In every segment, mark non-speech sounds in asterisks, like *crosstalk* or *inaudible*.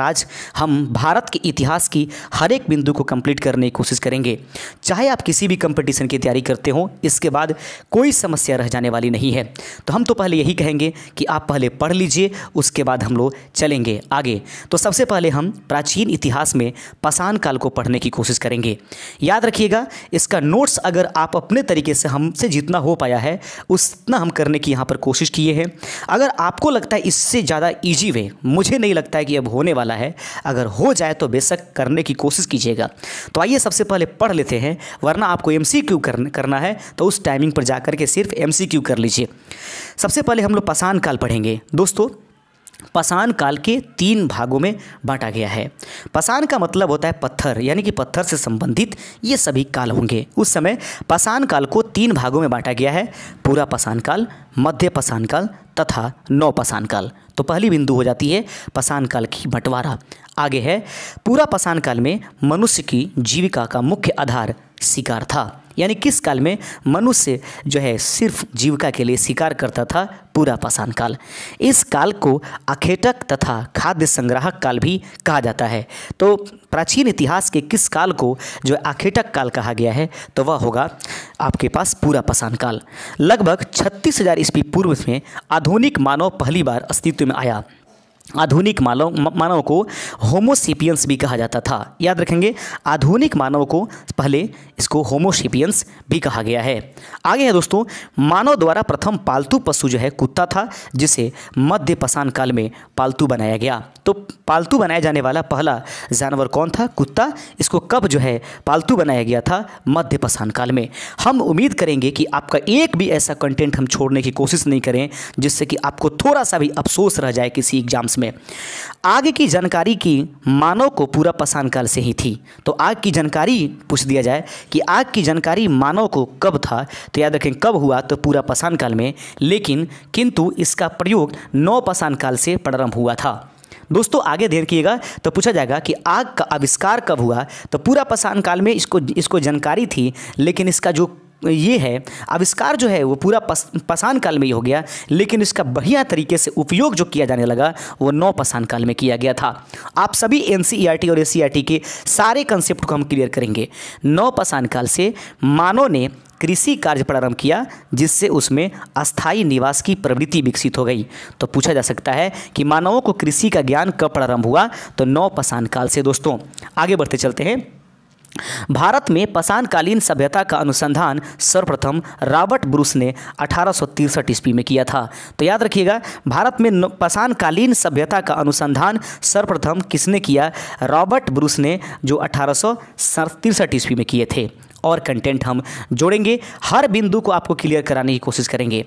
आज हम भारत के इतिहास की हर एक बिंदु को कंप्लीट करने की कोशिश करेंगे चाहे आप किसी भी कंपटीशन की तैयारी करते हो इसके बाद कोई समस्या रह जाने वाली नहीं है तो हम तो पहले यही कहेंगे कि आप पहले पढ़ लीजिए उसके बाद हम लोग चलेंगे आगे तो सबसे पहले हम प्राचीन इतिहास में पाषाण काल को पढ़ने की कोशिश करेंगे याद रखिएगा इसका नोट्स अगर आप अपने तरीके से हमसे जितना हो पाया है उतना हम करने की यहाँ पर कोशिश किए हैं अगर आपको लगता है इससे ज़्यादा ईजी वे मुझे नहीं लगता है कि अब होने वाला वाला है अगर हो जाए तो बेशक करने की कोशिश कीजिएगा तो आइए सबसे पहले पढ़ लेते हैं वरना आपको एम सी क्यू करना है तो उस टाइमिंग पर जाकर के सिर्फ एम सी क्यू कर लीजिए सबसे पहले हम लोग पसान काल पढ़ेंगे दोस्तों पसान काल के तीन भागों में बांटा गया है पसान का मतलब होता है पत्थर यानी कि पत्थर से संबंधित ये सभी काल होंगे उस समय पसान काल को तीन भागों में बांटा गया है पूरा पसान काल मध्य पसान काल तथा नौ पसान काल तो पहली बिंदु हो जाती है पसान काल की बंटवारा आगे है पूरा पसान काल में मनुष्य की जीविका का मुख्य आधार शिकार था यानी किस काल में मनुष्य जो है सिर्फ जीविका के लिए शिकार करता था पूरा पाषाण काल इस काल को अखेटक तथा खाद्य संग्राहक काल भी कहा जाता है तो प्राचीन इतिहास के किस काल को जो आखेटक काल कहा गया है तो वह होगा आपके पास पूरा पाषाण काल लगभग छत्तीस हज़ार ईस्वी पूर्व में आधुनिक मानव पहली बार अस्तित्व में आया आधुनिक मानव मानव को होमोसिपियंस भी कहा जाता था याद रखेंगे आधुनिक मानव को पहले इसको होमोसिपियंस भी कहा गया है आगे है दोस्तों मानव द्वारा प्रथम पालतू पशु जो है कुत्ता था जिसे मध्य पसान काल में पालतू बनाया गया तो पालतू बनाया जाने वाला पहला जानवर कौन था कुत्ता इसको कब जो है पालतू बनाया गया था मध्य पसान काल में हम उम्मीद करेंगे कि आपका एक भी ऐसा कंटेंट हम छोड़ने की कोशिश नहीं करें जिससे कि आपको थोड़ा सा भी अफसोस रह जाए किसी एग्जाम फ्रांस में आग की जानकारी की मानव को पूरा पसान काल से ही थी तो आग की जानकारी पूछ दिया जाए कि आग की जानकारी मानव को कब था तो याद रखें कब हुआ तो पूरा पसान काल में लेकिन किंतु इसका प्रयोग नौ पसान काल से प्रारंभ हुआ था दोस्तों आगे ध्यान किएगा तो पूछा जाएगा कि आग का आविष्कार कब हुआ तो पूरा पसान काल में इसको इसको जानकारी थी लेकिन इसका जो ये है आविष्कार जो है वो पूरा पस, पसान काल में ही हो गया लेकिन इसका बढ़िया तरीके से उपयोग जो किया जाने लगा वो नौ पसान काल में किया गया था आप सभी एन e और ए e के सारे कंसेप्ट को हम क्लियर करेंगे नौ पसान काल से मानव ने कृषि कार्य प्रारंभ किया जिससे उसमें अस्थायी निवास की प्रवृत्ति विकसित हो गई तो पूछा जा सकता है कि मानवों को कृषि का ज्ञान कब प्रारंभ हुआ तो नौ पसान काल से दोस्तों आगे बढ़ते चलते हैं भारत में पसानकालीन सभ्यता का अनुसंधान सर्वप्रथम रॉबर्ट ब्रूस ने अठारह ईस्वी में किया था तो याद रखिएगा भारत में पसानकालीन सभ्यता का अनुसंधान सर्वप्रथम किसने किया रॉबर्ट ब्रूस ने जो अठारह ईस्वी में किए थे और कंटेंट हम जोड़ेंगे हर बिंदु को आपको क्लियर कराने की कोशिश करेंगे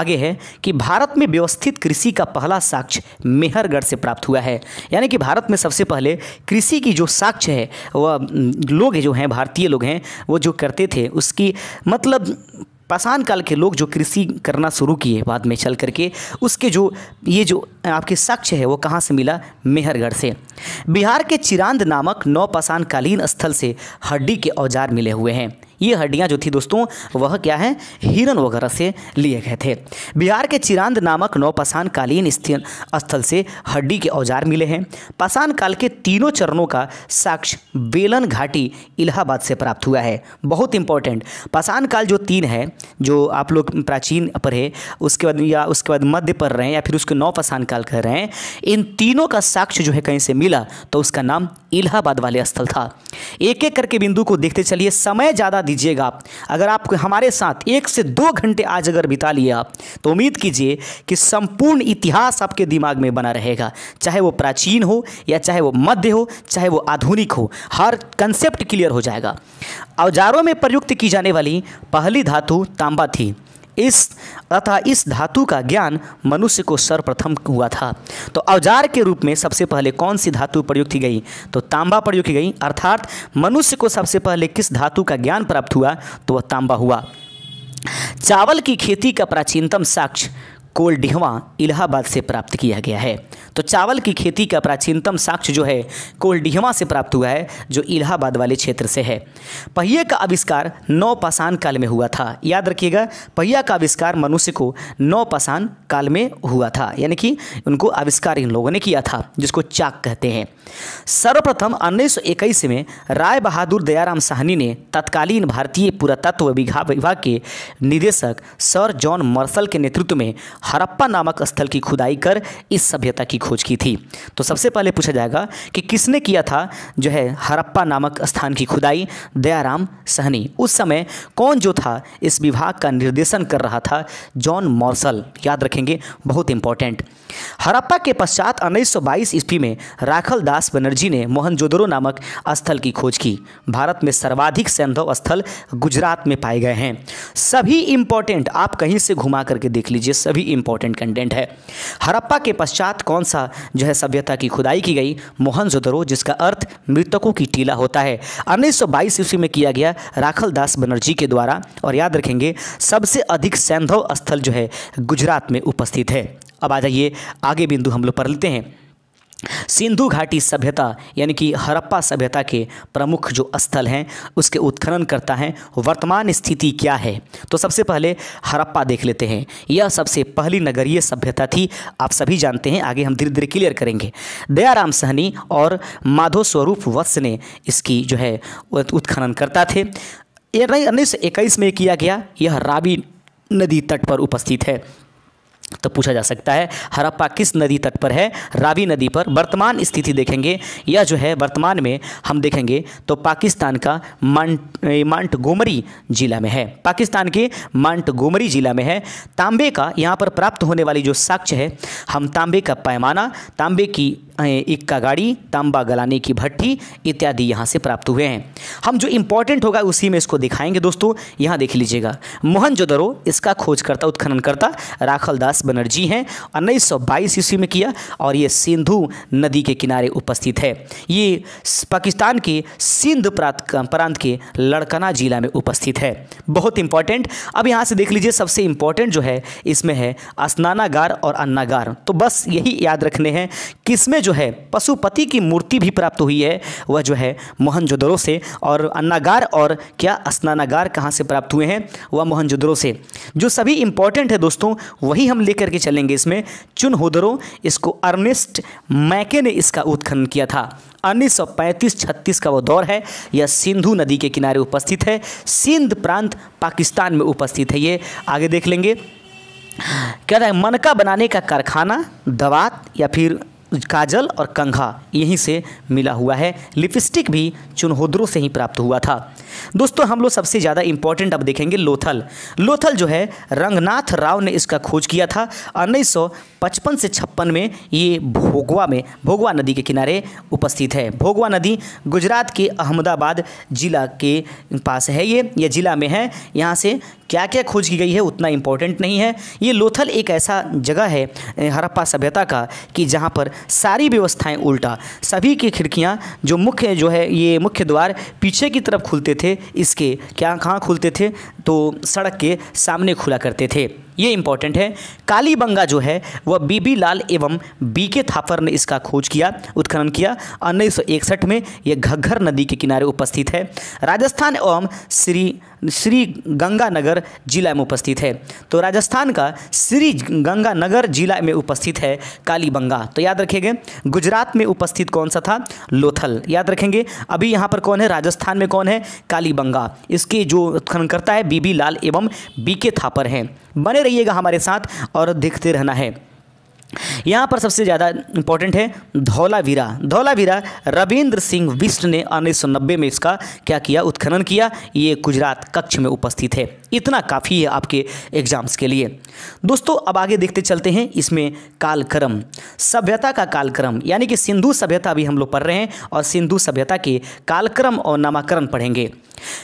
आगे है कि भारत में व्यवस्थित कृषि का पहला साक्ष्य मेहरगढ़ से प्राप्त हुआ है यानी कि भारत में सबसे पहले कृषि की जो साक्ष्य है वह लोग जो हैं भारतीय लोग हैं वो जो करते थे उसकी मतलब पाषाण काल के लोग जो कृषि करना शुरू किए बाद में चल करके उसके जो ये जो आपके साक्ष्य है वो कहाँ से मिला मेहरगढ़ से बिहार के चिरांद नामक नौ स्थल से हड्डी के औजार मिले हुए हैं ये हड्डियाँ जो थी दोस्तों वह क्या है हिरन वगैरह से लिए गए थे बिहार के चिरांद नामक नौपाषाण कालीन स्थल से हड्डी के औजार मिले हैं पाषाण काल के तीनों चरणों का साक्ष्य बेलन घाटी इलाहाबाद से प्राप्त हुआ है बहुत इंपॉर्टेंट पाषाण काल जो तीन है जो आप लोग प्राचीन है उसके बाद या उसके बाद मध्य पढ़ रहे या फिर उसके नौपाषाण काल कह रहे हैं इन तीनों का साक्ष्य जो है कहीं से मिला तो उसका नाम इलाहाबाद वाले स्थल था एक एक करके बिंदु को देखते चलिए समय ज़्यादा दीजिएगा अगर आप हमारे साथ एक से दो घंटे आज अगर बिता लिए आप तो उम्मीद कीजिए कि संपूर्ण इतिहास आपके दिमाग में बना रहेगा चाहे वो प्राचीन हो या चाहे वो मध्य हो चाहे वो आधुनिक हो हर कंसेप्ट क्लियर हो जाएगा औजारों में प्रयुक्त की जाने वाली पहली धातु तांबा थी इस तथा इस धातु का ज्ञान मनुष्य को सर्वप्रथम हुआ था तो औजार के रूप में सबसे पहले कौन सी धातु प्रयुक्त की गई तो तांबा प्रयुक्त की गई अर्थात मनुष्य को सबसे पहले किस धातु का ज्ञान प्राप्त हुआ तो वह तांबा हुआ चावल की खेती का प्राचीनतम साक्ष्य कोलडिहवा इलाहाबाद से प्राप्त किया गया है तो चावल की खेती का प्राचीनतम साक्ष्य जो है कोलडिहवा से प्राप्त हुआ है जो इलाहाबाद वाले क्षेत्र से है पहिए का आविष्कार नौ पाषाण काल में हुआ था याद रखिएगा पहिया का आविष्कार मनुष्य को नौ पाषाण काल में हुआ था यानी कि उनको आविष्कार इन लोगों ने किया था जिसको चाक कहते हैं सर्वप्रथम उन्नीस में राय बहादुर दयाराम साहनी ने तत्कालीन भारतीय पुरातत्व विभाग के निदेशक सर जॉन मर्सल के नेतृत्व में हरप्पा नामक स्थल की खुदाई कर इस सभ्यता की खोज की थी तो सबसे पहले पूछा जाएगा कि किसने किया था जो है हरप्पा नामक स्थान की खुदाई दयाराम सहनी उस समय कौन जो था इस विभाग का निर्देशन कर रहा था जॉन मॉर्सल याद रखेंगे बहुत इंपॉर्टेंट हरप्पा के पश्चात उन्नीस ईस्वी में राखल दास बनर्जी ने मोहनजोदड़ो नामक स्थल की खोज की भारत में सर्वाधिक सैंधव स्थल गुजरात में पाए गए हैं सभी इंपॉर्टेंट आप कहीं से घुमा करके देख लीजिए सभी इंपॉर्टेंट कंटेंट है हरप्पा के पश्चात कौन सा जो है सभ्यता की खुदाई की गई मोहनजोदड़ो जिसका अर्थ मृतकों की टीला होता है उन्नीस सौ बाईस ईस्वी में किया गया राखल दास बनर्जी के द्वारा और याद रखेंगे सबसे अधिक सैंधव स्थल जो है गुजरात में उपस्थित है अब आ जाइए आगे बिंदु हम लोग पढ़ लेते हैं सिंधु घाटी सभ्यता यानी कि हरप्पा सभ्यता के प्रमुख जो स्थल हैं उसके उत्खनन करता है वर्तमान स्थिति क्या है तो सबसे पहले हरप्पा देख लेते हैं यह सबसे पहली नगरीय सभ्यता थी आप सभी जानते हैं आगे हम धीरे धीरे क्लियर करेंगे दयाराम सहनी और माधो स्वरूप वत्स ने इसकी जो है उत्खनन करता थे उन्नीस सौ इक्कीस में किया गया यह रावी नदी तट पर उपस्थित है तो पूछा जा सकता है हरप्पा किस नदी तट पर है रावी नदी पर वर्तमान स्थिति देखेंगे यह जो है वर्तमान में हम देखेंगे तो पाकिस्तान का मांट गोमरी जिला में है पाकिस्तान के गोमरी जिला में है तांबे का यहाँ पर प्राप्त होने वाली जो साक्ष्य है हम तांबे का पैमाना तांबे की इक्का का गाड़ी तांबा गलाने की भट्टी इत्यादि यहाँ से प्राप्त हुए हैं हम जो इम्पोर्टेंट होगा उसी में इसको दिखाएंगे दोस्तों यहाँ देख लीजिएगा मोहन जोदरो इसका खोजकर्ता उत्खननकर्ता राखल दास बनर्जी हैं उन्नीस सौ बाईस ईस्वी में किया और ये सिंधु नदी के किनारे उपस्थित है ये पाकिस्तान के सिंध प्रांत के लड़कना जिला में उपस्थित है बहुत इंपॉर्टेंट अब यहाँ से देख लीजिए सबसे इंपॉर्टेंट जो है इसमें है स्नानागार और अन्नागार तो बस यही याद रखने हैं किसमें जो है पशुपति की मूर्ति भी प्राप्त हुई है वह जो है मोहनजोदड़ो से और अन्नागार और क्या स्नानागार कहाँ से प्राप्त हुए हैं वह मोहनजोदड़ो से जो सभी इंपॉर्टेंट है दोस्तों वही हम लेकर के चलेंगे इसमें चुनहोदरो इसको अर्नेस्ट मैके ने इसका उत्खनन किया था उन्नीस सौ पैंतीस छत्तीस का वह दौर है यह सिंधु नदी के किनारे उपस्थित है सिंध प्रांत पाकिस्तान में उपस्थित है ये आगे देख लेंगे कहता है मनका बनाने का कारखाना दवात या फिर काजल और कंघा यहीं से मिला हुआ है लिपस्टिक भी चुनहोद्रों से ही प्राप्त हुआ था दोस्तों हम लोग सबसे ज़्यादा इंपॉर्टेंट अब देखेंगे लोथल लोथल जो है रंगनाथ राव ने इसका खोज किया था उन्नीस से छप्पन में ये भोगवा में भोगवा नदी के किनारे उपस्थित है भोगवा नदी गुजरात के अहमदाबाद जिला के पास है ये यह जिला में है यहाँ से क्या क्या खोज की गई है उतना इम्पोर्टेंट नहीं है ये लोथल एक ऐसा जगह है हरप्पा सभ्यता का कि जहाँ पर सारी व्यवस्थाएं उल्टा सभी की खिड़कियाँ जो मुख्य जो है ये मुख्य द्वार पीछे की तरफ खुलते थे इसके क्या कहाँ खुलते थे तो सड़क के सामने खुला करते थे ये इंपॉर्टेंट है कालीबंगा जो है वह बीबी लाल एवं बी के थापर ने इसका खोज किया उत्खनन किया उन्नीस में यह घग्घर नदी के किनारे उपस्थित है राजस्थान एवं श्री श्री गंगानगर जिला में उपस्थित है तो राजस्थान का श्री गंगानगर जिला में उपस्थित है कालीबंगा तो याद रखेंगे गुजरात में उपस्थित कौन सा था लोथल याद रखेंगे अभी यहाँ पर कौन है राजस्थान में कौन है कालीबंगा इसके जो उत्खनन करता है बीबी लाल एवं बी के थापर हैं बने रही रहिएगा हमारे साथ और देखते रहना है यहाँ पर सबसे ज़्यादा इंपॉर्टेंट है धौलावीरा धौलावीरा रविंद्र सिंह विष्ट ने उन्नीस में इसका क्या किया उत्खनन किया ये गुजरात कक्ष में उपस्थित है इतना काफ़ी है आपके एग्जाम्स के लिए दोस्तों अब आगे देखते चलते हैं इसमें कालक्रम सभ्यता का कालक्रम यानी कि सिंधु सभ्यता भी हम लोग पढ़ रहे हैं और सिंधु सभ्यता के कालक्रम और नामाकरण पढ़ेंगे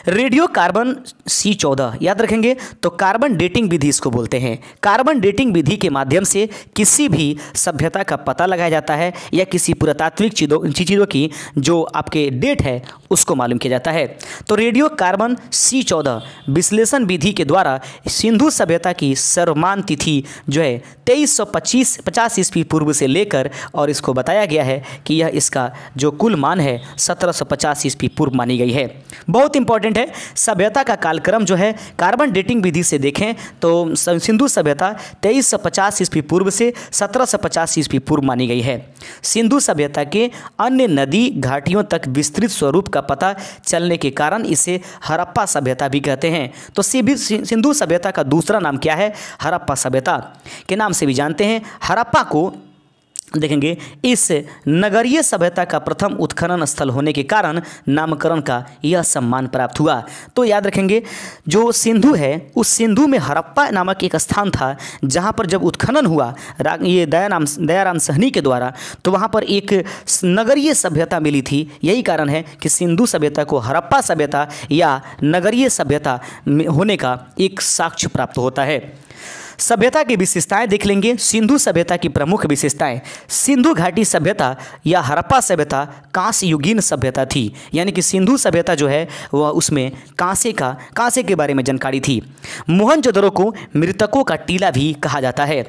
रेडियो कार्बन सी चौदह याद रखेंगे तो कार्बन डेटिंग विधि इसको बोलते हैं कार्बन डेटिंग विधि के माध्यम से किसी भी सभ्यता का पता लगाया जाता है या किसी पुरातात्विक चीज़ों चीज़ों की जो आपके डेट है उसको मालूम किया जाता है तो रेडियो कार्बन सी चौदह विश्लेषण विधि के द्वारा सिंधु सभ्यता की सर्वमान तिथि जो है तेईस सौ पच्चीस पचास ईस्वी पूर्व से लेकर और इसको बताया गया है कि यह इसका जो कुल मान है सत्रह सौ पचास ईस्वी पूर्व मानी गई है बहुत इंपॉर्टेंट है सभ्यता का कालक्रम जो है कार्बन डेटिंग विधि से देखें तो सिंधु सभ्यता तेईस सौ पचास ईस्वी पूर्व से सत्रह सौ पचास ईस्वी पूर्व मानी गई है सिंधु सभ्यता के अन्य नदी घाटियों तक विस्तृत स्वरूप का पता चलने के कारण इसे हरप्पा सभ्यता भी कहते हैं तो सिंधु सभ्यता का दूसरा नाम क्या है हरप्पा सभ्यता के नाम से भी जानते हैं हरप्पा को देखेंगे इस नगरीय सभ्यता का प्रथम उत्खनन स्थल होने के कारण नामकरण का यह सम्मान प्राप्त हुआ तो याद रखेंगे जो सिंधु है उस सिंधु में हरप्पा नामक एक स्थान था जहाँ पर जब उत्खनन हुआ ये दयाराम दयाराम सहनी के द्वारा तो वहाँ पर एक नगरीय सभ्यता मिली थी यही कारण है कि सिंधु सभ्यता को हरप्पा सभ्यता या नगरीय सभ्यता होने का एक साक्ष्य प्राप्त होता है सभ्यता की विशेषताएं देख लेंगे सिंधु सभ्यता की प्रमुख विशेषताएं सिंधु घाटी सभ्यता या हरप्पा सभ्यता कांस्य युगीन सभ्यता थी यानी कि सिंधु सभ्यता जो है वह उसमें कांसे का कांसे के बारे में जानकारी थी मोहनजोदड़ो को मृतकों का टीला भी कहा जाता है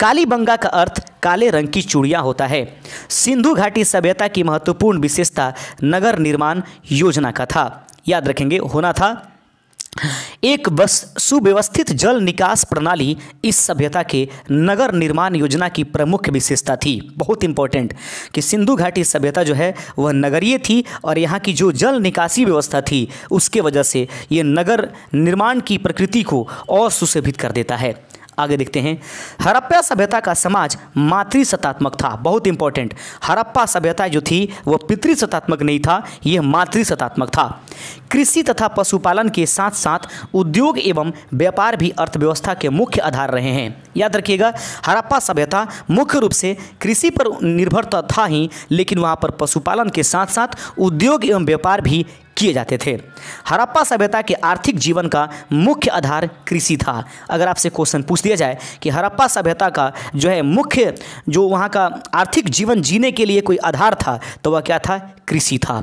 काली बंगा का अर्थ काले रंग की चूड़ियाँ होता है सिंधु घाटी सभ्यता की महत्वपूर्ण विशेषता नगर निर्माण योजना का था याद रखेंगे होना था एक सुव्यवस्थित जल निकास प्रणाली इस सभ्यता के नगर निर्माण योजना की प्रमुख विशेषता थी बहुत इंपॉर्टेंट कि सिंधु घाटी सभ्यता जो है वह नगरीय थी और यहाँ की जो जल निकासी व्यवस्था थी उसके वजह से ये नगर निर्माण की प्रकृति को और सुशोभित कर देता है आगे देखते हैं हरप्पा सभ्यता का समाज मातृसत्तात्मक था बहुत इंपॉर्टेंट हरप्पा सभ्यता जो थी वह पितृसत्तात्मक नहीं था यह मातृसत्तात्मक था कृषि तथा पशुपालन के साथ साथ उद्योग एवं व्यापार भी अर्थव्यवस्था के मुख्य आधार रहे हैं याद रखिएगा हरप्पा सभ्यता मुख्य रूप से कृषि पर निर्भर था ही लेकिन वहाँ पर पशुपालन के साथ साथ उद्योग एवं व्यापार भी किए जाते थे हरप्पा सभ्यता के आर्थिक जीवन का मुख्य आधार कृषि था अगर आपसे क्वेश्चन पूछ दिया जाए कि हरप्पा सभ्यता का जो है मुख्य जो वहाँ का आर्थिक जीवन जीने के लिए कोई आधार था तो वह क्या था कृषि था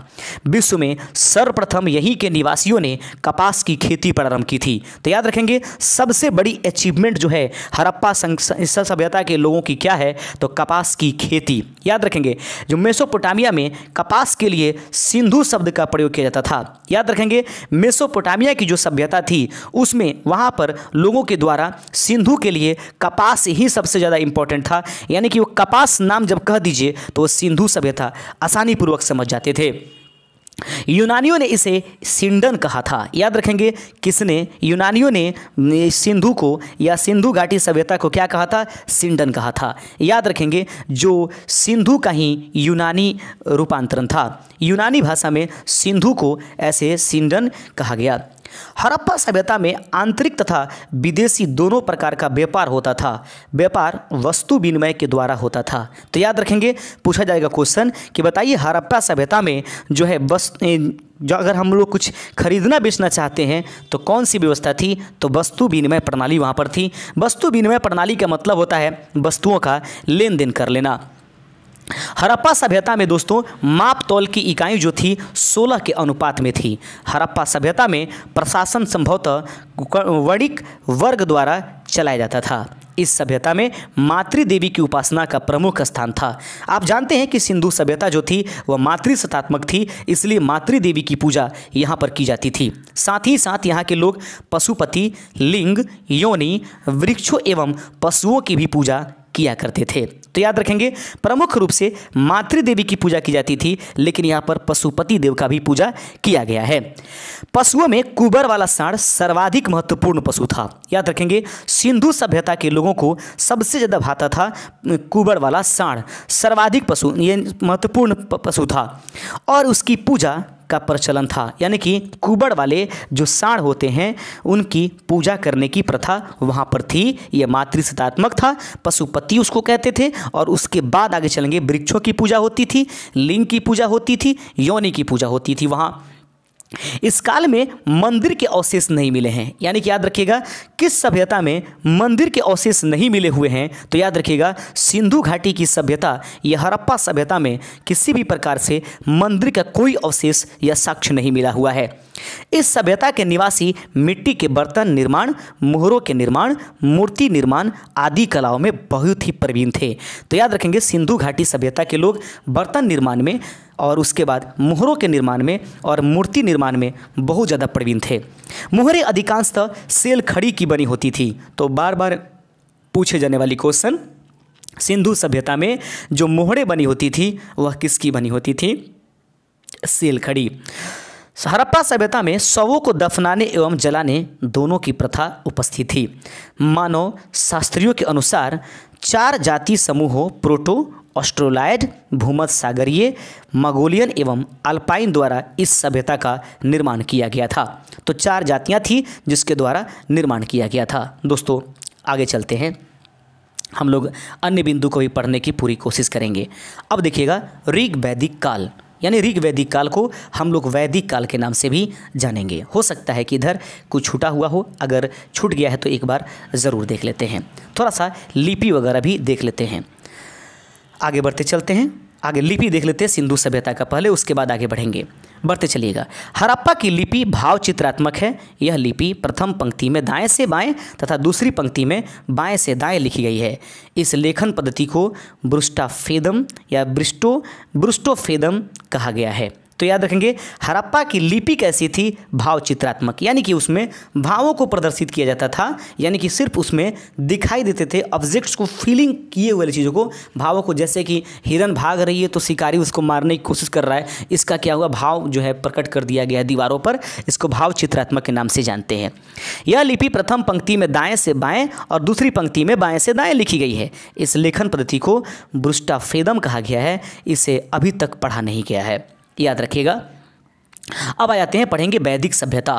विश्व में सर्वप्रथम यहीं के निवासियों ने कपास की खेती प्रारंभ की थी तो याद रखेंगे सबसे बड़ी अचीवमेंट जो है हरप्पा सभ्यता के लोगों की क्या है तो कपास की खेती याद रखेंगे जो मेसोपोटामिया में कपास के लिए सिंधु शब्द का प्रयोग किया जाता था था याद रखेंगे मेसोपोटामिया की जो सभ्यता थी उसमें वहाँ पर लोगों के द्वारा सिंधु के लिए कपास ही सबसे ज़्यादा इम्पोर्टेंट था यानी कि वो कपास नाम जब कह दीजिए तो वो सिंधु सभ्यता आसानीपूर्वक समझ जाते थे यूनानियों ने इसे सिंडन कहा था याद रखेंगे किसने यूनानियों ने सिंधु को या सिंधु घाटी सभ्यता को क्या कहा था सिंडन कहा था याद रखेंगे जो सिंधु का ही यूनानी रूपांतरण था यूनानी भाषा में सिंधु को ऐसे सिंडन कहा गया हड़प्पा सभ्यता में आंतरिक तथा विदेशी दोनों प्रकार का व्यापार होता था व्यापार वस्तु विनिमय के द्वारा होता था तो याद रखेंगे पूछा जाएगा क्वेश्चन कि बताइए हड़प्पा सभ्यता में जो है बस जो अगर हम लोग कुछ खरीदना बेचना चाहते हैं तो कौन सी व्यवस्था थी तो वस्तु विनिमय प्रणाली वहाँ पर थी वस्तु विनिमय प्रणाली का मतलब होता है वस्तुओं का लेन देन कर लेना हरप्पा सभ्यता में दोस्तों माप तौल की इकाई जो थी 16 के अनुपात में थी हरप्पा सभ्यता में प्रशासन संभवतः वणिक वर्ग द्वारा चलाया जाता था इस सभ्यता में मातृ देवी की उपासना का प्रमुख स्थान था आप जानते हैं कि सिंधु सभ्यता जो थी वह मातृसतात्मक थी इसलिए मातृ देवी की पूजा यहाँ पर की जाती थी साथ ही साथ यहाँ के लोग पशुपति लिंग योनि वृक्षों एवं पशुओं की भी पूजा किया करते थे तो याद रखेंगे प्रमुख रूप से मातृ देवी की पूजा की जाती थी लेकिन यहाँ पर पशुपति देव का भी पूजा किया गया है पशुओं में कुबर वाला सांड सर्वाधिक महत्वपूर्ण पशु था याद रखेंगे सिंधु सभ्यता के लोगों को सबसे ज़्यादा भाता था कुबर वाला सांड सर्वाधिक पशु ये महत्वपूर्ण पशु था और उसकी पूजा का प्रचलन था यानी कि कुबड़ वाले जो साढ़ होते हैं उनकी पूजा करने की प्रथा वहाँ पर थी यह मातृसतात्मक था पशुपति उसको कहते थे और उसके बाद आगे चलेंगे वृक्षों की पूजा होती थी लिंग की पूजा होती थी योनि की पूजा होती थी वहाँ इस काल में मंदिर के अवशेष नहीं मिले हैं यानी कि याद रखिएगा किस सभ्यता में मंदिर के अवशेष नहीं मिले हुए हैं तो याद रखिएगा सिंधु घाटी की सभ्यता या हरप्पा सभ्यता में किसी भी प्रकार से मंदिर का कोई अवशेष या साक्ष्य नहीं मिला हुआ है इस सभ्यता के निवासी मिट्टी के बर्तन निर्माण मोहरों के निर्माण मूर्ति निर्माण आदि कलाओं में बहुत ही प्रवीण थे तो याद रखेंगे सिंधु घाटी सभ्यता के लोग बर्तन निर्माण में और उसके बाद मोहरों के निर्माण में और मूर्ति निर्माण में बहुत ज़्यादा प्रवीण थे मोहरें अधिकांशतः सेल खड़ी की बनी होती थी तो बार बार पूछे जाने वाली क्वेश्चन सिंधु सभ्यता में जो मोहरें बनी होती थी वह किसकी बनी होती थी सेल खड़ी हरप्पा सभ्यता में शवों को दफनाने एवं जलाने दोनों की प्रथा उपस्थित थी मानव शास्त्रियों के अनुसार चार जाति समूहों प्रोटो ऑस्ट्रोलाइड भूमध सागरीय मगोलियन एवं अल्पाइन द्वारा इस सभ्यता का निर्माण किया गया था तो चार जातियां थी जिसके द्वारा निर्माण किया गया था दोस्तों आगे चलते हैं हम लोग अन्य बिंदु को भी पढ़ने की पूरी कोशिश करेंगे अब देखिएगा ऋग वैदिक काल यानी ऋग वैदिक काल को हम लोग वैदिक काल के नाम से भी जानेंगे हो सकता है कि इधर कुछ छूटा हुआ हो अगर छूट गया है तो एक बार ज़रूर देख लेते हैं थोड़ा सा लिपि वगैरह भी देख लेते हैं आगे बढ़ते चलते हैं आगे लिपि देख लेते हैं सिंधु सभ्यता का पहले उसके बाद आगे बढ़ेंगे बढ़ते चलिएगा हरप्पा की लिपि भाव चित्रात्मक है यह लिपि प्रथम पंक्ति में दाएं से बाएं तथा दूसरी पंक्ति में बाएं से दाएं लिखी गई है इस लेखन पद्धति को ब्रुष्टाफेदम या ब्रिस्टो ब्रुष्टोफेदम कहा गया है तो याद रखेंगे हरप्पा की लिपि कैसी थी भाव चित्रात्मक यानी कि उसमें भावों को प्रदर्शित किया जाता था यानी कि सिर्फ उसमें दिखाई देते थे ऑब्जेक्ट्स को फीलिंग किए हुए चीज़ों को भावों को जैसे कि हिरन भाग रही है तो शिकारी उसको मारने की कोशिश कर रहा है इसका क्या हुआ भाव जो है प्रकट कर दिया गया है दीवारों पर इसको भाव चित्रात्मक के नाम से जानते हैं यह लिपि प्रथम पंक्ति में दाएँ से बाएँ और दूसरी पंक्ति में बाएँ से दाएँ लिखी गई है इस लेखन पद्धति को ब्रुष्टाफेदम कहा गया है इसे अभी तक पढ़ा नहीं गया है याद रखिएगा अब आ जाते हैं पढ़ेंगे वैदिक सभ्यता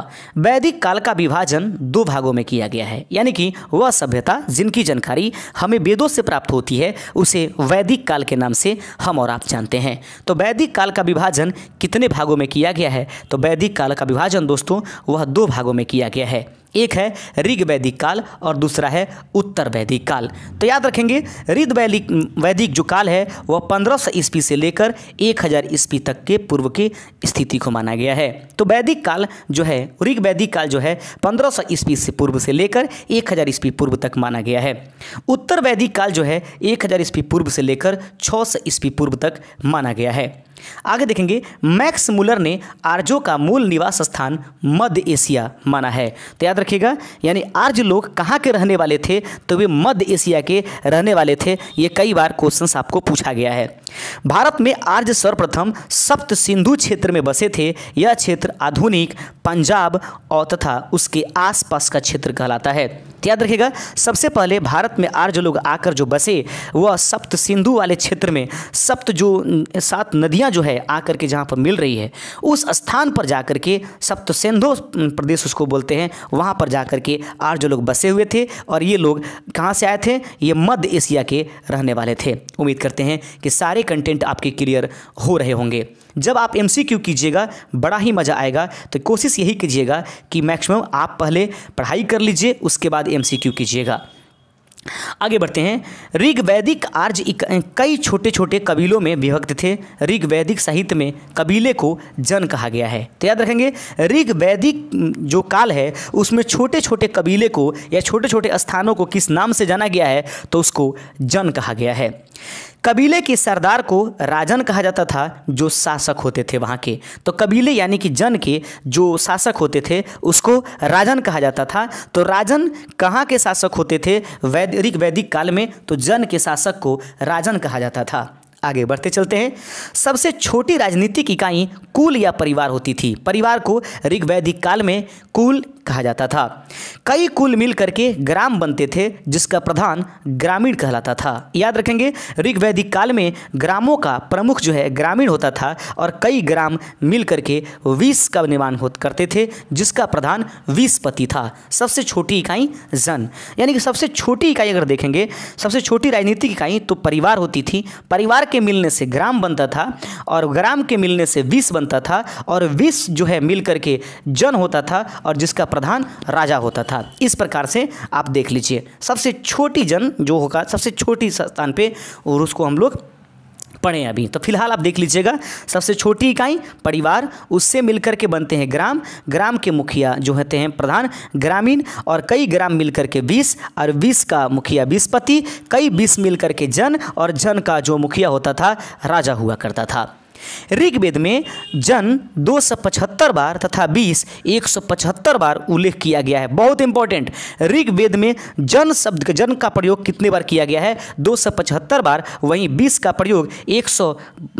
वैदिक काल का विभाजन दो भागों में किया गया है यानी कि वह सभ्यता जिनकी जानकारी हमें वेदों से प्राप्त होती है उसे वैदिक काल के नाम से हम और आप जानते हैं तो वैदिक काल का विभाजन कितने भागों में किया गया है तो वैदिक काल का विभाजन दोस्तों वह दो भागों में किया गया है एक है ऋग वैदिक काल और दूसरा है उत्तर वैदिक काल तो याद रखेंगे ऋग वैदिक वैदिक जो काल है वह पंद्रह सौ ईस्वी से लेकर एक हज़ार ईस्वी तक के पूर्व की स्थिति को माना गया है तो वैदिक काल जो है ऋग वैदिक काल जो है पंद्रह सौ ईस्वी से पूर्व से लेकर एक हज़ार ईस्वी पूर्व तक माना गया है उत्तर वैदिक काल जो है एक हज़ार ईस्वी पूर्व से लेकर छः सौ ईस्वी पूर्व तक माना गया है आगे देखेंगे मैक्स मुलर ने आर्जो का मूल निवास स्थान मध्य एशिया माना है तो याद रखिएगा यानी आर्ज लोग कहाँ के रहने वाले थे तो वे मध्य एशिया के रहने वाले थे ये कई बार क्वेश्चन आपको पूछा गया है भारत में आर्ज सर्वप्रथम सप्त सिंधु क्षेत्र में बसे थे यह क्षेत्र आधुनिक पंजाब और तथा उसके आसपास का क्षेत्र कहलाता है तो याद रखिएगा सबसे पहले भारत में आर्य लोग आकर जो बसे वह सप्त सिंधु वाले क्षेत्र में सप्त जो सात नदियां जो है आकर के जहाँ पर मिल रही है उस स्थान पर जाकर के सप्त सिंधु प्रदेश उसको बोलते हैं वहाँ पर जाकर के आर्य लोग बसे हुए थे और ये लोग कहाँ से आए थे ये मध्य एशिया के रहने वाले थे उम्मीद करते हैं कि सारे कंटेंट आपके क्लियर हो रहे होंगे जब आप एम कीजिएगा बड़ा ही मज़ा आएगा तो कोशिश यही कीजिएगा कि मैक्सिमम आप पहले पढ़ाई कर लीजिए उसके बाद एम कीजिएगा आगे बढ़ते हैं ऋग्वैदिक आर्ज कई छोटे छोटे कबीलों में विभक्त थे ऋग्वैदिक साहित्य में कबीले को जन कहा गया है तो याद रखेंगे ऋग्वैदिक जो काल है उसमें छोटे छोटे कबीले को या छोटे छोटे स्थानों को किस नाम से जाना गया है तो उसको जन कहा गया है कबीले के सरदार को राजन कहा जाता था जो शासक होते थे वहाँ के तो कबीले यानी कि जन के जो शासक होते थे उसको राजन कहा जाता था तो राजन कहाँ के शासक होते थे वैदिक वैदिक काल में तो जन के शासक को राजन कहा जाता था आगे बढ़ते चलते हैं सबसे छोटी राजनीतिक इकाई कुल या परिवार होती थी परिवार को ऋग्वैदिक काल में कुल कहा जाता था कई कुल मिल करके ग्राम बनते थे जिसका प्रधान ग्रामीण कहलाता था याद रखेंगे ऋग्वैदिक काल में ग्रामों का प्रमुख जो है ग्रामीण होता था और कई ग्राम मिलकर के विष का निर्माण हो करते थे जिसका प्रधान विषपति था सबसे छोटी इकाई जन यानी कि सबसे छोटी इकाई अगर देखेंगे सबसे छोटी राजनीतिक इकाई तो परिवार होती थी परिवार के मिलने से ग्राम बनता था और ग्राम के मिलने से विष बनता था और विष जो है मिल करके जन होता था और जिसका प्रधान राजा होता था इस प्रकार से आप देख लीजिए सबसे छोटी जन जो होगा सबसे छोटी स्थान पे और उसको हम लोग पढ़े अभी तो फिलहाल आप देख लीजिएगा सबसे छोटी इकाई परिवार उससे मिलकर के बनते हैं ग्राम ग्राम के मुखिया जो होते हैं प्रधान ग्रामीण और कई ग्राम मिलकर के बीस और बीस का मुखिया बीसपति कई बीस मिलकर के जन और जन का जो मुखिया होता था राजा हुआ करता था ऋग्वेद में जन दो सौ पचहत्तर बार तथा बीस एक सौ पचहत्तर बार उल्लेख किया गया है बहुत इंपॉर्टेंट ऋग्वेद में जन शब्द का जन का प्रयोग कितने बार किया गया है दो सौ पचहत्तर बार वहीं बीस का प्रयोग एक सौ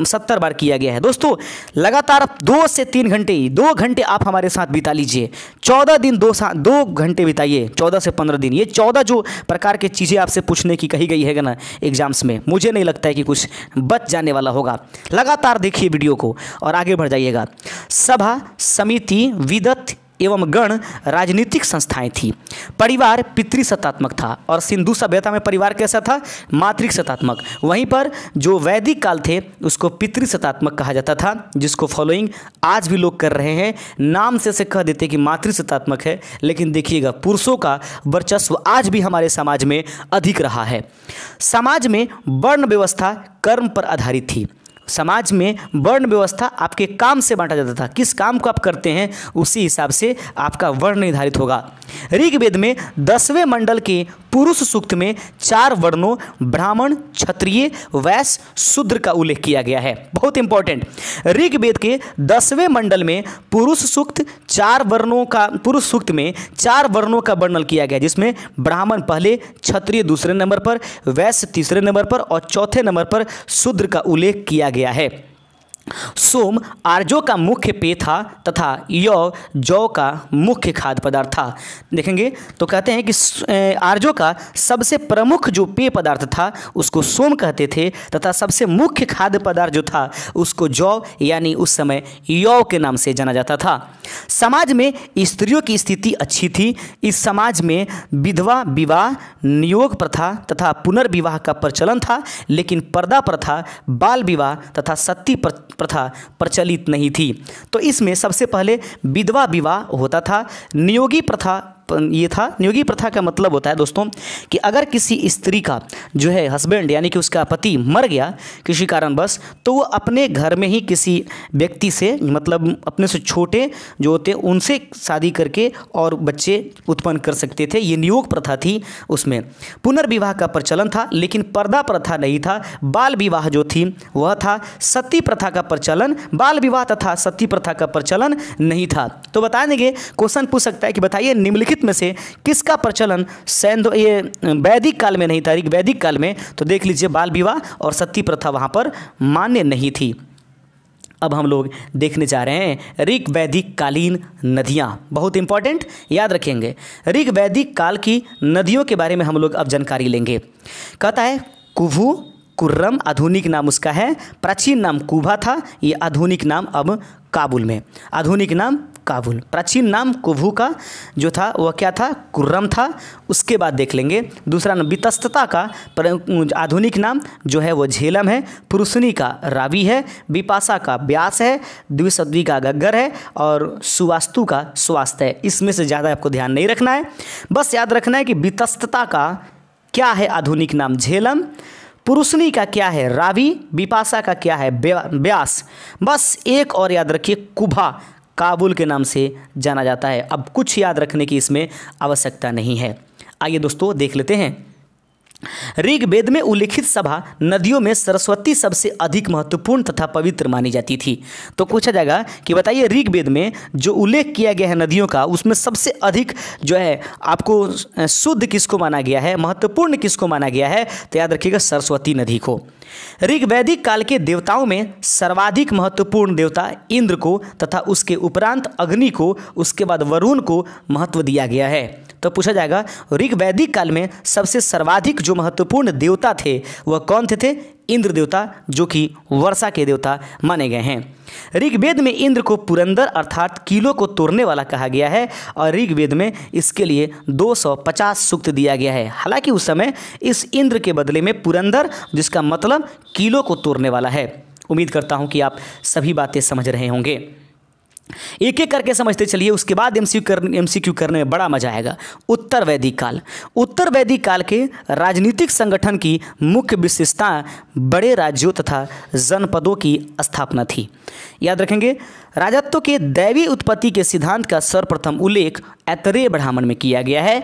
सत्तर बार किया गया है दोस्तों लगातार दो से तीन घंटे दो घंटे आप हमारे साथ बिता लीजिए चौदह दिन दो दो घंटे बिताइए चौदह से पंद्रह दिन ये चौदह जो प्रकार की चीज़ें आपसे पूछने की कही गई है ना एग्जाम्स में मुझे नहीं लगता है कि कुछ बच जाने वाला होगा लगातार देखिए वीडियो को और आगे बढ़ जाइएगा सभा समिति विदत्त एवं गण राजनीतिक संस्थाएं थी परिवार पितृसत्तात्मक था और सिंधु सभ्यता में परिवार कैसा था मातृक सत्तात्मक वहीं पर जो वैदिक काल थे उसको पितृसत्तात्मक कहा जाता था जिसको फॉलोइंग आज भी लोग कर रहे हैं नाम से से कह देते कि मातृसत्तात्मक है लेकिन देखिएगा पुरुषों का वर्चस्व आज भी हमारे समाज में अधिक रहा है समाज में वर्ण व्यवस्था कर्म पर आधारित थी समाज में वर्ण व्यवस्था आपके काम से बांटा जाता था किस काम को आप करते हैं उसी हिसाब से आपका वर्ण निर्धारित होगा ऋग्वेद में दसवें मंडल के पुरुष सूक्त में चार वर्णों ब्राह्मण क्षत्रिय वैश्य शूद्र का उल्लेख किया गया है बहुत इंपॉर्टेंट ऋग्वेद के दसवें मंडल में पुरुष सूक्त चार वर्णों का पुरुष सूक्त में चार वर्णों का वर्णन किया गया जिसमें ब्राह्मण पहले क्षत्रिय दूसरे नंबर पर वैश्य तीसरे नंबर पर और चौथे नंबर पर शूद्र का उल्लेख किया गया गया है सोम आर्जो का मुख्य पेय था तथा यौ जौ का मुख्य खाद्य पदार्थ था देखेंगे तो कहते हैं कि आर्जो का सबसे प्रमुख जो पेय पदार्थ था उसको सोम कहते थे तथा सबसे मुख्य खाद्य पदार्थ जो था उसको जौ यानी उस समय यौ के नाम से जाना जाता था समाज में स्त्रियों की स्थिति अच्छी थी इस समाज में विधवा विवाह नियोग प्रथा तथा पुनर्विवाह का प्रचलन था लेकिन पर्दा प्रथा बाल विवाह तथा सती प्र... प्रथा प्रचलित नहीं थी तो इसमें सबसे पहले विधवा विवाह होता था नियोगी प्रथा ये था नियोगी प्रथा का मतलब होता है दोस्तों कि अगर किसी स्त्री का जो है हस्बैंड यानी कि उसका पति मर गया किसी कारणवश तो वो अपने घर में ही किसी व्यक्ति से मतलब अपने से छोटे जो होते उनसे शादी करके और बच्चे उत्पन्न कर सकते थे ये नियोग प्रथा थी उसमें पुनर्विवाह का प्रचलन था लेकिन पर्दा प्रथा नहीं था बाल विवाह जो थी वह था सती प्रथा का प्रचलन बाल विवाह तथा सती प्रथा का प्रचलन नहीं था तो बता देंगे क्वेश्चन पूछ सकता है कि बताइए निम्नलिखित निम्नलिखित में से किसका प्रचलन ये वैदिक काल में नहीं था वैदिक काल में तो देख लीजिए बाल विवाह और सती प्रथा वहाँ पर मान्य नहीं थी अब हम लोग देखने जा रहे हैं ऋग वैदिक कालीन नदियाँ बहुत इंपॉर्टेंट याद रखेंगे ऋग वैदिक काल की नदियों के बारे में हम लोग अब जानकारी लेंगे कहता है कुभू कुर्रम आधुनिक नाम उसका है प्राचीन नाम कुभा था ये आधुनिक नाम अब काबुल में आधुनिक नाम काबुल प्राचीन नाम कुभू का जो था वह क्या था कुर्रम था उसके बाद देख लेंगे दूसरा नाम वितस्तता का आधुनिक नाम जो है वो झेलम है पुरुषनी का रावी है विपाशा का व्यास है द्विशतवी का गग्गर है और सुवास्तु का स्वास्थ्य है इसमें से ज़्यादा आपको ध्यान नहीं रखना है बस याद रखना है कि वितस्तता का क्या है आधुनिक नाम झेलम पुरुषनी का क्या है रावी विपाशा का क्या है व्यास बस एक और याद रखिए कुभा काबुल के नाम से जाना जाता है अब कुछ याद रखने की इसमें आवश्यकता नहीं है आइए दोस्तों देख लेते हैं ऋग्वेद में उल्लिखित सभा नदियों में सरस्वती सबसे अधिक महत्वपूर्ण तथा पवित्र मानी जाती थी तो पूछा जाएगा कि बताइए ऋग्वेद में जो उल्लेख किया गया है नदियों का उसमें सबसे अधिक जो है आपको शुद्ध किसको माना गया है महत्वपूर्ण किसको माना गया है तो याद रखिएगा सरस्वती नदी को ऋग्वैदिक काल के देवताओं में सर्वाधिक महत्वपूर्ण देवता इंद्र को तथा उसके उपरांत अग्नि को उसके बाद वरुण को महत्व दिया गया है तो पूछा जाएगा ऋग्वैदिक काल में सबसे सर्वाधिक जो महत्वपूर्ण देवता थे वह कौन थे थे इंद्र देवता जो कि वर्षा के देवता माने गए हैं ऋग्वेद में इंद्र को पुरंदर अर्थात किलो को तोड़ने वाला कहा गया है और ऋग्वेद में इसके लिए 250 सूक्त दिया गया है हालांकि उस समय इस इंद्र के बदले में पुरंदर जिसका मतलब किलो को तोड़ने वाला है उम्मीद करता हूँ कि आप सभी बातें समझ रहे होंगे एक एक करके समझते चलिए उसके बाद एम कर एमसीक्यू करने में बड़ा मजा आएगा उत्तर वैदिक काल उत्तर वैदिक काल के राजनीतिक संगठन की मुख्य विशेषता बड़े राज्यों तथा जनपदों की स्थापना थी याद रखेंगे राजत्व के दैवी उत्पत्ति के सिद्धांत का सर्वप्रथम उल्लेख ऐतरेय ब्राह्मण में किया गया है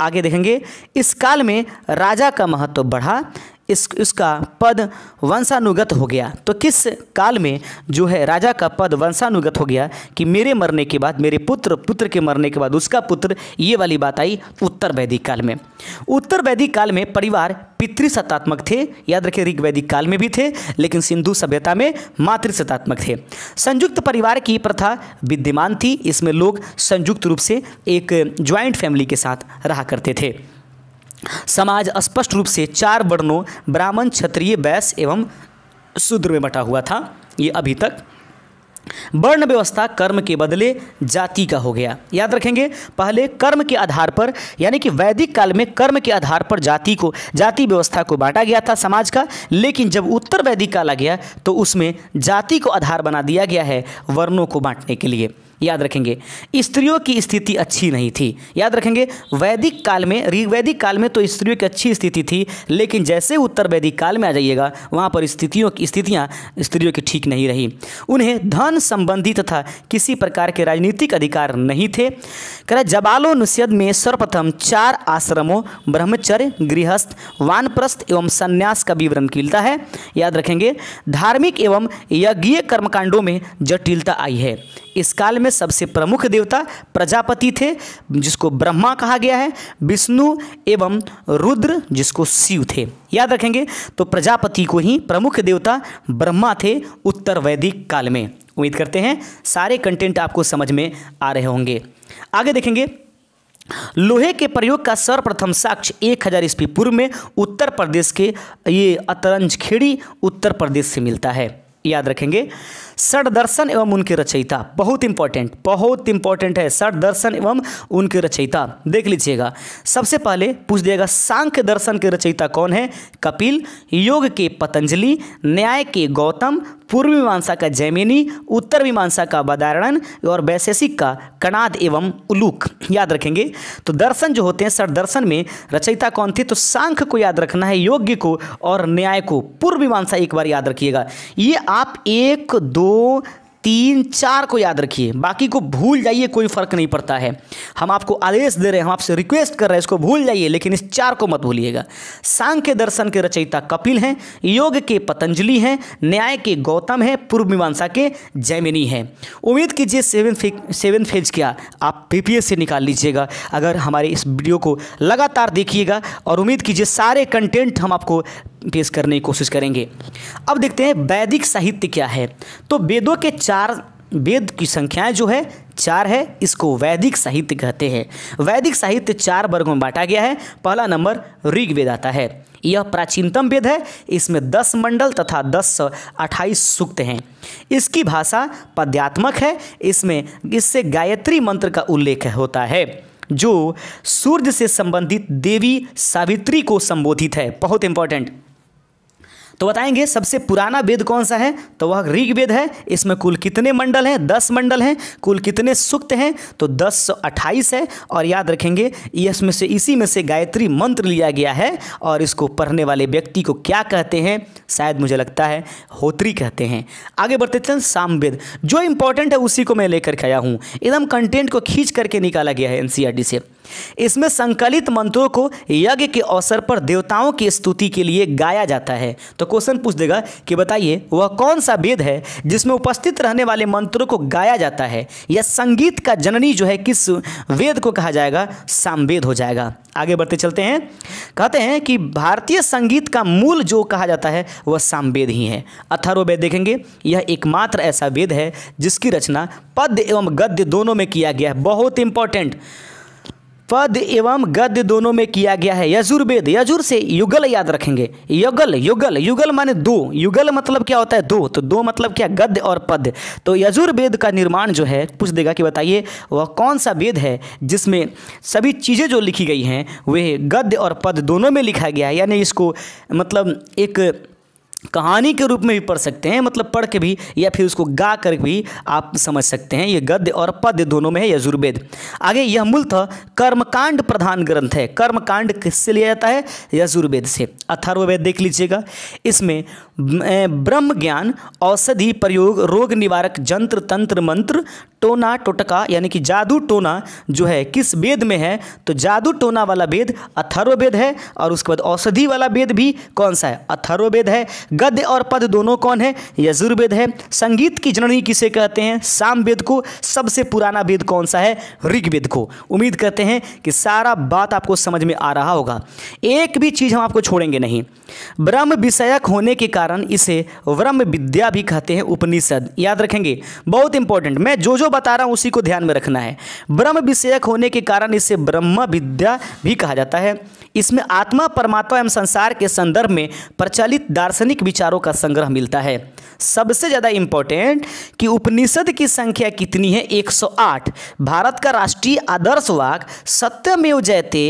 आगे देखेंगे इस काल में राजा का महत्व बढ़ा इस उसका पद वंशानुगत हो गया तो किस काल में जो है राजा का पद वंशानुगत हो गया कि मेरे मरने के बाद मेरे पुत्र पुत्र के मरने के बाद उसका पुत्र ये वाली बात आई उत्तर वैदिक काल में उत्तर वैदिक काल में परिवार पितृसत्तात्मक थे याद रखें ऋग्वैदिक काल में भी थे लेकिन सिंधु सभ्यता में मातृसत्तात्मक थे संयुक्त परिवार की प्रथा विद्यमान थी इसमें लोग संयुक्त रूप से एक ज्वाइंट फैमिली के साथ रहा करते थे समाज स्पष्ट रूप से चार वर्णों ब्राह्मण क्षत्रिय वैश्य एवं शूद्र में बटा हुआ था ये अभी तक वर्ण व्यवस्था कर्म के बदले जाति का हो गया याद रखेंगे पहले कर्म के आधार पर यानी कि वैदिक काल में कर्म के आधार पर जाति को जाति व्यवस्था को बांटा गया था समाज का लेकिन जब उत्तर वैदिक काल आ गया तो उसमें जाति को आधार बना दिया गया है वर्णों को बांटने के लिए याद रखेंगे स्त्रियों की स्थिति अच्छी नहीं थी याद रखेंगे वैदिक काल में ऋग्वैदिक काल में तो स्त्रियों की अच्छी स्थिति थी लेकिन जैसे उत्तर वैदिक काल में आ जाइएगा वहाँ पर स्थितियों की स्थितियाँ स्त्रियों की ठीक नहीं रही उन्हें धन संबंधी तथा किसी प्रकार के राजनीतिक अधिकार नहीं थे कह जबालो नुसद में सर्वप्रथम चार आश्रमों ब्रह्मचर्य गृहस्थ वानप्रस्थ एवं संन्यास का विवरण मिलता है याद रखेंगे धार्मिक एवं यज्ञीय कर्मकांडों में जटिलता आई है इस काल में सबसे प्रमुख देवता प्रजापति थे जिसको ब्रह्मा कहा गया है विष्णु एवं रुद्र जिसको शिव थे याद रखेंगे तो प्रजापति को ही प्रमुख देवता ब्रह्मा थे उत्तर वैदिक काल में उम्मीद करते हैं सारे कंटेंट आपको समझ में आ रहे होंगे आगे देखेंगे लोहे के प्रयोग का सर्वप्रथम साक्ष्य एक हजार ईस्वी पूर्व में उत्तर प्रदेश के ये अतरंज खेड़ी उत्तर प्रदेश से मिलता है याद रखेंगे सर दर्शन एवं उनके रचयिता बहुत इंपॉर्टेंट बहुत इंपॉर्टेंट है षड दर्शन एवं उनके रचयिता देख लीजिएगा सबसे पहले पूछ दिएगा सांख्य दर्शन के रचयिता कौन है कपिल योग के पतंजलि न्याय के गौतम पूर्व मीमांसा का जैमिनी उत्तर मीमांसा का बदारण और वैशेषिक का कणाद एवं उलूक याद रखेंगे तो दर्शन जो होते हैं सर दर्शन में रचयिता कौन थी तो सांख्य को याद रखना है योग्य को और न्याय को पूर्व मीमांसा एक बार याद रखिएगा ये आप एक दो तीन चार को याद रखिए बाकी को भूल जाइए कोई फ़र्क नहीं पड़ता है हम आपको आदेश दे रहे हैं हम आपसे रिक्वेस्ट कर रहे हैं इसको भूल जाइए लेकिन इस चार को मत भूलिएगा सांग के दर्शन के रचयिता कपिल हैं योग के पतंजलि हैं न्याय के गौतम हैं पूर्व मीमांसा के जैमिनी हैं उम्मीद कीजिए सेवन फे सेवन फेज क्या आप पी से निकाल लीजिएगा अगर हमारे इस वीडियो को लगातार देखिएगा और उम्मीद कीजिए सारे कंटेंट हम आपको पेश करने की कोशिश करेंगे अब देखते हैं वैदिक साहित्य क्या है तो वेदों के चार वेद की संख्याएं जो है चार है इसको वैदिक साहित्य कहते हैं वैदिक साहित्य चार वर्गों में बांटा गया है पहला नंबर ऋग्वेद आता है यह प्राचीनतम वेद है इसमें दस मंडल तथा दस अट्ठाईस सूक्त हैं इसकी भाषा पद्यात्मक है इसमें इससे गायत्री मंत्र का उल्लेख होता है जो सूर्य से संबंधित देवी सावित्री को संबोधित है बहुत इंपॉर्टेंट तो बताएंगे सबसे पुराना वेद कौन सा है तो वह ऋग्वेद है इसमें कुल कितने मंडल हैं दस मंडल हैं कुल कितने सूक्त हैं तो दस अट्ठाईस है और याद रखेंगे इसमें से इसी में से गायत्री मंत्र लिया गया है और इसको पढ़ने वाले व्यक्ति को क्या कहते हैं शायद मुझे लगता है होत्री कहते हैं आगे बढ़ते चल सामवेद जो इंपॉर्टेंट है उसी को मैं लेकर के आया हूँ एकदम कंटेंट को खींच करके निकाला गया है एनसीईआरटी e से इसमें संकलित मंत्रों को यज्ञ के अवसर पर देवताओं की स्तुति के लिए गाया जाता है तो क्वेश्चन पूछ देगा कि बताइए वह कौन सा वेद है जिसमें उपस्थित रहने वाले मंत्रों को गाया जाता है या संगीत का जननी जो है किस वेद को कहा जाएगा सामवेद हो जाएगा आगे बढ़ते चलते हैं कहते हैं कि भारतीय संगीत का मूल जो कहा जाता है वह सामवेद ही है अथर्ववेद देखेंगे यह एकमात्र ऐसा वेद है जिसकी रचना पद्य एवं गद्य दोनों में किया गया है बहुत इंपॉर्टेंट पद एवं गद्य दोनों में किया गया है यजुर्वेद यजुर से युगल याद रखेंगे युगल युगल युगल माने दो युगल मतलब क्या होता है दो तो दो मतलब क्या गद्य और पद तो यजुर्वेद का निर्माण जो है पूछ देगा कि बताइए वह कौन सा वेद है जिसमें सभी चीज़ें जो लिखी गई हैं वे गद्य और पद दोनों में लिखा गया है यानी इसको मतलब एक कहानी के रूप में भी पढ़ सकते हैं मतलब पढ़ के भी या फिर उसको गा कर भी आप समझ सकते हैं ये गद्य और पद्य दोनों में है यजुर्वेद आगे यह मूलतः कर्मकांड प्रधान ग्रंथ है कर्मकांड किससे लिया जाता है यजुर्वेद से अथर्ववेद देख लीजिएगा इसमें ब्रह्म ज्ञान औषधि प्रयोग रोग निवारक जंत्र तंत्र मंत्र टोना टोटका यानी कि जादू टोना जो है किस वेद में है तो जादू टोना वाला वेद अथर्ववेद है और उसके बाद औषधि वाला वेद भी कौन सा है अथर्ववेद है गद्य और पद दोनों कौन है यजुर्वेद है संगीत की जननी किसे कहते हैं साम वेद को सबसे पुराना वेद कौन सा है ऋग्वेद को उम्मीद करते हैं कि सारा बात आपको समझ में आ रहा होगा एक भी चीज़ हम आपको छोड़ेंगे नहीं ब्रह्म विषयक होने के कारण कारण इसे ब्रह्म विद्या भी कहते हैं उपनिषद याद रखेंगे बहुत इंपॉर्टेंट मैं जो जो बता रहा हूँ उसी को ध्यान में रखना है ब्रह्म विषयक होने के कारण इसे ब्रह्म विद्या भी कहा जाता है इसमें आत्मा परमात्मा एवं संसार के संदर्भ में प्रचलित दार्शनिक विचारों का संग्रह मिलता है सबसे ज़्यादा इंपॉर्टेंट कि उपनिषद की संख्या कितनी है 108 भारत का राष्ट्रीय आदर्श वाक सत्यमेव जयते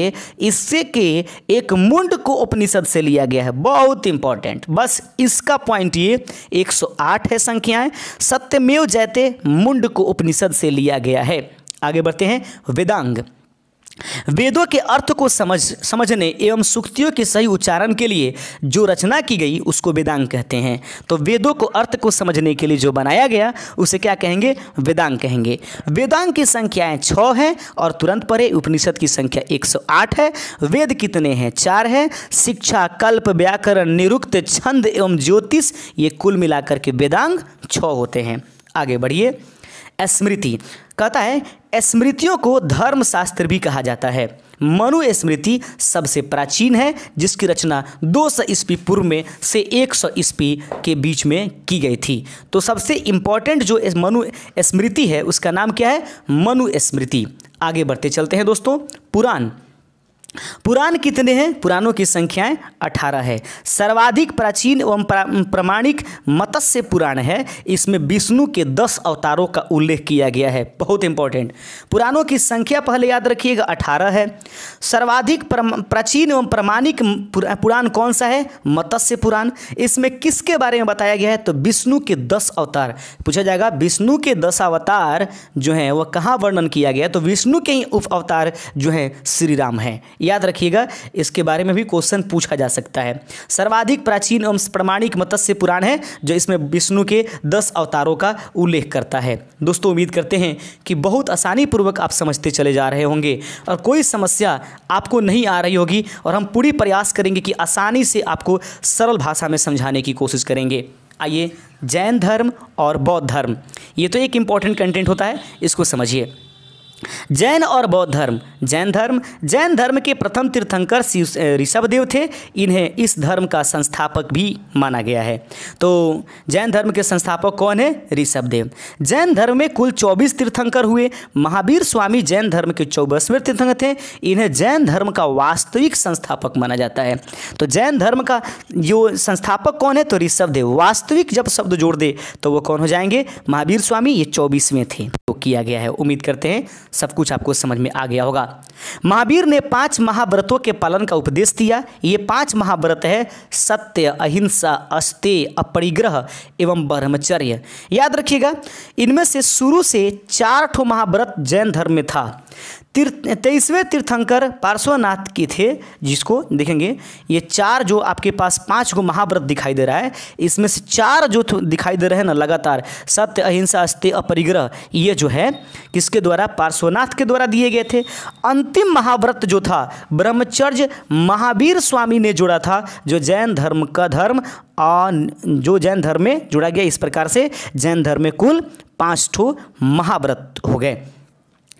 इससे के एक मुंड को उपनिषद से लिया गया है बहुत इंपॉर्टेंट बस इस इसका पॉइंट ये 108 है संख्याएं सत्यमेव जयते मुंड को उपनिषद से लिया गया है आगे बढ़ते हैं वेदांग वेदों के अर्थ को समझ समझने एवं सुक्तियों के सही उच्चारण के लिए जो रचना की गई उसको वेदांग कहते हैं तो वेदों को अर्थ को समझने के लिए जो बनाया गया उसे क्या कहेंगे वेदांग कहेंगे वेदांग की संख्याएं छः हैं और तुरंत परे उपनिषद की संख्या 108 है वेद कितने हैं चार हैं शिक्षा कल्प व्याकरण निरुक्त छंद एवं ज्योतिष ये कुल मिलाकर के वेदांग छ होते हैं आगे बढ़िए स्मृति कहता है स्मृतियों को धर्मशास्त्र भी कहा जाता है मनु स्मृति सबसे प्राचीन है जिसकी रचना 200 सौ ईस्वी पूर्व में से 100 सौ ईस्वी के बीच में की गई थी तो सबसे इम्पॉर्टेंट जो मनु स्मृति है उसका नाम क्या है मनु स्मृति आगे बढ़ते चलते हैं दोस्तों पुराण पुराण कितने हैं पुराणों की संख्याएं अठारह है सर्वाधिक प्राचीन एवं प्रमाणिक मत्स्य पुराण है इसमें विष्णु के दस अवतारों का उल्लेख किया गया है बहुत इंपॉर्टेंट पुराणों की संख्या पहले याद रखिएगा अठारह है सर्वाधिक प्राचीन एवं प्रमाणिक पुराण कौन सा है मत्स्य पुराण इसमें किसके बारे में बताया गया है तो विष्णु के दस अवतार पूछा जाएगा विष्णु के दस अवतार जो हैं वह कहाँ वर्णन किया गया तो विष्णु के ही उप अवतार जो हैं श्री राम हैं याद रखिएगा इसके बारे में भी क्वेश्चन पूछा जा सकता है सर्वाधिक प्राचीन एवं प्रमाणिक मत्स्य पुराण है जो इसमें विष्णु के दस अवतारों का उल्लेख करता है दोस्तों उम्मीद करते हैं कि बहुत आसानी पूर्वक आप समझते चले जा रहे होंगे और कोई समस्या आपको नहीं आ रही होगी और हम पूरी प्रयास करेंगे कि आसानी से आपको सरल भाषा में समझाने की कोशिश करेंगे आइए जैन धर्म और बौद्ध धर्म ये तो एक इम्पॉर्टेंट कंटेंट होता है इसको समझिए जैन और बौद्ध धर्म जैन धर्म जैन धर्म के प्रथम तीर्थंकर ऋषभदेव थे इन्हें इस धर्म का संस्थापक भी माना गया है तो जैन धर्म के संस्थापक कौन है ऋषभदेव जैन धर्म में कुल 24 तीर्थंकर हुए महावीर स्वामी जैन धर्म के चौबीसवें तीर्थंकर थे इन्हें जैन धर्म का वास्तविक संस्थापक माना जाता है तो जैन धर्म का जो संस्थापक कौन है तो ऋषभदेव वास्तविक जब शब्द जोड़ दे तो वो कौन हो जाएंगे महावीर स्वामी ये चौबीसवें थे किया गया है उम्मीद करते हैं सब कुछ आपको समझ में आ गया होगा महावीर ने पांच महाव्रतों के पालन का उपदेश दिया ये पांच महाव्रत है सत्य अहिंसा अस्ते अपरिग्रह एवं ब्रह्मचर्य याद रखिएगा इनमें से शुरू से चार ठो महाव्रत जैन धर्म में था तीर्थ तेईसवें तीर्थंकर पार्श्वनाथ के थे जिसको देखेंगे ये चार जो आपके पास पांच को महाव्रत दिखाई दे रहा है इसमें से चार जो दिखाई दे रहे हैं ना लगातार सत्य अहिंसा अस्त्य अपरिग्रह ये जो है किसके द्वारा पार्श्वनाथ के द्वारा दिए गए थे अंतिम महाव्रत जो था ब्रह्मचर्य महावीर स्वामी ने जोड़ा था जो जैन धर्म का धर्म जो जैन धर्म में जुड़ा गया इस प्रकार से जैन धर्म में कुल पाँच ठो महाव्रत हो गए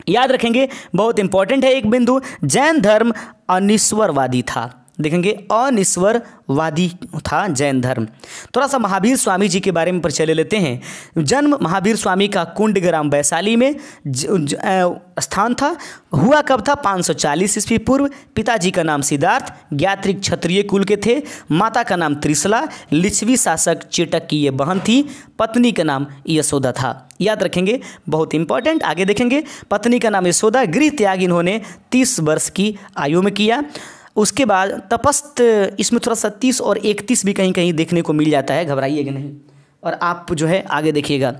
याद रखेंगे बहुत इंपॉर्टेंट है एक बिंदु जैन धर्म अनिश्वरवादी था देखेंगे अनिश्वरवादी था जैन धर्म थोड़ा सा महावीर स्वामी जी के बारे में परिचय ले लेते हैं जन्म महावीर स्वामी का कुंड ग्राम वैशाली में ज, ज, आ, स्थान था हुआ कब था 540 ईस्वी पूर्व पिताजी का नाम सिद्धार्थ ज्ञात्रिक क्षत्रिय कुल के थे माता का नाम त्रिशला लिच्छवी शासक चेटक की ये बहन थी पत्नी का नाम यशोदा था याद रखेंगे बहुत इंपॉर्टेंट आगे देखेंगे पत्नी का नाम यशोदा गृह त्याग इन्होंने तीस वर्ष की आयु में किया उसके बाद तपस्त इसमें थोड़ा सा तीस और इकतीस भी कहीं कहीं देखने को मिल जाता है घबराइएगा नहीं और आप जो है आगे देखिएगा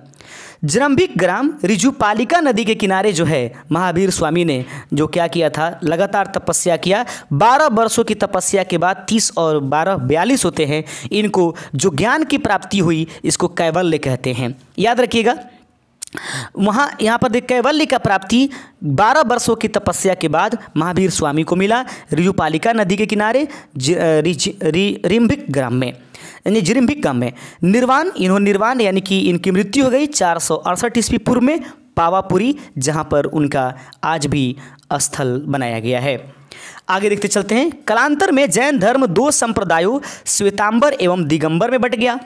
जरम्भिक ग्राम रिजुपालिका नदी के किनारे जो है महावीर स्वामी ने जो क्या किया था लगातार तपस्या किया बारह वर्षों की तपस्या के बाद तीस और बारह बयालीस होते हैं इनको जो ज्ञान की प्राप्ति हुई इसको कैवल्य कहते हैं याद रखिएगा वहाँ यहाँ पर देख कैवल्य का प्राप्ति 12 वर्षों की तपस्या के बाद महावीर स्वामी को मिला रियुपालिका नदी के किनारे रिम्भिक ग्राम में यानी जिरिम्भिक ग्राम में निर्वाण इन्होंने निर्वाण यानी कि इनकी मृत्यु हो गई चार सौ अड़सठ ईस्वी पूर्व में पावापुरी जहाँ पर उनका आज भी स्थल बनाया गया है आगे देखते चलते हैं कलांतर में जैन धर्म दो संप्रदायों श्वेतांबर एवं दिगंबर में बट गया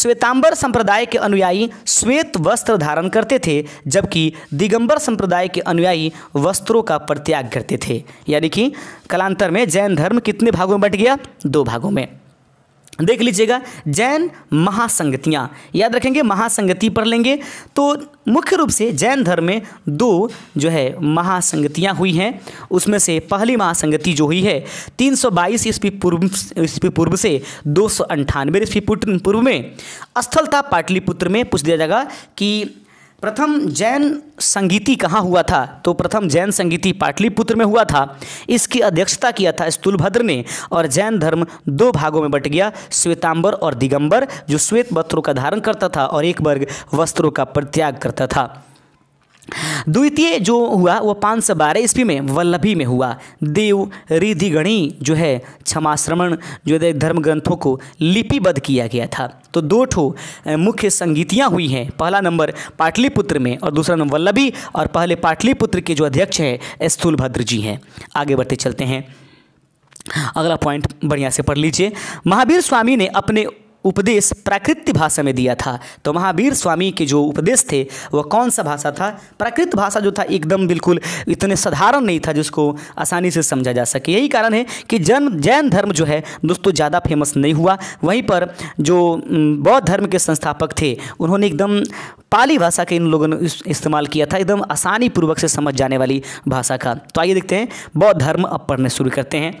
श्वेतांबर संप्रदाय के अनुयायी श्वेत वस्त्र धारण करते थे जबकि दिगंबर संप्रदाय के अनुयायी वस्त्रों का परित्याग करते थे यानी कि कलांतर में जैन धर्म कितने भागों में बट गया दो भागों में देख लीजिएगा जैन महासंगतियाँ याद रखेंगे महासंगति पढ़ लेंगे तो मुख्य रूप से जैन धर्म में दो जो है महासंगतियाँ हुई हैं उसमें से पहली महासंगति जो हुई है 322 ईस्वी पूर्व ईस्वी पूर्व से दो सौ अंठानवे ईस्वी पूर्व में स्थलता पाटलिपुत्र में पूछ दिया जाएगा कि प्रथम जैन संगीति कहाँ हुआ था तो प्रथम जैन संगीति पाटलिपुत्र में हुआ था इसकी अध्यक्षता किया था स्थूलभद्र ने और जैन धर्म दो भागों में बट गया श्वेतांबर और दिगंबर जो श्वेत वस्त्रों का धारण करता था और एक वर्ग वस्त्रों का परित्याग करता था द्वितीय जो हुआ वह पाँच सौ बारह ईस्वी में वल्लभी में हुआ देव रिधिगणी जो है क्षमाश्रमण जो है धर्म ग्रंथों को लिपिबद्ध किया गया था तो दो ठो मुख्य संगीतियाँ हुई हैं पहला नंबर पाटलिपुत्र में और दूसरा नंबर वल्लभी और पहले पाटलिपुत्र के जो अध्यक्ष हैं स्थूलभद्र जी हैं आगे बढ़ते चलते हैं अगला पॉइंट बढ़िया से पढ़ लीजिए महावीर स्वामी ने अपने उपदेश प्राकृत भाषा में दिया था तो महावीर स्वामी के जो उपदेश थे वह कौन सा भाषा था प्राकृत भाषा जो था एकदम बिल्कुल इतने साधारण नहीं था जिसको आसानी से समझा जा सके यही कारण है कि जन जैन धर्म जो है दोस्तों ज़्यादा फेमस नहीं हुआ वहीं पर जो बौद्ध धर्म के संस्थापक थे उन्होंने एकदम पाली भाषा के इन लोगों ने इस्तेमाल किया था एकदम आसानी पूर्वक से समझ जाने वाली भाषा का तो आइए देखते हैं बौद्ध धर्म अब पढ़ने शुरू करते हैं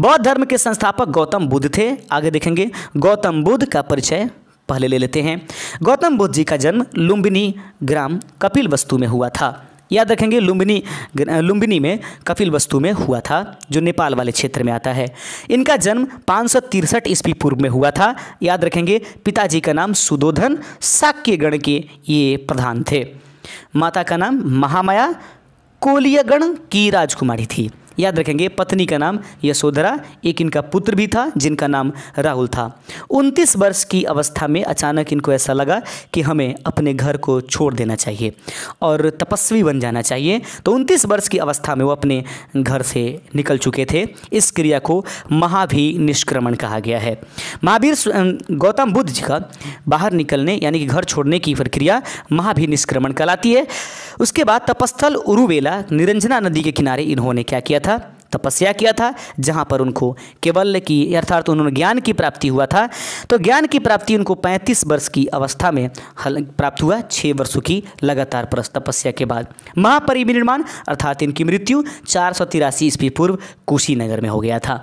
बौद्ध धर्म के संस्थापक गौतम बुद्ध थे आगे देखेंगे गौतम बुद्ध का परिचय पहले ले लेते हैं गौतम बुद्ध जी का जन्म लुम्बिनी ग्राम कपिल वस्तु में हुआ था याद रखेंगे लुम्बिनी लुम्बिनी में कपिल वस्तु में हुआ था जो नेपाल वाले क्षेत्र में आता है इनका जन्म पाँच सौ तिरसठ ईस्वी पूर्व में हुआ था याद रखेंगे पिताजी का नाम सुदोधन गण के ये प्रधान थे माता का नाम महामाया कोलियगण की राजकुमारी थी याद रखेंगे पत्नी का नाम यशोधरा एक इनका पुत्र भी था जिनका नाम राहुल था उनतीस वर्ष की अवस्था में अचानक इनको ऐसा लगा कि हमें अपने घर को छोड़ देना चाहिए और तपस्वी बन जाना चाहिए तो उनतीस वर्ष की अवस्था में वो अपने घर से निकल चुके थे इस क्रिया को महाभी निष्क्रमण कहा गया है महावीर गौतम बुद्ध जी का बाहर निकलने यानी कि घर छोड़ने की प्रक्रिया महाभी निष्क्रमण कहलाती है उसके बाद तपस्थल उरुवेला निरंजना नदी के किनारे इन्होंने क्या किया था तपस्या किया था जहाँ पर उनको केवल की अर्थात उन्होंने ज्ञान की प्राप्ति हुआ था तो ज्ञान की प्राप्ति उनको 35 वर्ष की अवस्था में प्राप्त हुआ छः वर्षों की लगातार तपस्या के बाद महापरिविनिर्माण अर्थात इनकी मृत्यु चार सौ तिरासी ईस्वी पूर्व कुशीनगर में हो गया था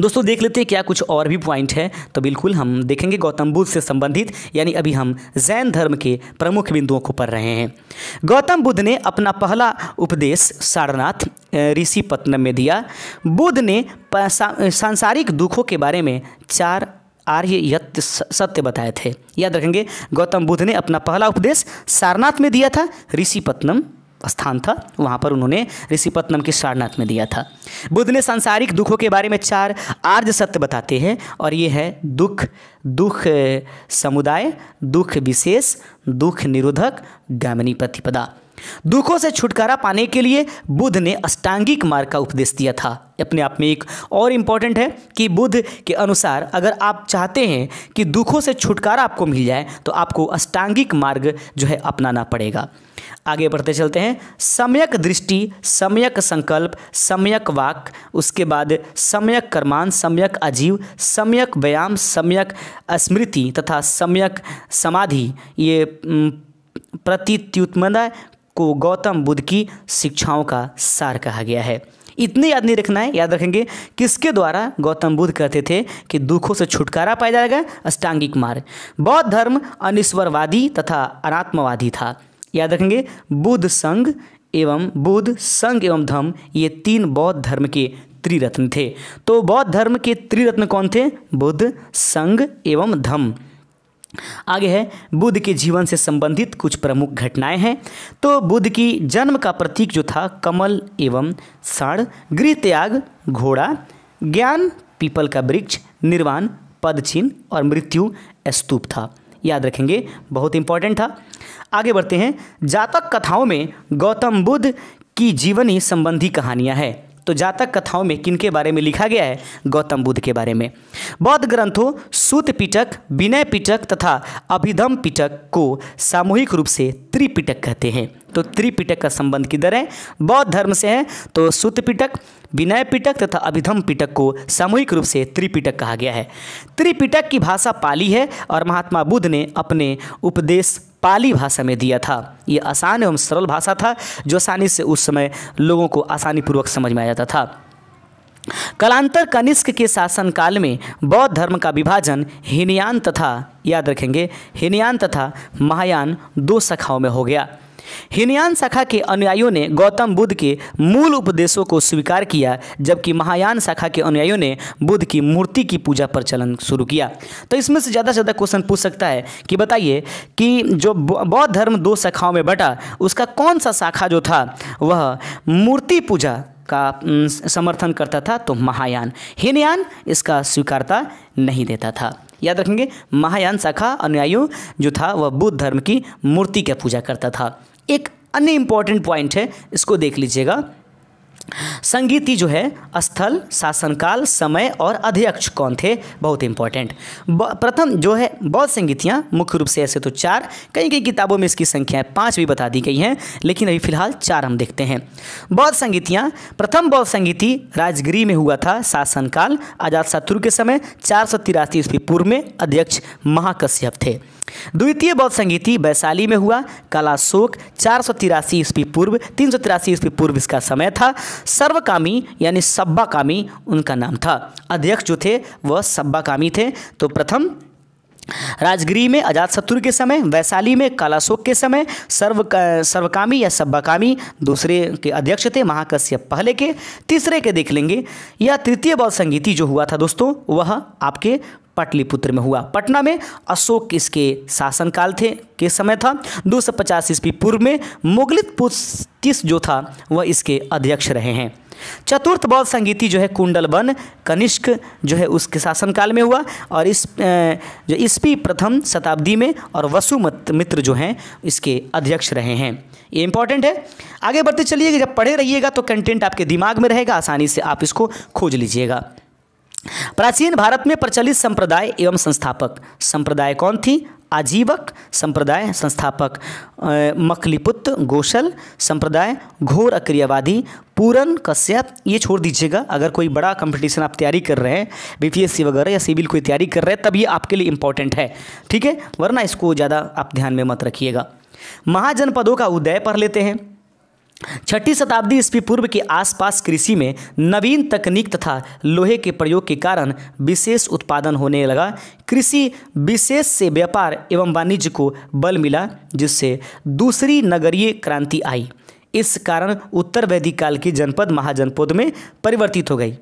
दोस्तों देख लेते हैं क्या कुछ और भी पॉइंट है तो बिल्कुल हम देखेंगे गौतम बुद्ध से संबंधित यानी अभी हम जैन धर्म के प्रमुख बिंदुओं को पढ़ रहे हैं गौतम बुद्ध ने अपना पहला उपदेश सारनाथ ऋषि पत्नम में दिया बुद्ध ने सांसारिक दुखों के बारे में चार आर्य यत्य सत्य बताए थे याद रखेंगे गौतम बुद्ध ने अपना पहला उपदेश सारनाथ में दिया था ऋषिपत्नम स्थान था वहाँ पर उन्होंने ऋषिपत्नम के सारनाथ में दिया था बुद्ध ने सांसारिक दुखों के बारे में चार आर्य सत्य बताते हैं और ये है दुख दुख समुदाय दुख विशेष दुख निरोधक गामिनी प्रतिपदा दुखों से छुटकारा पाने के लिए बुद्ध ने अष्टांगिक मार्ग का उपदेश दिया था अपने आप में एक और इम्पॉर्टेंट है कि बुद्ध के अनुसार अगर आप चाहते हैं कि दुखों से छुटकारा आपको मिल जाए तो आपको अष्टांगिक मार्ग जो है अपनाना पड़ेगा आगे बढ़ते चलते हैं सम्यक दृष्टि सम्यक संकल्प सम्यक वाक उसके बाद सम्यक कर्मान सम्यक आजीव सम्यक व्यायाम सम्यक स्मृति तथा सम्यक समाधि ये प्रतित्युत्मदा को गौतम बुद्ध की शिक्षाओं का सार कहा गया है इतने याद नहीं रखना है याद रखेंगे किसके द्वारा गौतम बुद्ध कहते थे कि दुखों से छुटकारा पाया जाएगा अष्टांगिक मार्ग बौद्ध धर्म अनिश्वरवादी तथा अनात्मवादी था याद रखेंगे बुद्ध संघ एवं बुद्ध संघ एवं धम ये तीन बौद्ध धर्म के त्रिरत्न थे तो बौद्ध धर्म के त्रिरत्न कौन थे बुद्ध संघ एवं धम्म आगे है बुद्ध के जीवन से संबंधित कुछ प्रमुख घटनाएं हैं तो बुद्ध की जन्म का प्रतीक जो था कमल एवं साढ़ गृह त्याग घोड़ा ज्ञान पीपल का वृक्ष निर्वाण पदचिन्ह और मृत्यु स्तूप था याद रखेंगे बहुत इंपॉर्टेंट था आगे बढ़ते हैं जातक कथाओं में गौतम बुद्ध की जीवनी संबंधी कहानियां हैं तो जातक कथाओं में किनके बारे में लिखा गया है गौतम बुद्ध के बारे में बौद्ध ग्रंथों सूत पिटक विनय पिटक तथा अभिधम पिटक को सामूहिक रूप से त्रिपिटक कहते हैं तो त्रिपिटक का संबंध किधर है बौद्ध धर्म से है तो सूत पिटक विनय पिटक तथा अभिधम पिटक को सामूहिक रूप से त्रिपिटक कहा गया है त्रिपिटक की भाषा पाली है और महात्मा बुद्ध ने अपने उपदेश पाली भाषा में दिया था ये आसान एवं सरल भाषा था जो आसानी से उस समय लोगों को आसानी पूर्वक समझ में आ जाता था कलांतर कनिष्क के शासनकाल में बौद्ध धर्म का विभाजन हिनयान तथा याद रखेंगे हिनयान तथा महायान दो शाखाओं में हो गया हिनयान शाखा के अनुयायियों ने गौतम बुद्ध के मूल उपदेशों को स्वीकार किया जबकि महायान शाखा के अनुयायियों ने बुद्ध की मूर्ति की पूजा पर चलन शुरू किया तो इसमें से ज़्यादा से ज़्यादा क्वेश्चन पूछ सकता है कि बताइए कि जो बौद्ध धर्म दो शाखाओं में बटा उसका कौन सा शाखा जो था वह मूर्ति पूजा का समर्थन करता था तो महायान हिनयान इसका स्वीकारता नहीं देता था याद रखेंगे महायान शाखा अनुयायियों जो था वह बुद्ध धर्म की मूर्ति की पूजा करता था एक अन्य इम्पॉर्टेंट पॉइंट है इसको देख लीजिएगा संगीति जो है स्थल शासनकाल समय और अध्यक्ष कौन थे बहुत इंपॉर्टेंट प्रथम जो है बौद्ध संगीतियाँ मुख्य रूप से ऐसे तो चार कई कई किताबों में इसकी संख्याएं पाँच भी बता दी गई हैं लेकिन अभी फिलहाल चार हम देखते हैं बौद्ध संगीतियाँ प्रथम बौद्ध संगीति राजगिरी में हुआ था शासनकाल आजाद शत्रु के समय चार सौ ईस्वी पूर्व में अध्यक्ष महाकश्यप थे द्वितीय बौद्ध संगीति वैशाली में हुआ कला शोक चार सौ तिरासी ईस्वी पूर्व तीन सौ तिरासी ईस्वी पूर्व इसका समय था सर्वकामी यानी सब्बाकामी उनका नाम था अध्यक्ष जो थे वह सब्बाकामी थे तो प्रथम राजगिरी में अजातशत्रु के समय वैशाली में कालाशोक के समय सर्व सर्वकामी या सब्बाकामी दूसरे के अध्यक्ष थे महाकश्यप पहले के तीसरे के देख लेंगे या तृतीय बौद्ध संगीति जो हुआ था दोस्तों वह आपके पटलिपुत्र में हुआ पटना में अशोक इसके शासनकाल थे के समय था दो सौ पचास ईस्वी पूर्व में मुगलित पुस्तिस जो था वह इसके अध्यक्ष रहे हैं चतुर्थ बौद्ध संगीति जो है कुंडल वन कनिष्क जो है उसके शासनकाल में हुआ और इस जो इसपी प्रथम शताब्दी में और वसुमत मित्र जो हैं इसके अध्यक्ष रहे हैं ये इंपॉर्टेंट है आगे बढ़ते चलिए जब पढ़े रहिएगा तो कंटेंट आपके दिमाग में रहेगा आसानी से आप इसको खोज लीजिएगा प्राचीन भारत में प्रचलित संप्रदाय एवं संस्थापक संप्रदाय कौन थी आजीवक संप्रदाय संस्थापक मखलिपुत्र गोशल संप्रदाय घोर अक्रियावादी पूरन कश्यप ये छोड़ दीजिएगा अगर कोई बड़ा कंपटीशन आप तैयारी कर रहे हैं बीपीएससी वगैरह या सिविल कोई तैयारी कर रहे हैं तब ये आपके लिए इंपॉर्टेंट है ठीक है वरना इसको ज़्यादा आप ध्यान में मत रखिएगा महाजनपदों का उदय पढ़ लेते हैं छठी शताब्दी ईस्वी पूर्व के आसपास कृषि में नवीन तकनीक तथा लोहे के प्रयोग के कारण विशेष उत्पादन होने लगा कृषि विशेष से व्यापार एवं वाणिज्य को बल मिला जिससे दूसरी नगरीय क्रांति आई इस कारण उत्तर वैदिक काल की जनपद महाजनपद में परिवर्तित हो गई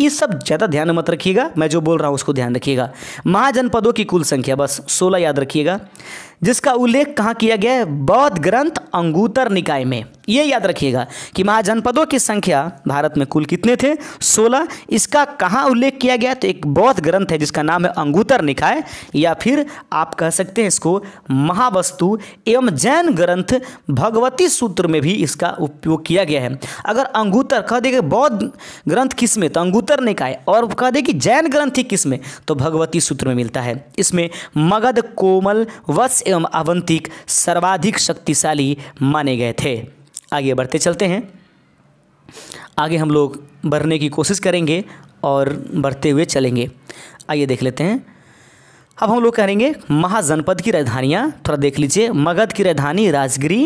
ये सब ज़्यादा ध्यान मत रखिएगा मैं जो बोल रहा हूँ उसको ध्यान रखिएगा महाजनपदों की कुल संख्या बस सोलह याद रखिएगा जिसका उल्लेख कहाँ किया गया है बौद्ध ग्रंथ अंगूतर निकाय में ये याद रखिएगा कि महाजनपदों की संख्या भारत में कुल कितने थे सोलह इसका कहाँ उल्लेख किया गया तो एक बौद्ध ग्रंथ है जिसका नाम है अंगूतर निकाय या फिर आप कह सकते हैं इसको महावस्तु एवं जैन ग्रंथ भगवती सूत्र में भी इसका उपयोग किया गया है अगर अंगूतर कह देगा बौद्ध ग्रंथ किस में तो अंगूतर निकाय और कह दे कि जैन ग्रंथ ही किस में तो भगवती सूत्र में मिलता है इसमें मगध कोमल वश एवं आवंतिक सर्वाधिक शक्तिशाली माने गए थे आगे बढ़ते चलते हैं आगे हम लोग बढ़ने की कोशिश करेंगे और बढ़ते हुए चलेंगे आइए देख लेते हैं अब हम लोग करेंगे महाजनपद की राजधानियाँ थोड़ा देख लीजिए मगध की राजधानी राजगिरी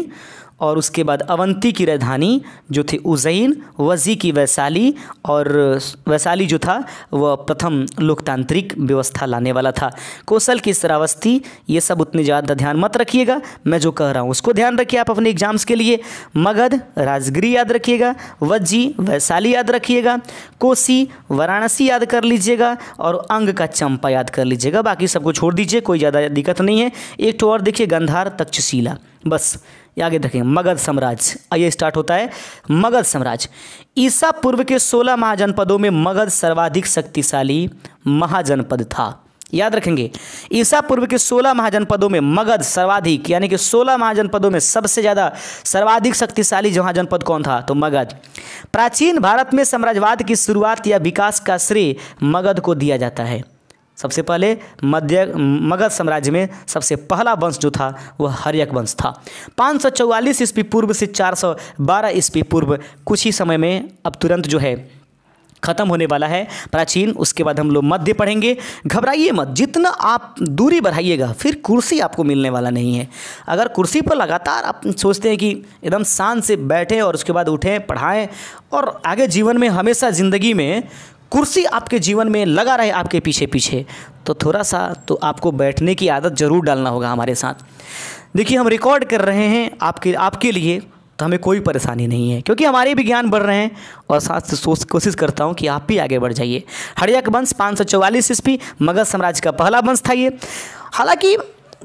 और उसके बाद अवंती की राजधानी जो थी उजैन वजी की वैशाली और वैशाली जो था वह प्रथम लोकतांत्रिक व्यवस्था लाने वाला था कौशल की श्रावस्ती ये सब उतने ज़्यादा ध्यान मत रखिएगा मैं जो कह रहा हूँ उसको ध्यान रखिए आप अपने एग्जाम्स के लिए मगध राजगिरी याद रखिएगा वज्जी वैशाली याद रखिएगा कोसी वाराणसी याद कर लीजिएगा और अंग का चंपा याद कर लीजिएगा बाकी सबको छोड़ दीजिए कोई ज़्यादा दिक्कत नहीं है एक तो और देखिए गंधार तक्षशिला बस ये आगे देखेंगे मगध साम्राज्य आइए स्टार्ट होता है मगध साम्राज्य ईसा पूर्व के सोलह महाजनपदों में मगध सर्वाधिक शक्तिशाली महाजनपद था याद रखेंगे ईसा पूर्व के 16 महाजनपदों में मगध सर्वाधिक यानी कि 16 महाजनपदों में सबसे ज़्यादा सर्वाधिक शक्तिशाली महाजनपद कौन था तो मगध प्राचीन भारत में साम्राज्यवाद की शुरुआत या विकास का श्रेय मगध को दिया जाता है सबसे पहले मध्य मगध साम्राज्य में सबसे पहला वंश जो था वह हरियक वंश था पाँच सौ चौवालीस ईस्वी पूर्व से चार सौ बारह ईस्वी पूर्व कुछ ही समय में अब तुरंत जो है खत्म होने वाला है प्राचीन उसके बाद हम लोग मध्य पढ़ेंगे घबराइए मत जितना आप दूरी बढ़ाइएगा फिर कुर्सी आपको मिलने वाला नहीं है अगर कुर्सी पर लगातार आप सोचते हैं कि एकदम शान से बैठें और उसके बाद उठें पढ़ाएं और आगे जीवन में हमेशा ज़िंदगी में कुर्सी आपके जीवन में लगा रहे आपके पीछे पीछे तो थोड़ा सा तो आपको बैठने की आदत ज़रूर डालना होगा हमारे साथ देखिए हम रिकॉर्ड कर रहे हैं आपके आपके लिए तो हमें कोई परेशानी नहीं है क्योंकि हमारे भी ज्ञान बढ़ रहे हैं और साथ से सोच कोशिश करता हूँ कि आप भी आगे बढ़ जाइए हड़िया का वंश पाँच सौ चौवालीस ईस्वी मगध साम्राज्य का पहला वंश था ये हालांकि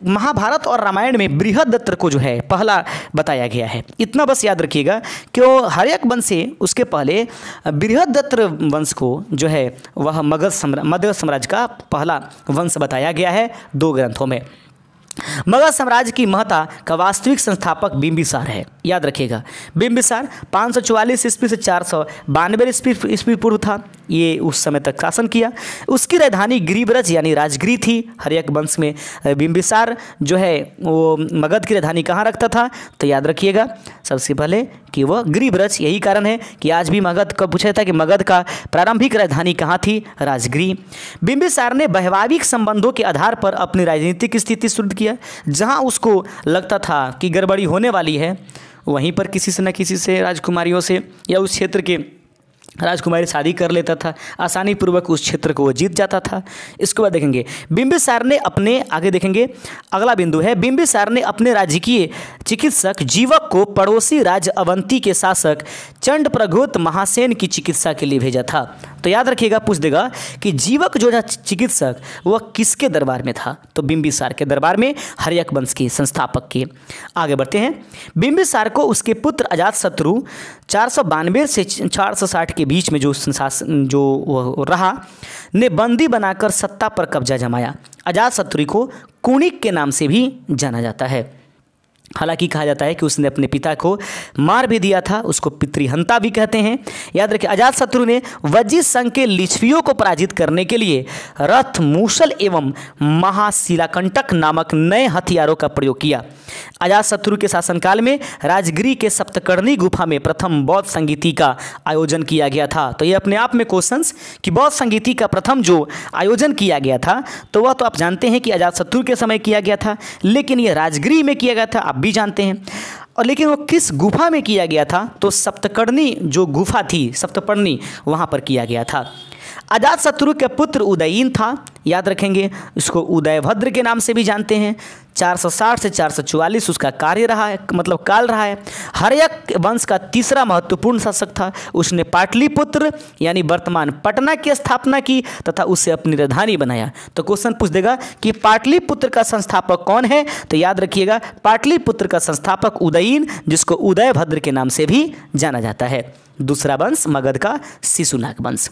महाभारत और रामायण में बृहद दत्त को जो है पहला बताया गया है इतना बस याद रखिएगा कि वो हरयक वंश से उसके पहले बृहद दत्त वंश को जो है वह मगध सम्रा मगध साम्राज्य का पहला वंश बताया गया है दो ग्रंथों में मगध साम्राज्य की महता का वास्तविक संस्थापक बिंबिसार है याद रखिएगा बिंबिसार चौवालीस ईस्वी से चार सौ बानवे ईस्वी पूर्व था ये उस समय तक शासन किया उसकी राजधानी गिरिब्रज यानी राजगिरी थी हरियक वंश में बिम्बिसार जो है वो मगध की राजधानी कहाँ रखता था तो याद रखिएगा सबसे पहले कि वह गिरिब्रज यही कारण है कि आज भी मगध का पूछा था कि मगध का प्रारंभिक राजधानी कहाँ थी राजगिरी बिंबिसार ने वैवाहिक संबंधों के आधार पर अपनी राजनीतिक स्थिति शुद्ध किया जहाँ उसको लगता था कि गड़बड़ी होने वाली है वहीं पर किसी से न किसी से राजकुमारियों से या उस क्षेत्र के राजकुमारी शादी कर लेता था आसानी पूर्वक उस क्षेत्र को वो जीत जाता था इसके बाद देखेंगे बिंबिसार ने अपने आगे देखेंगे अगला बिंदु है बिंबिसार ने अपने राजकीय चिकित्सक जीवक को पड़ोसी राज्य अवंती के शासक चंड प्रघोत महासेन की चिकित्सा के लिए भेजा था तो याद रखिएगा पूछ देगा कि जीवक जो था चिकित्सक वह किसके दरबार में था तो बिंबिसार के दरबार में हरियक वंश के संस्थापक के आगे बढ़ते हैं बिंबिसार को उसके पुत्र अजात शत्रु चार से चार के बीच में जो संशासन जो रहा ने बंदी बनाकर सत्ता पर कब्जा जमाया अजातशत्रु को कुणिक के नाम से भी जाना जाता है हालांकि कहा जाता है कि उसने अपने पिता को मार भी दिया था उसको पितृहंता भी कहते हैं याद रखिए अजात शत्रु ने वजीर संघ के लिछवियों को पराजित करने के लिए रथ मूसल एवं महाशिलाकंटक नामक नए हथियारों का प्रयोग किया अजात शत्रु के शासनकाल में राजगिरी के सप्तकर्णी गुफा में प्रथम बौद्ध संगीति का आयोजन किया गया था तो ये अपने आप में क्वेश्चन कि बौद्ध संगीति का प्रथम जो आयोजन किया गया था तो वह तो आप जानते हैं कि अजात शत्रु के समय किया गया था लेकिन यह राजगिरी में किया गया था आप भी जानते हैं और लेकिन वो किस गुफा में किया गया था तो सप्तकर्णी जो गुफा थी सप्तपर्णी वहाँ पर किया गया था अजात शत्रु के पुत्र उदयीन था याद रखेंगे इसको उदयभद्र के नाम से भी जानते हैं 460 से 444 उसका कार्य रहा है मतलब काल रहा है हरयक वंश का तीसरा महत्वपूर्ण शासक था उसने पाटलिपुत्र यानी वर्तमान पटना की स्थापना की तथा उसे अपनी राजधानी बनाया तो क्वेश्चन पूछ देगा कि पाटलिपुत्र का संस्थापक कौन है तो याद रखिएगा पाटलिपुत्र का संस्थापक उदयीन जिसको उदयभद्र के नाम से भी जाना जाता है दूसरा वंश मगध का शिशुनाग वंश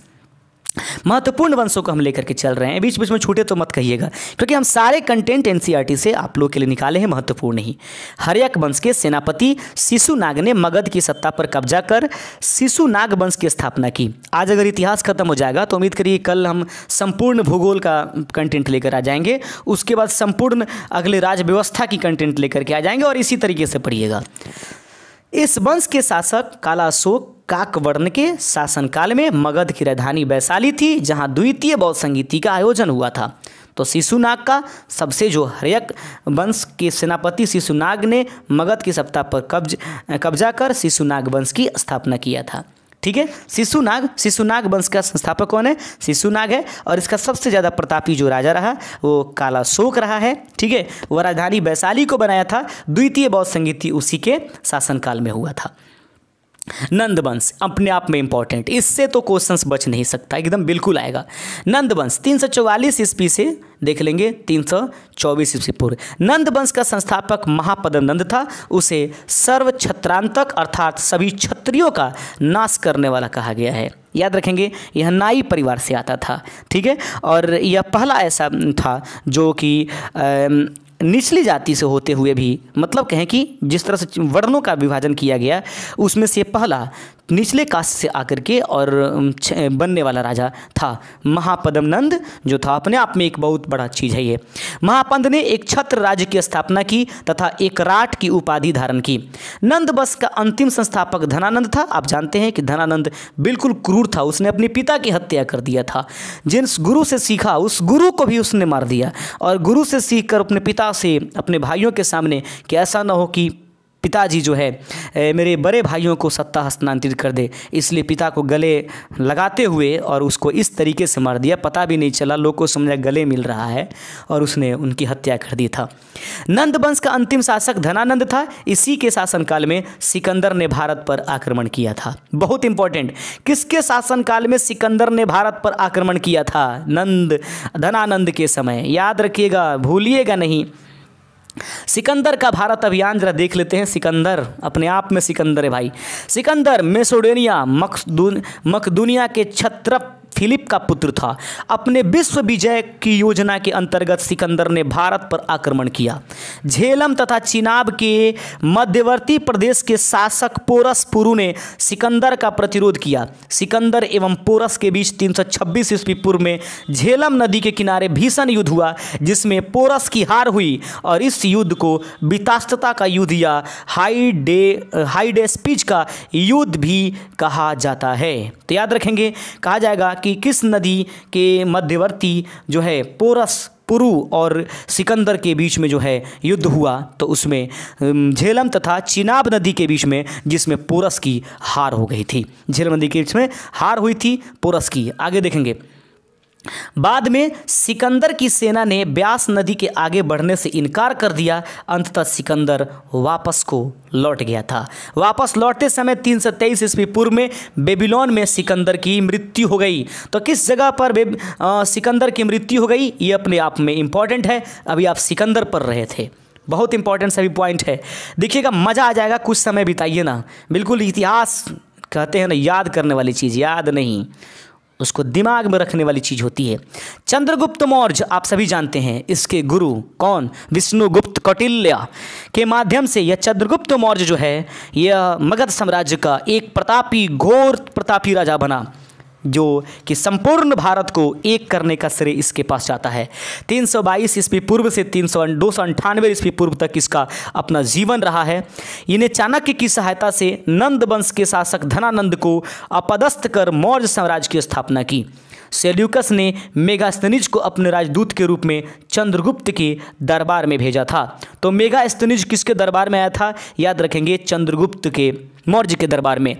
महत्वपूर्ण वंशों को हम लेकर के चल रहे हैं बीच बीच में छूटे तो मत कहिएगा क्योंकि हम सारे कंटेंट एन e से आप लोग के लिए निकाले हैं महत्वपूर्ण ही हरियक वंश के सेनापति शिशुनाग ने मगध की सत्ता पर कब्जा कर शिशुनाग वंश की स्थापना की आज अगर इतिहास खत्म हो जाएगा तो उम्मीद करिए कल हम संपूर्ण भूगोल का कंटेंट लेकर आ जाएंगे उसके बाद संपूर्ण अगले व्यवस्था की कंटेंट लेकर के आ जाएंगे और इसी तरीके से पढ़िएगा इस वंश के शासक कालाशोक काकवर्ण के शासनकाल में मगध की राजधानी वैशाली थी जहाँ द्वितीय बौद्ध संगीति का आयोजन हुआ था तो शिशुनाग का सबसे जो हरयक वंश के सेनापति शिशुनाग ने मगध की सत्ता पर कब्ज कब्जा कर शिशुनाग वंश की स्थापना किया था ठीक है शिशुनाग शिशुनाग वंश का संस्थापक कौन है शिशुनाग है और इसका सबसे ज़्यादा प्रतापी जो राजा रहा वो काला शोक रहा है ठीक है वह राजधानी वैशाली को बनाया था द्वितीय बौद्ध संगीति उसी के शासनकाल में हुआ था नंदवंश अपने आप में इंपॉर्टेंट इससे तो क्वेश्चन बच नहीं सकता एकदम बिल्कुल आएगा नंदवंश तीन सौ चौवालीस ईस्वी से देख लेंगे तीन सौ चौबीस ईस्वी पूर्व नंदवंश का संस्थापक नंद था उसे सर्व छत्रांतक अर्थात सभी क्षत्रियों का नाश करने वाला कहा गया है याद रखेंगे यह नाई परिवार से आता था ठीक है और यह पहला ऐसा था जो कि निचली जाति से होते हुए भी मतलब कहें कि जिस तरह से वर्णों का विभाजन किया गया उसमें से पहला निचले कास्ट से आकर के और बनने वाला राजा था महापदम नंद जो था अपने आप में एक बहुत बड़ा चीज़ है ये महापंद ने एक छत्र राज्य की स्थापना की तथा एक राट की उपाधि धारण की नंद बस का अंतिम संस्थापक धनानंद था आप जानते हैं कि धनानंद बिल्कुल क्रूर था उसने अपने पिता की हत्या कर दिया था जिन गुरु से सीखा उस गुरु को भी उसने मार दिया और गुरु से सीख कर अपने पिता से अपने भाइयों के सामने कि ऐसा ना हो कि पिताजी जो है ए, मेरे बड़े भाइयों को सत्ता हस्तांतरित कर दे इसलिए पिता को गले लगाते हुए और उसको इस तरीके से मार दिया पता भी नहीं चला लोग को समझा गले मिल रहा है और उसने उनकी हत्या कर दी था नंद वंश का अंतिम शासक धनानंद था इसी के शासनकाल में सिकंदर ने भारत पर आक्रमण किया था बहुत इंपॉर्टेंट किसके शासनकाल में सिकंदर ने भारत पर आक्रमण किया था नंद धनानंद के समय याद रखिएगा भूलिएगा नहीं सिकंदर का भारत अभियान जरा देख लेते हैं सिकंदर अपने आप में सिकंदर है भाई सिकंदर मेसोडेनिया मकदून के छत्रप फिलिप का पुत्र था अपने विश्व विजय की योजना के अंतर्गत सिकंदर ने भारत पर आक्रमण किया झेलम तथा चिनाब के मध्यवर्ती प्रदेश के शासक पोरस पुरु ने सिकंदर का प्रतिरोध किया सिकंदर एवं पोरस के बीच 326 सौ ईस्वी पूर्व में झेलम नदी के किनारे भीषण युद्ध हुआ जिसमें पोरस की हार हुई और इस युद्ध को वितास्तता का युद्ध या हाईडे हाईडेस्पिज का युद्ध भी कहा जाता है तो याद रखेंगे कहा जाएगा कि किस नदी के मध्यवर्ती जो है पोरस पुरु और सिकंदर के बीच में जो है युद्ध हुआ तो उसमें झेलम तथा चिनाब नदी के बीच में जिसमें पोरस की हार हो गई थी झेलम नदी के बीच में हार हुई थी पोरस की आगे देखेंगे बाद में सिकंदर की सेना ने ब्यास नदी के आगे बढ़ने से इनकार कर दिया अंततः सिकंदर वापस को लौट गया था वापस लौटते समय तीन सौ तेईस ईस्वी पूर्व में बेबीलोन में सिकंदर की मृत्यु हो गई तो किस जगह पर आ, सिकंदर की मृत्यु हो गई ये अपने आप में इम्पॉर्टेंट है अभी आप सिकंदर पर रहे थे बहुत इंपॉर्टेंट सभी पॉइंट है देखिएगा मज़ा आ जाएगा कुछ समय बिताइए ना बिल्कुल इतिहास कहते हैं ना याद करने वाली चीज़ याद नहीं उसको दिमाग में रखने वाली चीज़ होती है चंद्रगुप्त मौर्य आप सभी जानते हैं इसके गुरु कौन विष्णुगुप्त कौटिल्य के माध्यम से यह चंद्रगुप्त मौर्य जो है यह मगध साम्राज्य का एक प्रतापी घोर प्रतापी राजा बना जो कि संपूर्ण भारत को एक करने का श्रेय इसके पास जाता है 322 सौ बाईस ईस्वी पूर्व से तीन सौ दो सौ अंठानवे ईस्वी पूर्व तक इसका अपना जीवन रहा है इन्हें चाणक्य की सहायता से नंद वंश के शासक धनानंद को अपदस्थ कर मौर्य साम्राज्य की स्थापना की सेल्यूकस ने मेगास्तनिज को अपने राजदूत के रूप में चंद्रगुप्त के दरबार में भेजा था तो मेगास्तनिज किसके दरबार में आया था याद रखेंगे चंद्रगुप्त के मौर्य के दरबार में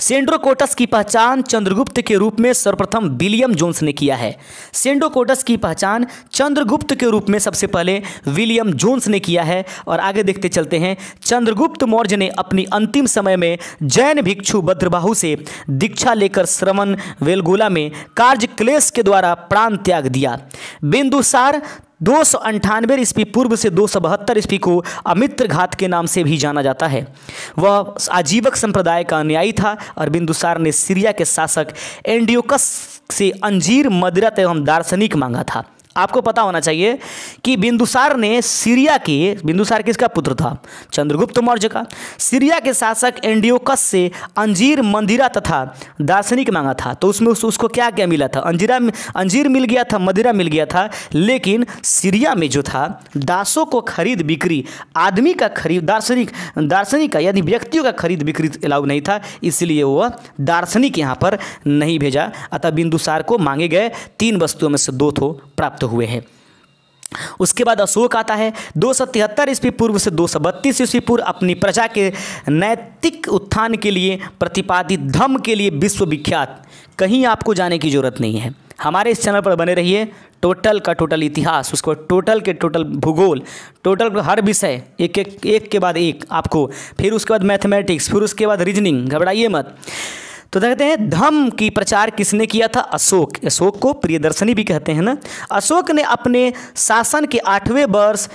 सेंड्रोकोटस की पहचान चंद्रगुप्त के रूप में सर्वप्रथम विलियम जोन्स ने किया है सेंड्रोकोटस की पहचान चंद्रगुप्त के रूप में सबसे पहले विलियम जोन्स ने किया है और आगे देखते चलते हैं चंद्रगुप्त मौर्य ने अपनी अंतिम समय में जैन भिक्षु भद्रबाहू से दीक्षा लेकर श्रवण वेलगोला में कार्य क्लेश के द्वारा प्राण त्याग दिया बिंदुसार दो सौ अंठानवे ईस्वी पूर्व से दो सौ बहत्तर ईस्वी को अमित्र घात के नाम से भी जाना जाता है वह आजीवक संप्रदाय का अनुयायी था अरबिंदुसार ने सीरिया के शासक एंडियोकस से अंजीर मदिरत एवं दार्शनिक मांगा था आपको पता होना चाहिए कि बिंदुसार ने सीरिया के बिंदुसार किसका पुत्र था चंद्रगुप्त मौर्य का सीरिया के शासक एंडियोकस से अंजीर मंदिरा तथा दार्शनिक मांगा था तो उसमें उस, उसको क्या क्या मिला था अंजीरा अंजीर मिल गया था मदिरा मिल गया था लेकिन सीरिया में जो था दासों को खरीद बिक्री आदमी का खरीद दार्शनिक दार्शनिक का यानी व्यक्तियों का खरीद बिक्री अलाउ नहीं था इसलिए वह दार्शनिक यहाँ पर नहीं भेजा अतः बिंदुसार को मांगे गए तीन वस्तुओं में से दो थो प्राप्त प्राप्त हुए हैं उसके बाद अशोक आता है दो सौ तिहत्तर ईस्वी पूर्व से दो सौ बत्तीस ईस्वी पूर्व अपनी प्रजा के नैतिक उत्थान के लिए प्रतिपादित धम के लिए विश्वविख्यात कहीं आपको जाने की ज़रूरत नहीं है हमारे इस चैनल पर बने रहिए टोटल का टोटल इतिहास उसको टोटल के टोटल भूगोल टोटल हर विषय एक एक एक के बाद एक आपको फिर उसके बाद मैथमेटिक्स फिर उसके बाद रीजनिंग घबराइए मत तो कहते हैं धम की प्रचार किसने किया था अशोक अशोक को प्रियदर्शनी भी कहते हैं ना अशोक ने अपने शासन के आठवें वर्ष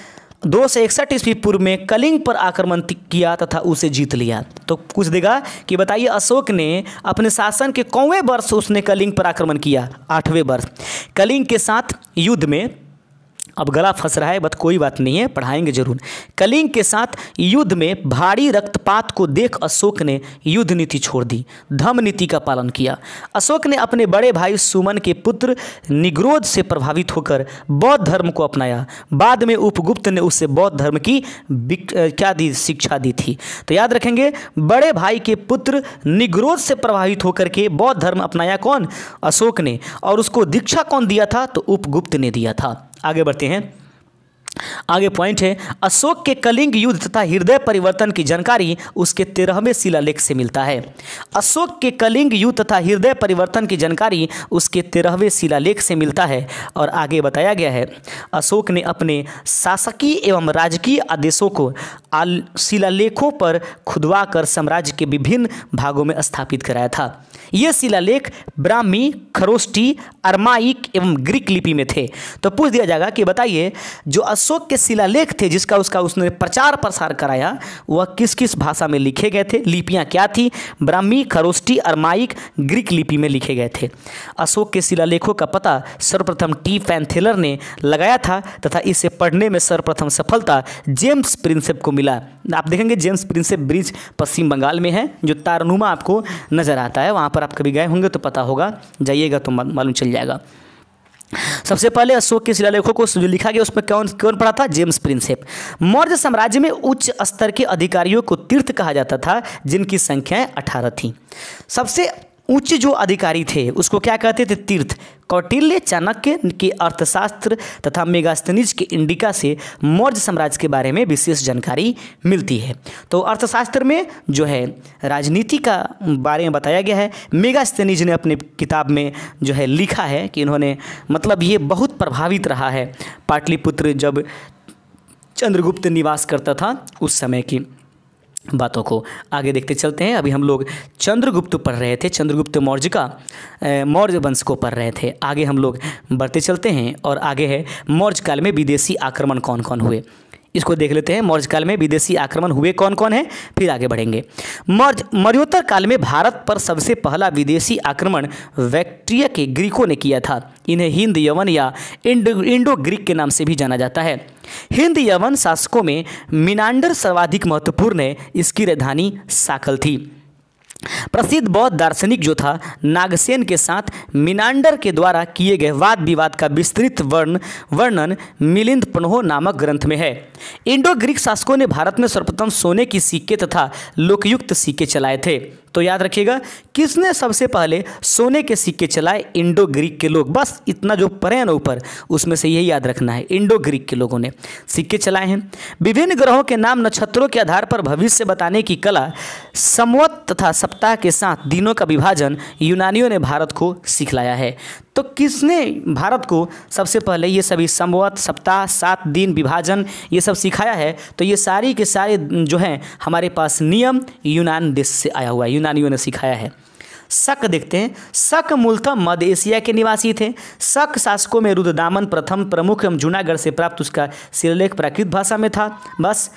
दो सौ इकसठ ईस्वी पूर्व में कलिंग पर आक्रमण किया तथा उसे जीत लिया तो कुछ देगा कि बताइए अशोक ने अपने शासन के कौवें वर्ष उसने कलिंग पर आक्रमण किया आठवें वर्ष कलिंग के साथ युद्ध में अब गला फंस रहा है बट कोई बात नहीं है पढ़ाएंगे जरूर कलिंग के साथ युद्ध में भारी रक्तपात को देख अशोक ने युद्ध नीति छोड़ दी धम नीति का पालन किया अशोक ने अपने बड़े भाई सुमन के पुत्र निग्रोध से प्रभावित होकर बौद्ध धर्म को अपनाया बाद में उपगुप्त ने उसे बौद्ध धर्म की क्या दी शिक्षा दी थी तो याद रखेंगे बड़े भाई के पुत्र निग्रोध से प्रभावित होकर के बौद्ध धर्म अपनाया कौन अशोक ने और उसको दीक्षा कौन दिया था तो उपगुप्त ने दिया था आगे बढ़ते हैं आगे पॉइंट है अशोक के कलिंग युद्ध तथा हृदय परिवर्तन की जानकारी उसके तेरहवें शिलालेख से मिलता है अशोक के कलिंग युद्ध तथा हृदय परिवर्तन की जानकारी उसके तेरहवें शिलालेख से मिलता है और आगे बताया गया है अशोक ने अपने शासकीय एवं राजकीय आदेशों को शिलालेखों पर खुदवा कर साम्राज्य के विभिन्न भागों में स्थापित कराया था यह शिलालेख ब्राह्मी खरोष्टी अरमाइक एवं ग्रीक लिपि में थे तो पूछ दिया जाएगा कि बताइए जो अशोक के शिलालेख थे जिसका उसका उसने प्रचार प्रसार कराया वह किस किस भाषा में लिखे गए थे लिपियाँ क्या थी ब्राह्मी खरोष्टी अरमाइक ग्रीक लिपि में लिखे गए थे अशोक के शिलालेखों का पता सर्वप्रथम टी फैंथेलर ने लगाया था तथा इसे पढ़ने में सर्वप्रथम सफलता जेम्स प्रिंसेप को मिला आप देखेंगे James Prinsep bridge Paschim Bangal में है जो तारनुमा आपको नजर आता है वहाँ पर आप कभी गए होंगे तो पता होगा जाइएगा तो मालूम चल जाएगा सबसे पहले अशोक के शिलालेखों को जो लिखा गया उसमें कौन कौन पढ़ा था जेम्स प्रिंसेप मौर्य साम्राज्य में उच्च स्तर के अधिकारियों को तीर्थ कहा जाता था जिनकी संख्याएं अठारह थी सबसे उच्च जो अधिकारी थे उसको क्या कहते थे तीर्थ कौटिल्य चाणक्य के अर्थशास्त्र तथा मेगास्तनिज के इंडिका से मौर्य साम्राज्य के बारे में विशेष जानकारी मिलती है तो अर्थशास्त्र में जो है राजनीति का बारे में बताया गया है मेगास्तनिज ने अपने किताब में जो है लिखा है कि इन्होंने मतलब ये बहुत प्रभावित रहा है पाटलिपुत्र जब चंद्रगुप्त निवास करता था उस समय की बातों को आगे देखते चलते हैं अभी हम लोग चंद्रगुप्त पढ़ रहे थे चंद्रगुप्त मौर्य का मौर्य वंश को पढ़ रहे थे आगे हम लोग बढ़ते चलते हैं और आगे है मौर्य काल में विदेशी आक्रमण कौन कौन हुए इसको देख लेते हैं मौर्य काल में विदेशी आक्रमण हुए कौन कौन है फिर आगे बढ़ेंगे मौर्य मौर्योत्तर काल में भारत पर सबसे पहला विदेशी आक्रमण वैक्ट्रिया के ग्रीकों ने किया था इन्हें हिंद यवन या इंडो इंडो ग्रीक के नाम से भी जाना जाता है हिंद यवन शासकों में मिनांडर सर्वाधिक महत्वपूर्ण है इसकी राजधानी साकल थी प्रसिद्ध बौद्ध दार्शनिक जो था नागसेन के साथ मिनांडर के द्वारा किए गए वाद विवाद का विस्तृत वर्ण वर्णन मिलिंद पन्हो नामक ग्रंथ में है इंडो ग्रीक शासकों ने भारत में सर्वप्रथम सोने की सिक्के तथा लोकयुक्त सिक्के चलाए थे तो याद रखिएगा किसने सबसे पहले सोने के सिक्के चलाए इंडो ग्रीक के लोग बस इतना जो पर ना ऊपर उसमें से यही याद रखना है इंडो ग्रीक के लोगों ने सिक्के चलाए हैं विभिन्न ग्रहों के नाम नक्षत्रों के आधार पर भविष्य बताने की कला समवत तथा सप्ताह के साथ दिनों का विभाजन यूनानियों ने भारत को सिखलाया है तो किसने भारत को सबसे पहले ये सभी संभवत सप्ताह सात दिन विभाजन ये सब सिखाया है तो ये सारी के सारे जो हैं हमारे पास नियम यूनान देश से आया हुआ है यूनानियों ने सिखाया है शक देखते हैं शक मूलतः मध्य एशिया के निवासी थे शक शासकों में रुद्रदामन प्रथम प्रमुख एवं जूनागढ़ से प्राप्त उसका शिलालेख प्राकृत भाषा में था बस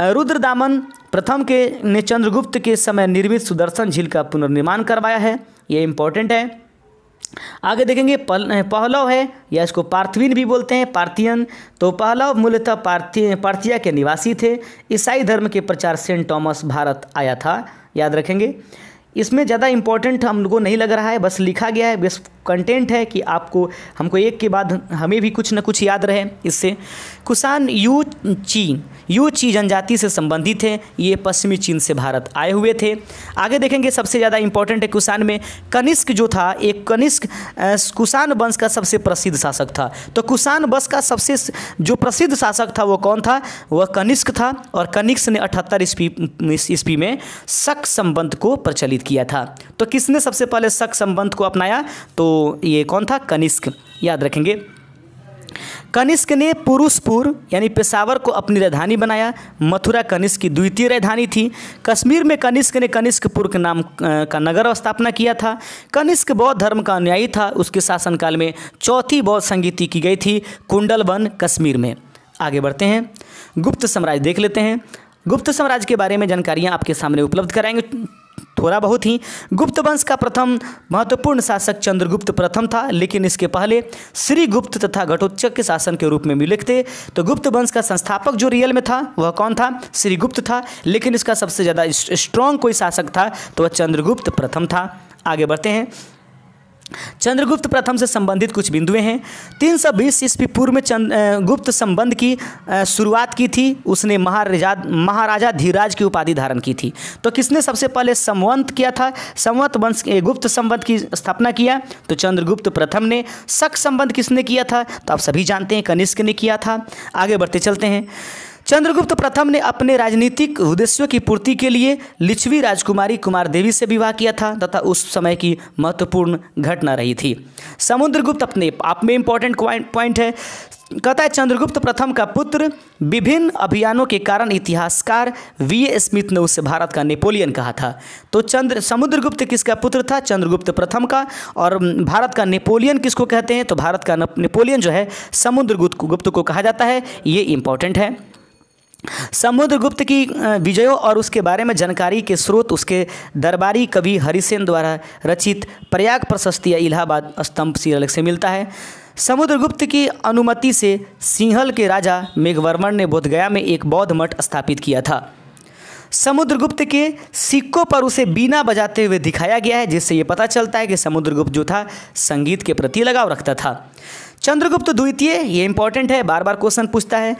रुद्रदामन प्रथम के ने चंद्रगुप्त के समय निर्मित सुदर्शन झील का पुनर्निर्माण करवाया है ये इम्पोर्टेंट है आगे देखेंगे पल पहलव है या इसको पार्थिवीन भी बोलते हैं पार्थियन तो पहलव मूलतः पार्थी पार्थिया के निवासी थे ईसाई धर्म के प्रचार सेंट टॉमस भारत आया था याद रखेंगे इसमें ज़्यादा इंपॉर्टेंट हम लोगों नहीं लग रहा है बस लिखा गया है बस कंटेंट है कि आपको हमको एक के बाद हमें भी कुछ ना कुछ याद रहे इससे कुसान यू चीन यू ची जनजाति से संबंधित हैं ये पश्चिमी चीन से भारत आए हुए थे आगे देखेंगे सबसे ज़्यादा इंपॉर्टेंट है कुषाण में कनिष्क जो था एक कनिष्क कुषाण वंश का सबसे प्रसिद्ध शासक था तो कुषाण वंश का सबसे जो प्रसिद्ध शासक था वो कौन था वह कनिष्क था और कनिष्क ने अठहत्तर ईस्वी में शक संबंध को प्रचलित किया था तो किसने सबसे पहले शक संबंध को अपनाया तो ये कौन था कनिष्क याद रखेंगे कनिष्क ने पुरुषपुर यानी पेशावर को अपनी राजधानी बनाया मथुरा कनिष्क की द्वितीय राजधानी थी कश्मीर में कनिष्क ने कनिष्कपुर के नाम का नगर स्थापना किया था कनिष्क बौद्ध धर्म का अनुयायी था उसके शासनकाल में चौथी बौद्ध संगीति की गई थी कुंडलबन कश्मीर में आगे बढ़ते हैं गुप्त साम्राज्य देख लेते हैं गुप्त साम्राज्य के बारे में जानकारियाँ आपके सामने उपलब्ध कराएंगे थोड़ा बहुत ही गुप्त वंश का प्रथम महत्वपूर्ण शासक चंद्रगुप्त प्रथम था लेकिन इसके पहले श्रीगुप्त तथा घटोत्चक के शासन के रूप में मिले थे तो गुप्त वंश का संस्थापक जो रियल में था वह कौन था श्रीगुप्त था लेकिन इसका सबसे ज़्यादा स्ट्रॉन्ग कोई शासक था तो वह चंद्रगुप्त प्रथम था आगे बढ़ते हैं चंद्रगुप्त प्रथम से संबंधित कुछ बिंदुएं हैं 320 सौ बीस ईस्वी पूर्व में चंद गुप्त संबंध की शुरुआत की थी उसने महाराजा महाराजा धीराज की उपाधि धारण की थी तो किसने सबसे पहले संवंत किया था संवंत वंश गुप्त संबंध की स्थापना किया तो चंद्रगुप्त प्रथम ने शक संबंध किसने किया था तो आप सभी जानते हैं कनिष्क ने किया था आगे बढ़ते चलते हैं चंद्रगुप्त प्रथम ने अपने राजनीतिक उद्देश्यों की पूर्ति के लिए लिच्छवी राजकुमारी कुमार देवी से विवाह किया था तथा उस समय की महत्वपूर्ण घटना रही थी समुद्रगुप्त अपने आप में इंपॉर्टेंट पॉइंट है कहता है चंद्रगुप्त प्रथम का पुत्र विभिन्न अभियानों के कारण इतिहासकार वी ए स्मिथ ने उसे भारत का नेपोलियन कहा था तो चंद्र समुद्रगुप्त किसका पुत्र था चंद्रगुप्त प्रथम का और भारत का नेपोलियन किसको कहते हैं तो भारत का नेपोलियन जो है समुद्रगुप्त गुप्त को कहा जाता है ये इंपॉर्टेंट है समुद्रगुप्त की विजयों और उसके बारे में जानकारी के स्रोत उसके दरबारी कवि हरिसेन द्वारा रचित प्रयाग प्रशस्ति या इलाहाबाद स्तंभ सीरल से मिलता है समुद्रगुप्त की अनुमति से सिंहल के राजा मेघवर्मन ने बोधगया में एक बौद्ध मठ स्थापित किया था समुद्रगुप्त के सिक्कों पर उसे बीना बजाते हुए दिखाया गया है जिससे ये पता चलता है कि समुद्रगुप्त जो था संगीत के प्रति लगाव रखता था चंद्रगुप्त द्वितीय ये इंपॉर्टेंट है बार बार क्वेश्चन पूछता है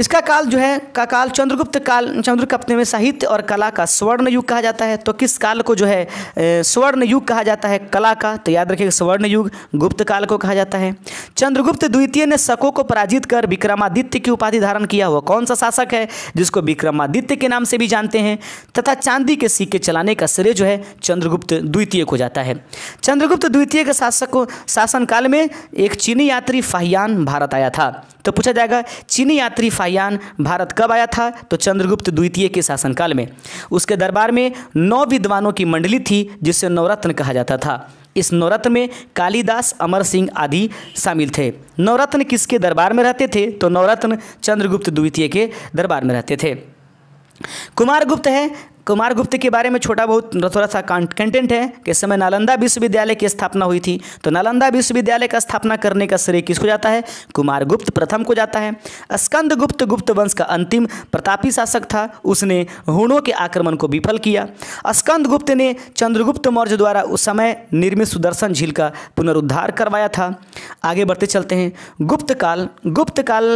इसका काल जो है का काल चंद्रगुप्त काल चंद्रगुप्त में साहित्य और कला का स्वर्ण युग कहा जाता है तो किस काल को जो है स्वर्ण युग कहा जाता है कला का तो याद रखिएगा स्वर्ण युग गुप्त काल को कहा जाता है चंद्रगुप्त द्वितीय ने शकों को पराजित कर विक्रमादित्य की उपाधि धारण किया हुआ कौन सा शासक है जिसको विक्रमादित्य के नाम से भी जानते हैं तथा चांदी के सिक्के चलाने का श्रेय जो है चंद्रगुप्त द्वितीय को जाता है चंद्रगुप्त द्वितीय के शासक शासनकाल में एक चीनी यात्री फाहियान भारत आया था तो पूछा जाएगा चीनी यात्री फाइयान भारत कब आया था तो चंद्रगुप्त द्वितीय के शासनकाल में उसके दरबार में नौ विद्वानों की मंडली थी जिसे नवरत्न कहा जाता था इस नवरत्न में कालिदास अमर सिंह आदि शामिल थे नवरत्न किसके दरबार में रहते थे तो नवरत्न चंद्रगुप्त द्वितीय के दरबार में रहते थे कुमारगुप्त है कुमार गुप्त के बारे में छोटा बहुत थोड़ा सा कंटेंट है कि इस समय नालंदा विश्वविद्यालय की स्थापना हुई थी तो नालंदा विश्वविद्यालय का स्थापना करने का श्रेय किसको जाता है कुमार गुप्त प्रथम को जाता है स्कंद गुप्त गुप्त वंश का अंतिम प्रतापी शासक था उसने हुणों के आक्रमण को विफल किया स्कंद गुप्त ने चंद्रगुप्त मौर्य द्वारा उस समय निर्मित सुदर्शन झील का पुनरुद्धार करवाया था आगे बढ़ते चलते हैं गुप्त काल गुप्त काल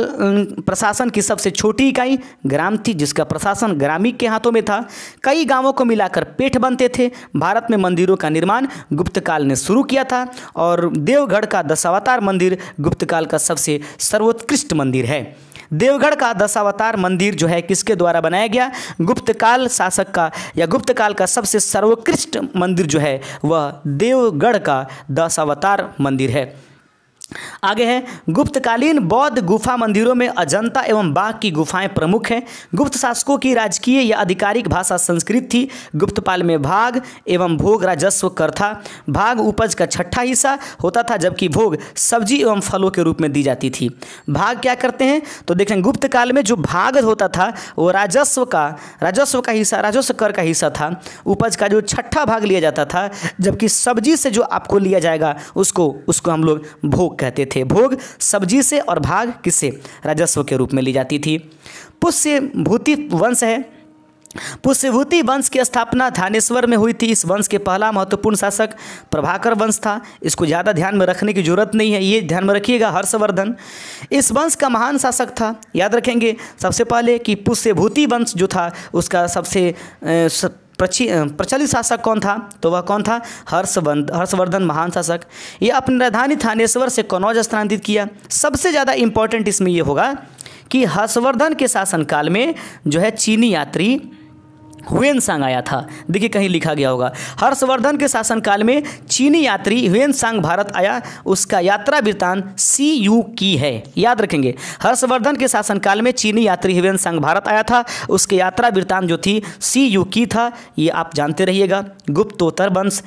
प्रशासन की सबसे छोटी इकाई ग्राम थी जिसका प्रशासन ग्रामीण के हाथों में था कई गांवों को मिलाकर पेठ बनते थे भारत में मंदिरों का निर्माण गुप्त काल ने शुरू किया था और देवगढ़ का दशावतार मंदिर गुप्त काल का सबसे सर्वोत्कृष्ट मंदिर है देवगढ़ का दशावतार मंदिर जो है किसके द्वारा बनाया गया गुप्तकाल शासक का या गुप्तकाल का सबसे सर्वोत्कृष्ट मंदिर जो है वह देवगढ़ का दशावतार मंदिर है आगे है गुप्तकालीन बौद्ध गुफा मंदिरों में अजंता एवं बाघ की गुफाएं प्रमुख हैं गुप्त शासकों की राजकीय या आधिकारिक भाषा संस्कृत थी गुप्तपाल में भाग एवं भोग राजस्व कर था भाग उपज का छठा हिस्सा होता था जबकि भोग सब्जी एवं फलों के रूप में दी जाती थी भाग क्या करते हैं तो देखें गुप्त काल में जो भाग होता था वो राजस्व का राजस्व का हिस्सा राजस्व कर का हिस्सा था उपज का जो छठा भाग लिया जाता था जबकि सब्जी से जो आपको लिया जाएगा उसको उसको हम लोग भोग कहते थे भोग सब्जी से और भाग किससे राजस्व के रूप में ली जाती थी पुष्य भूति वंश है पुष्यभूति वंश की स्थापना धानेश्वर में हुई थी इस वंश के पहला महत्वपूर्ण शासक प्रभाकर वंश था इसको ज़्यादा ध्यान में रखने की जरूरत नहीं है ये ध्यान में रखिएगा हर्षवर्धन इस वंश का महान शासक था याद रखेंगे सबसे पहले कि पुष्यभूति वंश जो था उसका सबसे प्रचलित शासक कौन था तो वह कौन था हर्षवर्धन हर्षवर्धन महान शासक यह अपनी राजधानी थानेश्वर से कनौज स्थानांतरित किया सबसे ज़्यादा इंपॉर्टेंट इसमें यह होगा कि हर्षवर्धन के शासनकाल में जो है चीनी यात्री सांग आया था देखिए कहीं लिखा गया होगा हर्षवर्धन के शासनकाल में चीनी यात्री सांग भारत आया उसका यात्रा वृतान सी यू की है याद रखेंगे हर्षवर्धन के शासनकाल में चीनी यात्री सांग भारत आया था उसके यात्रा वृतान जो थी सी यू की था ये आप जानते रहिएगा गुप्तोत्तर वंश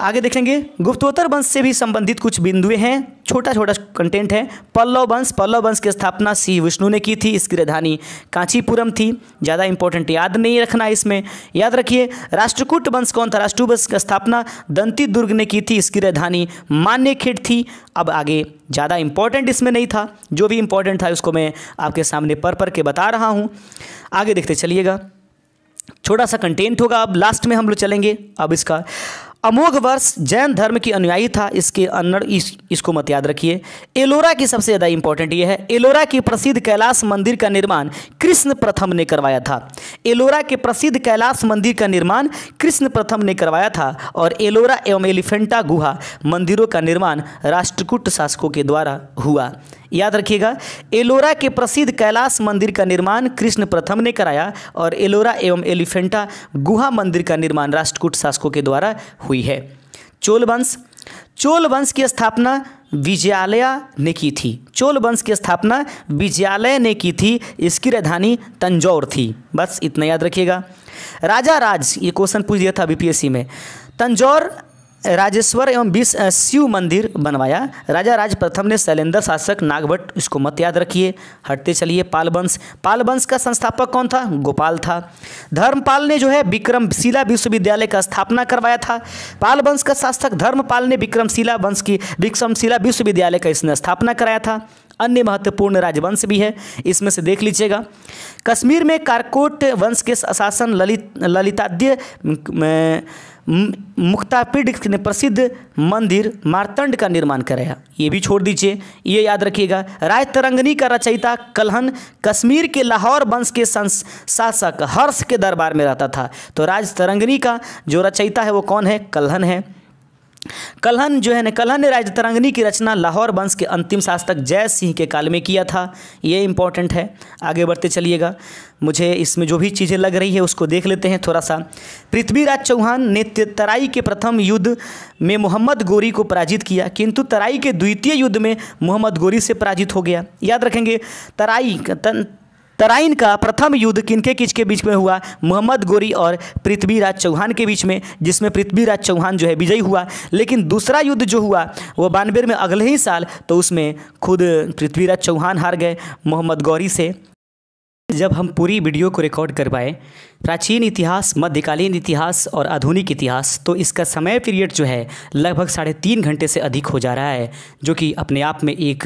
आगे देखेंगे गुप्तोत्तर वंश से भी संबंधित कुछ बिंदुएं हैं छोटा छोटा कंटेंट है पल्लव वंश पल्लव वंश की स्थापना सी विष्णु ने की थी इसकी राजधानी कांचीपुरम थी ज़्यादा इंपॉर्टेंट याद नहीं रखना इसमें याद रखिए राष्ट्रकूट वंश कौन था राष्ट्र वंश की स्थापना दंती दुर्ग ने की थी इसकी राजधानी मान्यखेट थी अब आगे ज़्यादा इंपॉर्टेंट इसमें नहीं था जो भी इंपॉर्टेंट था उसको मैं आपके सामने पढ़ पढ़ के बता रहा हूँ आगे देखते चलिएगा छोटा सा कंटेंट होगा अब लास्ट में हम लोग चलेंगे अब इसका अमोघ वर्ष जैन धर्म की अनुयायी था इसके अन्नड़ इस, इसको मत याद रखिए एलोरा की सबसे ज़्यादा इंपॉर्टेंट ये है एलोरा की प्रसिद्ध कैलाश मंदिर का निर्माण कृष्ण प्रथम ने करवाया था एलोरा के प्रसिद्ध कैलाश मंदिर का निर्माण कृष्ण प्रथम ने करवाया था और एलोरा एवं एलिफेंटा गुहा मंदिरों का निर्माण राष्ट्रकूट शासकों के द्वारा हुआ याद रखिएगा एलोरा के प्रसिद्ध कैलाश मंदिर का निर्माण कृष्ण प्रथम ने कराया और एलोरा एवं एलिफेंटा गुहा मंदिर का निर्माण राष्ट्रकूट शासकों के द्वारा हुई है चोल वंश चोल वंश की स्थापना विजयालया ने की थी चोल वंश की स्थापना विजयालय ने की थी इसकी राजधानी तंजौर थी बस इतना याद रखिएगा राजा राज ये क्वेश्चन पूछ दिया था बीपीएससी में तंजौर राजेश्वर एवं बीस शिव मंदिर बनवाया राजा राज प्रथम ने शैलेंद्र शासक नागभट्ट इसको मत याद रखिए हटते चलिए पालवंश पालवंश का संस्थापक कौन था गोपाल था धर्मपाल ने जो है विक्रमशिला विश्वविद्यालय का स्थापना करवाया था पालवंश का शासक धर्मपाल ने विक्रमशिला वंश की विक्रमशिला विश्वविद्यालय का इसने स्थापना कराया था अन्य महत्वपूर्ण राजवंश भी है इसमें से देख लीजिएगा कश्मीर में कारकोट वंश के शासन ललित ललिताद्य मुक्तापीठ ने प्रसिद्ध मंदिर मारतंड का निर्माण कराया ये भी छोड़ दीजिए ये याद रखिएगा राय तरंगनी का रचयिता कलहन कश्मीर के लाहौर वंश के शासक हर्ष के दरबार में रहता था तो राज तरंगनी का जो रचयिता है वो कौन है कलहन है कलहन जो है ना कलहन ने राज तरंगनी की रचना लाहौर वंश के अंतिम शासक जय सिंह के काल में किया था ये इंपॉर्टेंट है आगे बढ़ते चलिएगा मुझे इसमें जो भी चीज़ें लग रही है उसको देख लेते हैं थोड़ा सा पृथ्वीराज चौहान ने तराई के प्रथम युद्ध में मोहम्मद गोरी को पराजित किया किंतु तराई के द्वितीय युद्ध में मोहम्मद गोरी से पराजित हो गया याद रखेंगे तराई तन, तराइन का प्रथम युद्ध किनके किच के बीच में हुआ मोहम्मद गोरी और पृथ्वीराज चौहान के बीच में जिसमें पृथ्वीराज चौहान जो है विजयी हुआ लेकिन दूसरा युद्ध जो हुआ वो बानवेर में अगले ही साल तो उसमें खुद पृथ्वीराज चौहान हार गए मोहम्मद गौरी से जब हम पूरी वीडियो को रिकॉर्ड कर प्राचीन इतिहास मध्यकालीन इतिहास और आधुनिक इतिहास तो इसका समय पीरियड जो है लगभग साढ़े तीन घंटे से अधिक हो जा रहा है जो कि अपने आप में एक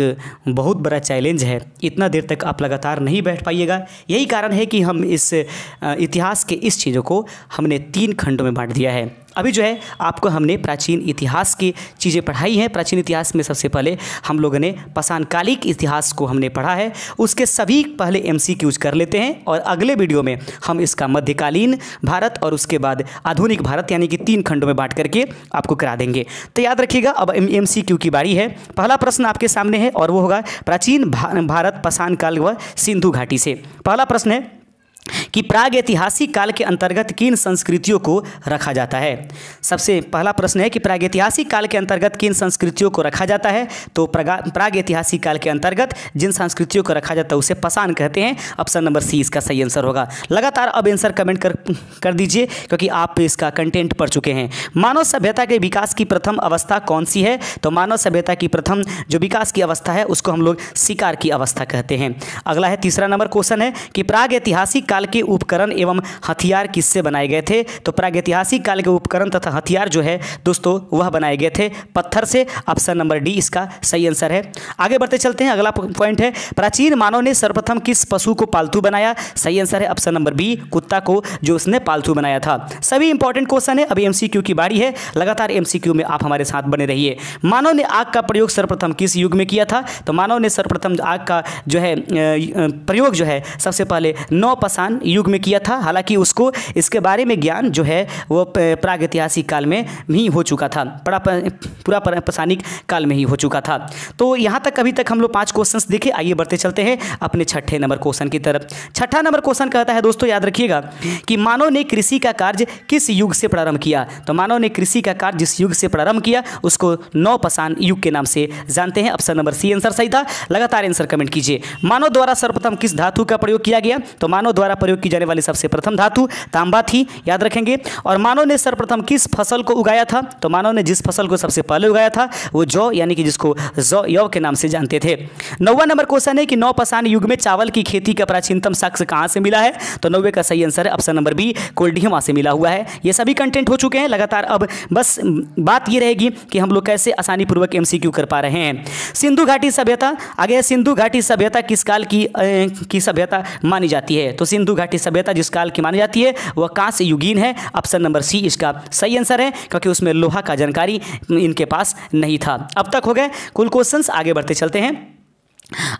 बहुत बड़ा चैलेंज है इतना देर तक आप लगातार नहीं बैठ पाइएगा यही कारण है कि हम इस इतिहास के इस चीज़ों को हमने तीन खंडों में बांट दिया है अभी जो है आपको हमने प्राचीन इतिहास की चीज़ें पढ़ाई हैं प्राचीन इतिहास में सबसे पहले हम लोगों ने पसानकालिक इतिहास को हमने पढ़ा है उसके सभी पहले एम क्यूज कर लेते हैं और अगले वीडियो में हम इसका मध्यकालीन भारत और उसके बाद आधुनिक भारत यानी कि तीन खंडों में बांट करके आपको करा देंगे तो याद रखिएगा अब एम की बारी है पहला प्रश्न आपके सामने है और वो होगा प्राचीन भारत पसान काल व सिंधु घाटी से पहला प्रश्न है कि प्राग ऐतिहासिक काल के अंतर्गत किन संस्कृतियों को रखा जाता है सबसे पहला प्रश्न है कि प्राग ऐतिहासिक काल के अंतर्गत किन संस्कृतियों को रखा जाता है तो प्राग ऐतिहासिक काल के अंतर्गत जिन संस्कृतियों को रखा जाता है उसे पसान कहते हैं ऑप्शन नंबर सी इसका सही आंसर होगा लगातार अब आंसर कमेंट कर कर दीजिए क्योंकि आप इसका कंटेंट पढ़ चुके हैं मानव सभ्यता के विकास की प्रथम अवस्था कौन सी है तो मानव सभ्यता की प्रथम जो विकास की अवस्था है उसको हम लोग शिकार की अवस्था कहते हैं अगला है तीसरा नंबर क्वेश्चन है कि प्राग ऐतिहासिक काल काल के उपकरण एवं हथियार किससे बनाए गए थे तो प्रागैतिहासिक काल के उपकरण तथा हथियार जो है दोस्तों वह बनाए गए थे पत्थर से ऑप्शन नंबर डी इसका सही आंसर है आगे बढ़ते चलते हैं अगला पॉइंट है प्राचीन मानव ने सर्वप्रथम किस पशु को पालतू बनाया सही आंसर है ऑप्शन नंबर बी कुत्ता को जो उसने पालतू बनाया था सभी इंपॉर्टेंट क्वेश्चन है अभी एम की बारी है लगातार एम में आप हमारे साथ बने रहिए मानव ने आग का प्रयोग सर्वप्रथम किस युग में किया था तो मानव ने सर्वप्रथम आग का जो है प्रयोग जो है सबसे पहले नौ पसान वर्तमान युग में किया था हालांकि उसको इसके बारे में ज्ञान जो है वो प्रागैतिहासिक काल में ही हो चुका था बड़ा पूरा पसानिक काल में ही हो चुका था तो यहाँ तक अभी तक हम लोग पाँच क्वेश्चन देखे आइए बढ़ते चलते हैं अपने छठे नंबर क्वेश्चन की तरफ छठा नंबर क्वेश्चन कहता है दोस्तों याद रखिएगा कि मानव ने कृषि का कार्य किस युग से प्रारंभ किया तो मानव ने कृषि का कार्य जिस युग से प्रारंभ किया उसको नौ पसान युग के नाम से जानते हैं ऑप्शन नंबर सी आंसर सही था लगातार आंसर कमेंट कीजिए मानव द्वारा सर्वप्रथम किस धातु का प्रयोग किया गया तो मानव द्वारा द्वारा प्रयोग की जाने वाली सबसे प्रथम धातु तांबा थी याद रखेंगे और मानव ने सर्वप्रथम किस फसल को उगाया था तो मानव ने जिस फसल को सबसे पहले उगाया था वो जौ यानी कि जिसको जौ यौ के नाम से जानते थे नौवा नंबर क्वेश्चन है कि नौ पसान युग में चावल की खेती का प्राचीनतम साक्ष्य कहाँ से मिला है तो नौवे का सही आंसर है ऑप्शन नंबर बी कोल्डिहमा से मिला हुआ है ये सभी कंटेंट हो चुके हैं लगातार अब बस बात ये रहेगी कि हम लोग कैसे आसानी पूर्वक एम कर पा रहे हैं सिंधु घाटी सभ्यता आगे सिंधु घाटी सभ्यता किस काल की की सभ्यता मानी जाती है तो सिंधु घाटी सभ्यता जिस काल की मानी जाती है वह कांस्य युगीन है ऑप्शन नंबर सी इसका सही आंसर है क्योंकि उसमें लोहा का जानकारी इनके पास नहीं था अब तक हो गए कुल क्वेश्चन आगे बढ़ते चलते हैं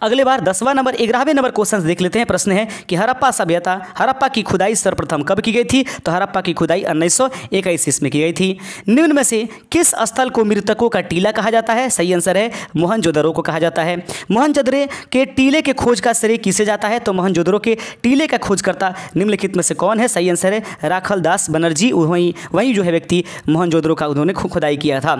अगले बार दसवां नंबर ग्यारहवें नंबर क्वेश्चन देख लेते हैं प्रश्न है कि हरप्पा सभ्यता हरप्पा की खुदाई सर्वप्रथम कब की गई थी तो हरप्पा की खुदाई उन्नीस सौ इक्कीस में की गई थी निम्न में से किस स्थल को मृतकों का टीला कहा जाता है सही आंसर है मोहनजोदड़ो को कहा जाता है मोहनजोदरे के टीले के खोज का श्रेय किसे जाता है तो मोहनजोदड़ो के टीले का खोजकर्ता निम्नलिखित में से कौन है सही आंसर है राखल दास बनर्जी वहीं वहीं जो है व्यक्ति मोहनजोदड़ो का उन्होंने खुदाई किया था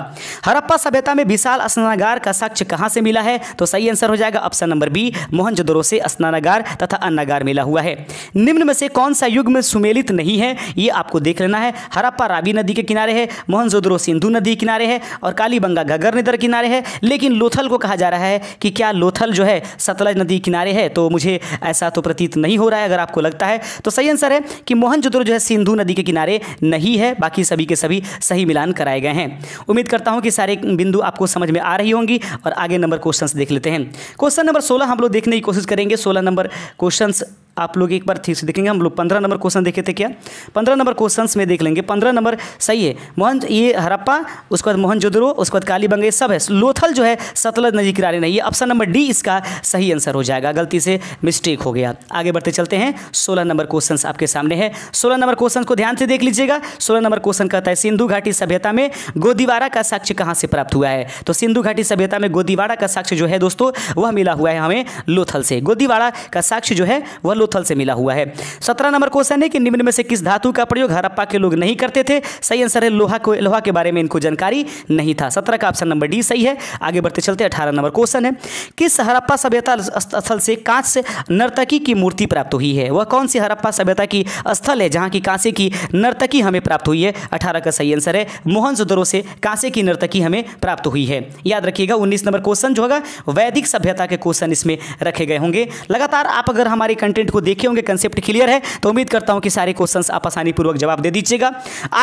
हरप्पा सभ्यता में विशाल स्नानागार का साक्ष्य कहाँ से मिला है तो सही आंसर हो जाएगा का ऑप्शन नंबर बी मोहनजोदड़ो से स्नानागार तथा अन्नागार मिला हुआ है निम्न में से कौन सा युग में सुमेलित नहीं है ये आपको देख लेना है हरप्पा रावी नदी के किनारे है मोहनजोदड़ो सिंधु नदी किनारे है और कालीबंगा घगर नदी किनारे है लेकिन लोथल को कहा जा रहा है कि क्या लोथल जो है सतलज नदी किनारे है तो मुझे ऐसा तो प्रतीत नहीं हो रहा है अगर आपको लगता है तो सही आंसर है कि मोहनजोदड़ो जो है सिंधु नदी के किनारे नहीं है बाकी सभी के सभी सही मिलान कराए गए हैं उम्मीद करता हूं कि सारे बिंदु आपको समझ में आ रही होंगी और आगे नंबर क्वेश्चन देख लेते हैं क्वेश्चन नंबर सोलह हम लोग देखने की कोशिश करेंगे सोलह नंबर क्वेश्चन आप लोग एक बार ठीक से देखेंगे हम लोग पंद्रह नंबर क्वेश्चन देखे थे क्या पंद्रह नंबर क्वेश्चन में देख लेंगे पंद्रह नंबर सही है मोहन ये हरप्पा उसके बाद मोहन जोदरो उसके बाद कालीबंगा ये सब है लोथल जो है सतलज नदी किनारे नहीं ये ऑप्शन नंबर डी इसका सही आंसर हो जाएगा गलती से मिस्टेक हो गया आगे बढ़ते चलते हैं सोलह नंबर क्वेश्चन आपके सामने है सोलह नंबर क्वेश्चन को ध्यान से देख लीजिएगा सोलह नंबर क्वेश्चन कहता है सिंधु घाटी सभ्यता में गोदीवारा का साक्ष्य कहाँ से प्राप्त हुआ है तो सिंधु घाटी सभ्यता में गोदीवाड़ा का साक्ष्य जो है दोस्तों वह मिला हुआ है हमें लोथल से गोदीवाड़ा का साक्ष्य जो है वह लोथल से मिला हुआ है सत्रह नंबर क्वेश्चन है कि निम्न में से किस धातु का प्रयोग हरप्पा के लोग नहीं करते थे सही आंसर है लोहा को लोहा के बारे में इनको जानकारी नहीं था सत्रह का ऑप्शन नंबर डी सही है आगे बढ़ते चलते अठारह नंबर क्वेश्चन है किस हरप्पा सभ्यता स्थल से कांच नर्तकी की मूर्ति प्राप्त हुई है वह कौन सी हरप्पा सभ्यता की स्थल है जहाँ की कांसे की नर्तकी हमें प्राप्त हुई है अठारह का सही आंसर है मोहन से कांसे की नर्तकी हमें प्राप्त हुई है याद रखिएगा उन्नीस नंबर क्वेश्चन जो होगा वैदिक सभ्यता के क्वेश्चन इसमें रखे गए होंगे लगातार आप अगर हमारे कंटेंट को देखे होंगे कंसेप्ट क्लियर है तो उम्मीद करता हूं कि सारे क्वेश्चन आप आसानीपूर्वक जवाब दे दीजिएगा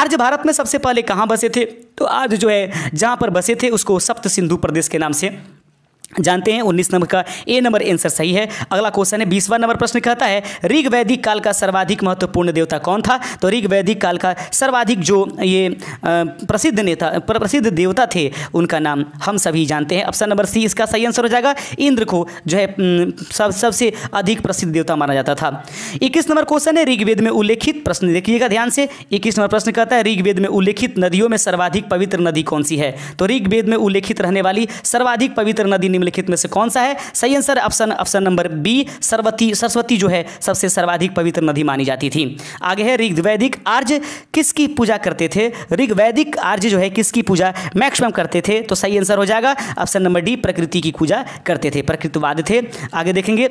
आर्य भारत में सबसे पहले कहाँ बसे थे तो आज जो है जहाँ पर बसे थे उसको सप्त सिंधु प्रदेश के नाम से जानते हैं उन्नीस नंबर का ए नंबर आंसर सही है अगला क्वेश्चन है बीसवा नंबर प्रश्न कहता है ऋग वैदिक काल का सर्वाधिक महत्वपूर्ण देवता कौन था तो ऋग वैदिक काल का सर्वाधिक जो ये प्रसिद्ध नेता प्रसिद्ध देवता थे उनका नाम हम सभी जानते हैं ऑप्शन नंबर सी इसका सही आंसर हो जाएगा इंद्र को जो है सब सबसे अधिक प्रसिद्ध देवता माना जाता था इक्कीस नंबर क्वेश्चन है ऋग्वेद में उल्लेखित प्रश्न देखिएगा ध्यान से इक्कीस नंबर प्रश्न कहता है ऋग्वेद में उल्लेखित नदियों में सर्वाधिक पवित्र नदी कौन सी है तो ऋग्वेद में उल्लेखित रहने वाली सर्वाधिक पवित्र नदी निम्नलिखित में से कौन सा है सही answer option option number B Saraswati Saraswati जो है सबसे सर्वाधिक पवित्र नदी मानी जाती थी आगे है ऋग्वैदिक आर्ज किसकी पूजा करते थे ऋग्वैदिक आर्ज जो है किसकी पूजा मैक्सिमम करते थे तो सही आंसर हो जाएगा ऑप्शन नंबर डी प्रकृति की पूजा करते थे प्रकृतिवाद थे आगे देखेंगे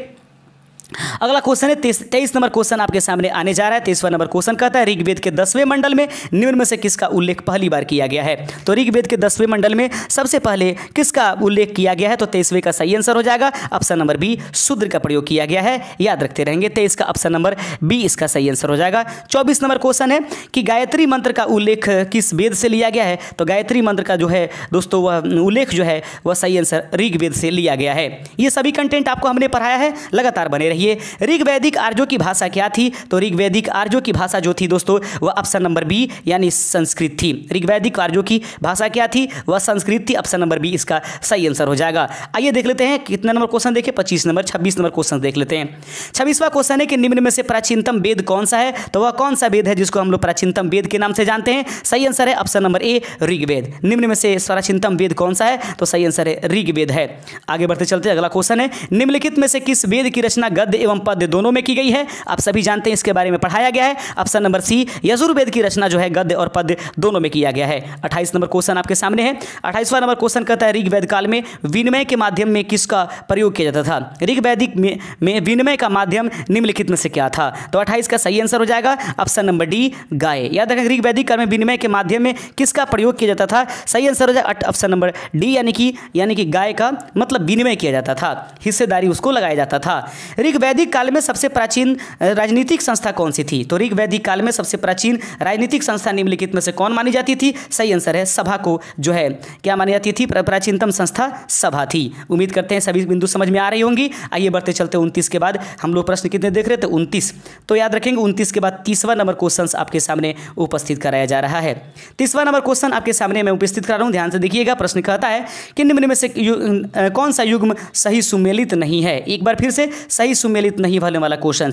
अगला क्वेश्चन है तेईस नंबर क्वेश्चन आपके सामने आने जा रहा है तेईसवा नंबर क्वेश्चन कहता है ऋग्वेद के दसवें मंडल में निम्न में से किसका उल्लेख पहली बार किया गया है तो ऋग्वेद के दसवें मंडल में सबसे पहले किसका उल्लेख किया गया है तो तेईसवें का सही आंसर हो जाएगा ऑप्शन नंबर बी शूद्र का प्रयोग किया गया है याद रखते रहेंगे तेईस का ऑप्शन नंबर बी इसका सही आंसर हो जाएगा चौबीस नंबर क्वेश्चन है कि गायत्री मंत्र का उल्लेख किस वेद से लिया गया है तो गायत्री मंत्र का जो है दोस्तों वह उल्लेख जो है वह सही आंसर ऋग्वेद से लिया गया है ये सभी कंटेंट आपको हमने पढ़ाया है लगातार बने रही चाहिए ऋग्वैदिक आर्यों की भाषा क्या थी तो ऋग्वैदिक आर्यों की भाषा जो थी दोस्तों वह ऑप्शन नंबर बी यानी संस्कृत थी ऋग्वैदिक आर्यों की भाषा क्या थी वह संस्कृत थी ऑप्शन नंबर बी इसका सही आंसर हो जाएगा आइए देख लेते हैं कितना नंबर क्वेश्चन देखे पच्चीस नंबर छब्बीस नंबर क्वेश्चन देख लेते हैं छब्बीसवा क्वेश्चन है कि निम्न में से प्राचीनतम वेद कौन सा है तो वह कौन सा वेद है जिसको हम लोग प्राचीनतम वेद के नाम से जानते हैं सही आंसर है ऑप्शन नंबर ए ऋग्वेद निम्न में से प्राचीनतम वेद कौन सा है तो सही आंसर है ऋग्वेद है आगे बढ़ते चलते अगला क्वेश्चन है निम्नलिखित में से किस वेद की रचना गद्य एवं पद्य दोनों में की गई है आप सभी जानते हैं इसके बारे में पढ़ाया गया है ऑप्शन नंबर सी यजुर्वेद की रचना जो है गद्य और पद्य दोनों में किया गया है अट्ठाईस नंबर क्वेश्चन आपके सामने है अट्ठाईसवा नंबर क्वेश्चन कहता है ऋग्वेद काल में विनिमय के माध्यम में किसका प्रयोग किया जाता था ऋग्वैदिक में, में विनिमय का माध्यम निम्नलिखित में से क्या था तो अट्ठाईस का सही आंसर हो जाएगा ऑप्शन नंबर डी गाय याद रखें ऋग्वैदिक काल में विनिमय के माध्यम में किसका प्रयोग किया जाता था सही आंसर हो जाएगा ऑप्शन नंबर डी यानी कि यानी कि गाय का मतलब विनिमय किया जाता था हिस्सेदारी उसको लगाया जाता था ऋग ऋग्वैदिक काल में सबसे प्राचीन राजनीतिक संस्था कौन सी थी तो ऋग्वैदिक काल में सबसे प्राचीन राजनीतिक संस्था निम्नलिखित में से कौन मानी जाती थी सही आंसर है सभा को जो है क्या मानी जाती थी प्राचीनतम संस्था सभा थी उम्मीद करते हैं सभी बिंदु समझ में आ रही होंगी आइए बढ़ते चलते उनतीस के बाद हम लोग प्रश्न कितने देख रहे थे उनतीस तो याद रखेंगे उनतीस के बाद तीसवा नंबर क्वेश्चन आपके सामने उपस्थित कराया जा रहा है तीसवा नंबर क्वेश्चन आपके सामने मैं उपस्थित करा रहा हूँ ध्यान से देखिएगा प्रश्न कहता है कि निम्न में से कौन सा युग्म सही सुमेलित नहीं है एक बार फिर से सही सुमेलित नहीं होने वाला क्वेश्चन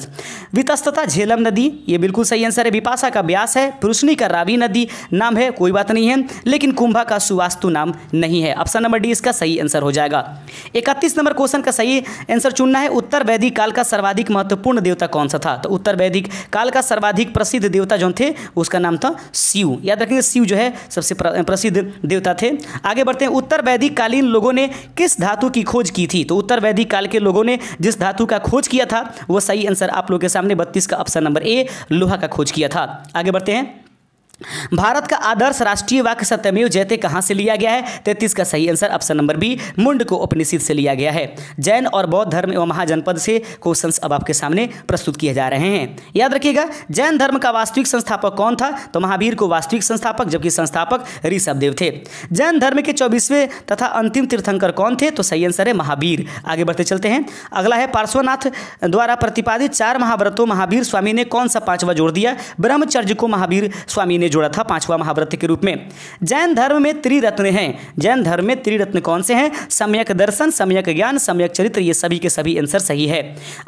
वितस्तता झेलम नदी ये बिल्कुल सही आंसर है विपाशा का ब्यास है पुरुषनी का रावी नदी नाम है कोई बात नहीं है लेकिन कुंभा का सुवास्तु नाम नहीं है ऑप्शन नंबर डी इसका सही आंसर हो जाएगा इकतीस नंबर क्वेश्चन का सही आंसर चुनना है उत्तर वैदिक काल का सर्वाधिक महत्वपूर्ण देवता कौन सा था तो उत्तर वैदिक काल का सर्वाधिक प्रसिद्ध देवता जो थे उसका नाम था शिव याद रखेंगे शिव जो है सबसे प्रसिद्ध देवता थे आगे बढ़ते हैं उत्तर वैदिक कालीन लोगों ने किस धातु की खोज की थी तो उत्तर वैदिक काल के लोगों ने जिस धातु का खोज खोज किया था वो सही आंसर आप लोगों के सामने बत्तीस का ऑप्शन नंबर ए लोहा का खोज किया था आगे बढ़ते हैं भारत का आदर्श राष्ट्रीय वाक्य सत्यमेव जयते कहाँ से लिया गया है तैतीस का सही आंसर ऑप्शन नंबर बी मुंड को उपनिषद से लिया गया है जैन और बौद्ध धर्म एवं महाजनपद से क्वेश्चंस अब आपके सामने प्रस्तुत किए जा रहे हैं याद रखिएगा जैन धर्म का वास्तविक संस्थापक कौन था तो महावीर को वास्तविक संस्थापक जबकि संस्थापक ऋषभदेव थे जैन धर्म के चौबीसवें तथा अंतिम तीर्थंकर कौन थे तो सही आंसर है महावीर आगे बढ़ते चलते हैं अगला है पार्श्वनाथ द्वारा प्रतिपादित चार महाव्रतों महावीर स्वामी ने कौन सा पांचवा जोड़ दिया ब्रह्मचर्य को महावीर स्वामी ने जोड़ा था पांचवा महाव्रत के रूप में जैन धर्म में त्रिरत्न हैं जैन धर्म में त्रिरत्न कौन से हैं सम्यक दर्शन सम्यक ज्ञान सम्यक चरित्र ये सभी के सभी आंसर सही है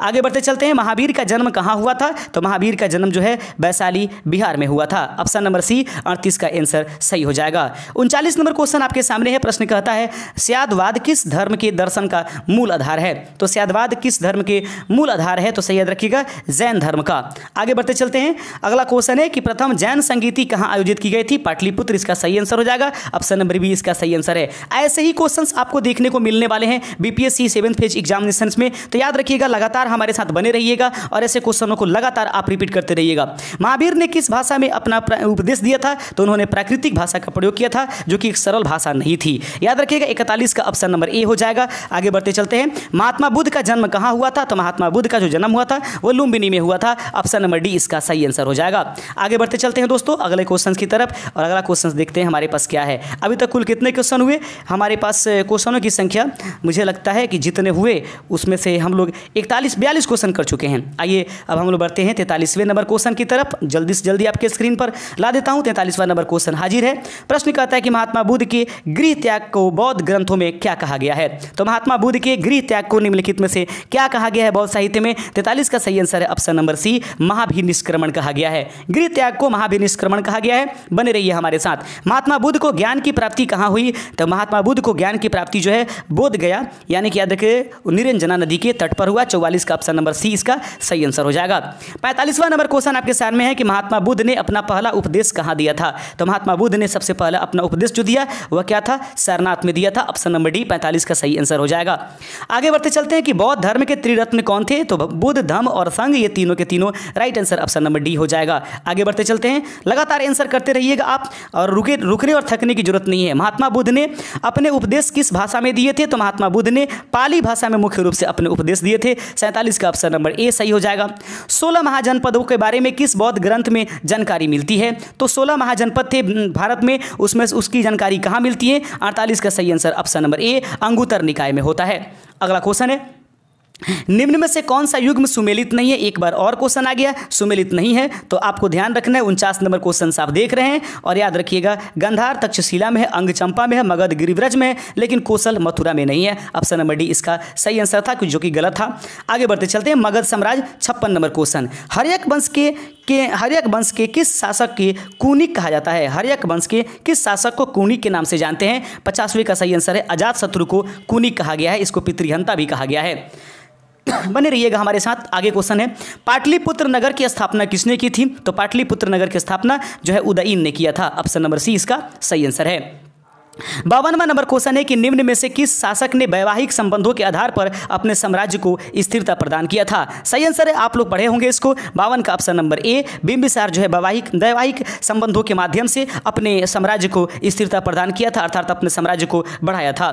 आगे बढ़ते चलते हैं महावीर का जन्म कहाँ हुआ था तो महावीर का जन्म जो है वैशाली बिहार में हुआ था ऑप्शन नंबर सी अड़तीस का आंसर सही हो जाएगा उनचालीस नंबर क्वेश्चन आपके सामने है प्रश्न कहता है स्यादवाद किस धर्म के दर्शन का मूल आधार है तो स्यादवाद किस धर्म के मूल आधार है तो सही याद रखिएगा जैन धर्म का आगे बढ़ते चलते हैं अगला क्वेश्चन है कि प्रथम जैन संगीति कहाँ आयोजित की गई थी पाटलिपुत्र इसका सही आंसर हो जाएगा ऑप्शन नंबर बी इसका सही आंसर है ऐसे ही क्वेश्चंस आपको देखने को मिलने वाले हैं बीपीएससी सेवन फेज एग्जामिनेशन में तो याद रखिएगा लगातार हमारे साथ बने रहिएगा और ऐसे क्वेश्चनों को लगातार आप रिपीट करते रहिएगा महावीर ने किस भाषा में अपना उपदेश दिया था तो उन्होंने प्राकृतिक भाषा का प्रयोग किया था जो कि एक सरल भाषा नहीं थी याद रखिएगा इकतालीस का ऑप्शन नंबर ए हो जाएगा आगे बढ़ते चलते हैं महात्मा बुद्ध का जन्म कहाँ हुआ था तो महात्मा बुद्ध का जो जन्म हुआ था वो लुम्बिनी में हुआ था ऑप्शन नंबर डी इसका सही आंसर हो जाएगा आगे बढ़ते चलते हैं दोस्तों अगले हैं क्वेश्चन की तरफ और अगला क्वेश्चन देखते हैं हमारे पास क्या है अभी तक कुल कितने क्वेश्चन हुए हमारे पास क्वेश्चनों की संख्या मुझे लगता है कि जितने हुए उसमें से हम लोग इकतालीस बयालीस क्वेश्चन कर चुके हैं आइए अब हम लोग बढ़ते हैं तैंतालीसवें नंबर क्वेश्चन की तरफ जल्दी से जल्दी आपके स्क्रीन पर ला देता हूँ तैंतालीसवा नंबर क्वेश्चन हाजिर है प्रश्न कहता है कि महात्मा बुद्ध के गृह त्याग को बौद्ध ग्रंथों में क्या कहा गया है तो महात्मा बुद्ध के गृह त्याग को निम्नलिखित में से क्या कहा गया है बौद्ध साहित्य में तैंतालीस का सही आंसर है ऑप्शन नंबर सी महाभिनिष्क्रमण कहा गया है गृह त्याग को महाभिनिष्क्रमण कहा कहा गया है बने रहिए हमारे साथ महात्मा बुद्ध को ज्ञान की प्राप्ति कहाँ हुई तो महात्मा बुद्ध को ज्ञान की प्राप्ति जो है बोध गया यानी कि याद रखे निरंजना नदी के तट पर हुआ चौवालीस का ऑप्शन नंबर सी इसका सही आंसर हो जाएगा पैंतालीसवां नंबर क्वेश्चन आपके सामने है कि महात्मा बुद्ध ने अपना पहला उपदेश कहाँ दिया था तो महात्मा बुद्ध ने सबसे पहला अपना उपदेश जो दिया वह क्या था सरनाथ में दिया था ऑप्शन नंबर डी पैंतालीस का सही आंसर हो जाएगा आगे बढ़ते चलते हैं कि बौद्ध धर्म के त्रिरत्न कौन थे तो बुद्ध धम और संघ ये तीनों के तीनों right answer option number D हो जाएगा आगे बढ़ते चलते हैं लगातार लगातार आंसर करते रहिएगा आप और रुके रुकने और थकने की जरूरत नहीं है महात्मा बुद्ध ने अपने उपदेश किस भाषा में दिए थे तो महात्मा बुद्ध ने पाली भाषा में मुख्य रूप से अपने उपदेश दिए थे सैंतालीस का ऑप्शन नंबर ए सही हो जाएगा सोलह महाजनपदों के बारे में किस बौद्ध ग्रंथ में जानकारी मिलती है तो सोलह महाजनपद थे भारत में उसमें उसकी जानकारी कहाँ मिलती है अड़तालीस का सही answer option number A Anguttara Nikaya में होता है अगला क्वेश्चन है निम्न में से कौन सा युग्म सुमेलित नहीं है एक बार और क्वेश्चन आ गया सुमेलित नहीं है तो आपको ध्यान रखना है उनचास नंबर क्वेश्चन आप देख रहे हैं और याद रखिएगा गंधार तक्षशिला में है अंग चंपा में है मगध गिरिव्रज में है लेकिन कौशल मथुरा में नहीं है ऑप्शन नंबर डी इसका सही आंसर था जो कि गलत था आगे बढ़ते चलते हैं मगध साम्राज्य छप्पन नंबर क्वेश्चन हरियक वंश के के हरियक वंश के किस शासक के कुनिक कहा जाता है हरियक वंश के किस शासक को कुनिक के नाम से जानते हैं पचासवें का सही आंसर है अजात शत्रु को कुनिक कहा गया है इसको पितृहंता भी कहा गया है *coughs* बने रहिएगा हमारे साथ आगे क्वेश्चन है पाटलिपुत्र नगर की स्थापना किसने की थी तो पाटलिपुत्र नगर की स्थापना जो है उदयीन ने किया था ऑप्शन नंबर सी इसका सही आंसर है बावनवा नंबर क्वेश्चन है कि निम्न में से किस शासक ने वैवाहिक संबंधों के आधार पर अपने साम्राज्य को स्थिरता प्रदान किया था सही आंसर है आप लोग पढ़े होंगे इसको बावन का ऑप्शन नंबर ए बिंबिसार जो है वैवाहिक वैवाहिक संबंधों के माध्यम से अपने साम्राज्य को स्थिरता प्रदान किया था अर्थात अपने साम्राज्य को बढ़ाया था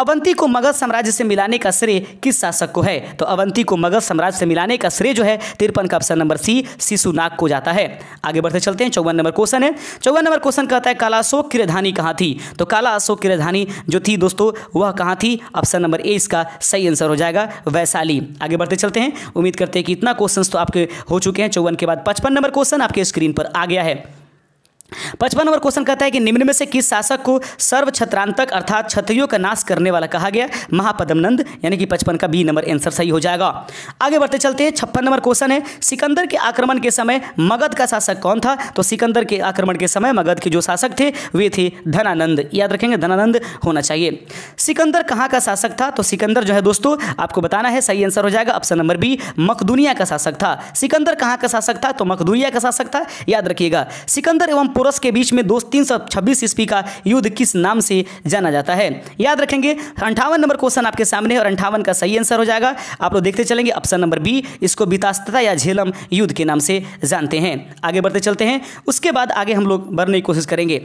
अवंती को मगध साम्राज्य से मिलाने का श्रेय किस शासक को है तो अवंती को मगध साम्राज्य से मिलाने का श्रेय जो है तिरपन का ऑप्शन नंबर सी शिशुनाग को जाता है आगे बढ़ते चलते हैं चौवन नंबर क्वेश्चन है चौवन नंबर क्वेश्चन कहता है कालाशोक की राजधानी कहाँ थी तो काला अशोक की राजधानी जो थी दोस्तों वह कहाँ थी ऑप्शन नंबर ए इसका सही आंसर हो जाएगा वैशाली आगे बढ़ते चलते हैं उम्मीद करते हैं कि इतना क्वेश्चन तो आपके हो चुके हैं चौवन के बाद पचपन नंबर क्वेश्चन आपके स्क्रीन पर आ गया है पचपन नंबर क्वेश्चन कहता है कि निम्न में से किस शासक को सर्व छत्रांतक अर्थात क्षत्रियों का नाश करने वाला कहा गया महापदमनंद यानी कि पचपन का बी नंबर आंसर सही हो जाएगा आगे बढ़ते चलते हैं छप्पन नंबर क्वेश्चन है सिकंदर के आक्रमण के समय मगध का शासक कौन था तो सिकंदर के आक्रमण के समय मगध के जो शासक थे वे थे धनानंद याद रखेंगे धनानंद होना चाहिए सिकंदर कहाँ का शासक था तो सिकंदर जो है दोस्तों आपको बताना है सही आंसर हो जाएगा ऑप्शन नंबर बी मखदूनिया का शासक था सिकंदर कहाँ का शासक था तो मखदूनिया का शासक था याद रखिएगा सिकंदर एवं कोरस के बीच में दोस्त तीन सौ छब्बीस ईस्वी का युद्ध किस नाम से जाना जाता है याद रखेंगे अंठावन नंबर क्वेश्चन आपके सामने है और अंठावन का सही आंसर हो जाएगा आप लोग देखते चलेंगे ऑप्शन नंबर बी इसको बीतास्तता या झेलम युद्ध के नाम से जानते हैं आगे बढ़ते चलते हैं उसके बाद आगे हम लोग बढ़ने की कोशिश करेंगे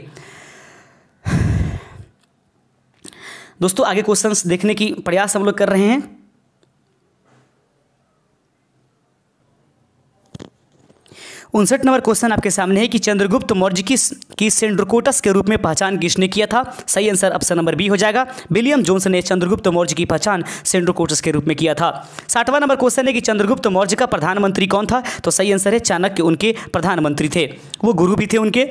दोस्तों आगे क्वेश्चंस देखने की प्रयास हम लोग कर रहे हैं उनसठ नंबर क्वेश्चन आपके सामने है कि चंद्रगुप्त मौर्य की, की सेंड्रोकोटस के रूप में पहचान किसने किया था सही आंसर ऑप्शन नंबर बी हो जाएगा विलियम जोन्स ने चंद्रगुप्त मौर्य की पहचान सेंड्रोकोटस के रूप में किया था साठवां नंबर क्वेश्चन है कि चंद्रगुप्त मौर्य का प्रधानमंत्री कौन था तो सही आंसर है चाणक्य उनके प्रधानमंत्री थे वो गुरु भी थे उनके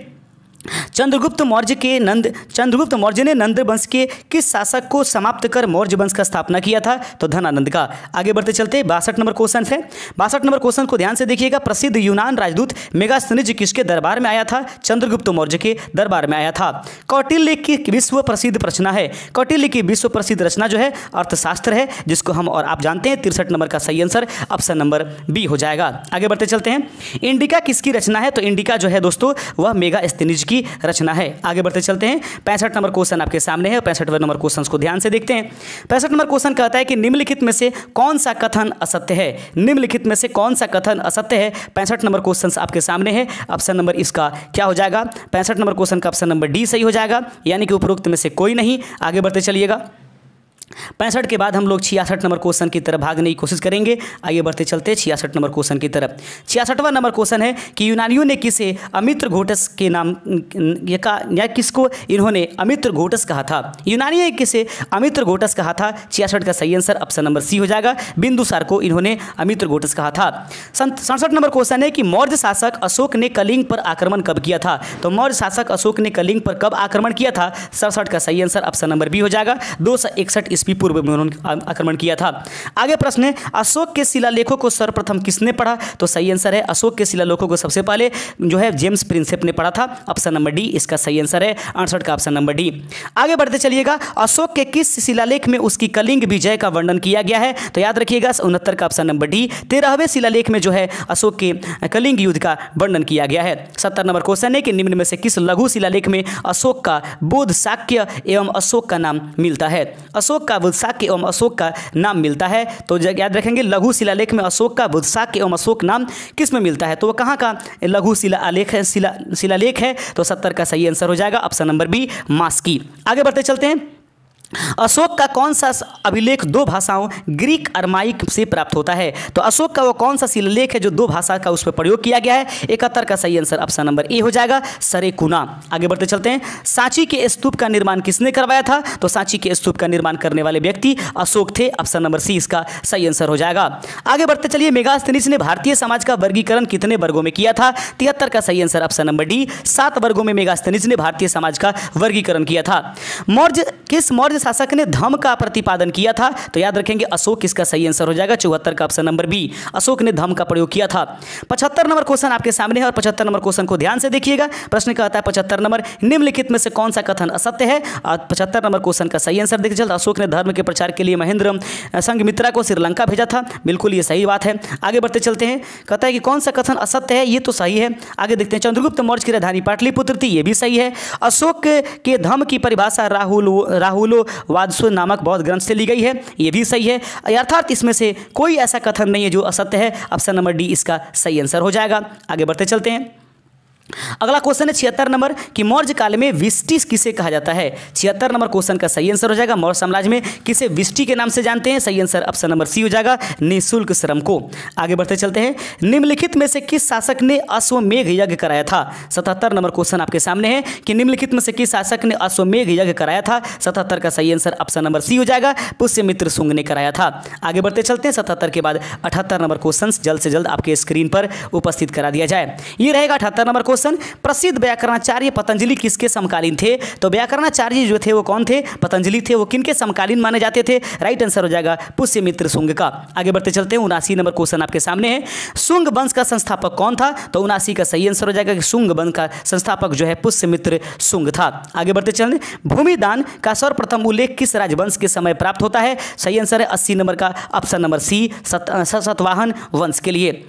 चंद्रगुप्त मौर्य के नंद चंद्रगुप्त मौर्य ने नंद वंश के किस शासक को समाप्त कर मौर्य वंश का स्थापना किया था तो धनानंद का आगे बढ़ते चलते बासठ नंबर क्वेश्चन है बासठ नंबर क्वेश्चन को ध्यान से देखिएगा प्रसिद्ध यूनान राजदूत मेगास्तनिज किसके दरबार में आया था चंद्रगुप्त मौर्य के दरबार में आया था कौटिल्य की विश्व प्रसिद्ध रचना है कौटिल्य की विश्व प्रसिद्ध रचना जो है अर्थशास्त्र है जिसको हम और आप जानते हैं तिरसठ नंबर का सही आंसर ऑप्शन नंबर बी हो जाएगा आगे बढ़ते चलते हैं इंडिका किसकी रचना है तो इंडिका जो है दोस्तों वह मेगा की की रचना है आगे बढ़ते चलते हैं पैंसठ नंबर क्वेश्चन आपके सामने है पैंसठवें नंबर क्वेश्चन को ध्यान से देखते हैं पैंसठ नंबर क्वेश्चन कहता है कि निम्नलिखित में से कौन सा कथन असत्य है निम्नलिखित में से कौन सा कथन असत्य है पैंसठ नंबर क्वेश्चन आपके सामने है ऑप्शन नंबर इसका क्या हो जाएगा पैंसठ नंबर क्वेश्चन का ऑप्शन नंबर डी सही हो जाएगा यानी कि उपरोक्त में से कोई नहीं आगे बढ़ते चलिएगा पैंसठ के बाद हम लोग छियासठ नंबर क्वेश्चन की तरफ भागने की कोशिश करेंगे आइए बढ़ते चलते छियासठ नंबर क्वेश्चन की तरफ छियासठवा नंबर क्वेश्चन है कि यूनानियों ने किसे अमित्र घोटस के नाम का या किसको इन्होंने अमित्र घोटस कहा था यूनानियों ने किसे अमित्र घोटस कहा था छियासठ का सही आंसर ऑप्शन नंबर सी हो जाएगा बिंदुसार को इन्होंने अमित्र घोटस कहा था सड़सठ नंबर क्वेश्चन है कि मौर्य शासक अशोक ने कलिंग पर आक्रमण कब किया था तो मौर्य शासक अशोक ने कलिंग पर कब आक्रमण किया था सड़सठ का सही आंसर ऑप्शन नंबर बी हो जाएगा दो सौ इकसठ ईस्वी पूर्व में उन्होंने आक्रमण किया था आगे प्रश्न है अशोक के शिलालेखों को सर्वप्रथम किसने पढ़ा तो सही आंसर है अशोक के शिलालेखों को सबसे पहले जो है जेम्स प्रिंसेप ने पढ़ा था ऑप्शन नंबर डी इसका सही आंसर है अड़सठ का ऑप्शन नंबर डी आगे बढ़ते चलिएगा अशोक के किस शिलालेख में उसकी कलिंग विजय का वर्णन किया गया है तो याद रखिएगा उनहत्तर का ऑप्शन नंबर डी तेरहवें शिलालेख में जो है अशोक के कलिंग युद्ध का वर्णन किया गया है सत्तर नंबर क्वेश्चन है कि निम्न में से किस लघु शिलालेख में अशोक का बोध शाक्य एवं अशोक का नाम मिलता है अशोक का का बुद्धाक एवं अशोक का नाम मिलता है तो याद रखेंगे लघु शिलालेख में अशोक का बुद्धाक एवं अशोक नाम किस में मिलता है तो वह कहाँ का लघु शिला आलेख है शिला शिलालेख है तो सत्तर का सही आंसर हो जाएगा ऑप्शन नंबर बी मास्की आगे बढ़ते चलते हैं अशोक का कौन सा अभिलेख दो भाषाओं ग्रीक अरमाइक से प्राप्त होता है तो अशोक का वो कौन सा शिलेख है जो दो भाषा का उस पर प्रयोग किया गया है इकहत्तर का सही आंसर ऑप्शन नंबर ए हो जाएगा सरेकुना आगे बढ़ते चलते हैं सांची के स्तूप का निर्माण किसने करवाया था तो सांची के स्तूप का निर्माण करने वाले व्यक्ति अशोक थे ऑप्शन नंबर सी इसका सही आंसर हो जाएगा आगे बढ़ते चलिए मेगास्तनिस ने भारतीय समाज का वर्गीकरण कितने वर्गों में किया था तिहत्तर का सही आंसर ऑप्शन नंबर डी सात वर्गों में मेगास्तनिस ने भारतीय समाज का वर्गीकरण किया था मौर्य किस मौर्य मौर्य शासक ने धम का प्रतिपादन किया था तो याद रखेंगे अशोक इसका सही आंसर हो जाएगा चौहत्तर का ऑप्शन नंबर बी अशोक ने धम का प्रयोग किया था पचहत्तर नंबर क्वेश्चन आपके सामने है और पचहत्तर नंबर क्वेश्चन को ध्यान से देखिएगा प्रश्न कहता है पचहत्तर नंबर निम्नलिखित में से कौन सा कथन असत्य है और पचहत्तर नंबर क्वेश्चन का सही आंसर देखिए अशोक ने धर्म के प्रचार के लिए महेंद्र संघमित्रा को श्रीलंका भेजा था बिल्कुल ये सही बात है आगे बढ़ते चलते हैं कहता है कि कौन सा कथन असत्य है ये तो सही है आगे देखते हैं चंद्रगुप्त मौर्य की राजधानी पाटलिपुत्र थी ये भी सही है अशोक के धम की परिभाषा राहुल राहुलो वादसु नामक बौद्ध ग्रंथ से ली गई है ये भी सही है अर्थात इसमें से कोई ऐसा कथन नहीं है जो असत्य है ऑप्शन नंबर डी इसका सही आंसर हो जाएगा आगे बढ़ते चलते हैं अगला क्वेश्चन है छिहत्तर नंबर कि मौर्य काल में विष्टि किसे कहा जाता है छिहत्तर नंबर क्वेश्चन का सही आंसर हो जाएगा मौर्य साम्राज्य में किसे विष्टि के नाम से जानते हैं सही आंसर ऑप्शन नंबर सी हो जाएगा निःशुल्क श्रम को आगे बढ़ते चलते हैं निम्नलिखित में से किस शासक ने अश्वमेघ यज्ञ कराया था सतहत्तर नंबर क्वेश्चन आपके सामने है कि निम्नलिखित में से किस शासक ने अश्वमेघ यज्ञ कराया था सतहत्तर का सही आंसर ऑप्शन नंबर सी हो जाएगा पुष्य मित्र सुंग ने कराया था आगे बढ़ते चलते हैं सतहत्तर के बाद अठहत्तर नंबर क्वेश्चन जल्द से जल्द आपके स्क्रीन पर उपस्थित करा दिया जाए ये रहेगा अठहत्तर नंबर क्वेश्चन क्वेश्चन प्रसिद्ध व्याकरणाचार्य पतंजलि किसके समकालीन थे तो व्याकरणाचार्य जो थे वो कौन थे पतंजलि थे वो किनके समकालीन माने जाते थे राइट आंसर हो जाएगा पुष्य मित्र सुंग का आगे बढ़ते चलते हैं उनासी नंबर क्वेश्चन आपके सामने है सुंग वंश का संस्थापक कौन था तो उनासी का सही आंसर हो जाएगा कि सुंग वंश का संस्थापक जो है पुष्य मित्र सुंग था आगे बढ़ते चलते भूमिदान का सर्वप्रथम उल्लेख किस राजवंश के समय प्राप्त होता है सही आंसर है अस्सी नंबर का ऑप्शन नंबर सी सत, सतवाहन वंश के लिए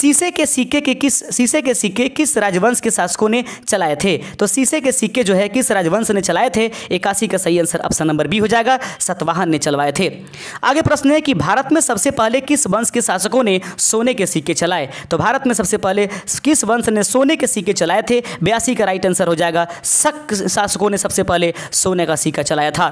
शीशे के सिक्के के किस शीशे के सिक्के किस राजवंश राजवंश के शासकों ने चलाए थे तो शीशे के सिक्के जो है किस राजवंश ने चलाए थे इक्यासी का सही आंसर ऑप्शन नंबर बी हो जाएगा सतवाहन ने चलवाए थे आगे प्रश्न है कि भारत में सबसे पहले किस वंश के शासकों ने सोने के सिक्के चलाए तो भारत में सबसे पहले किस वंश ने सोने के सिक्के चलाए थे बयासी का राइट आंसर हो जाएगा शक शासकों ने सबसे पहले सोने का सिक्का चलाया था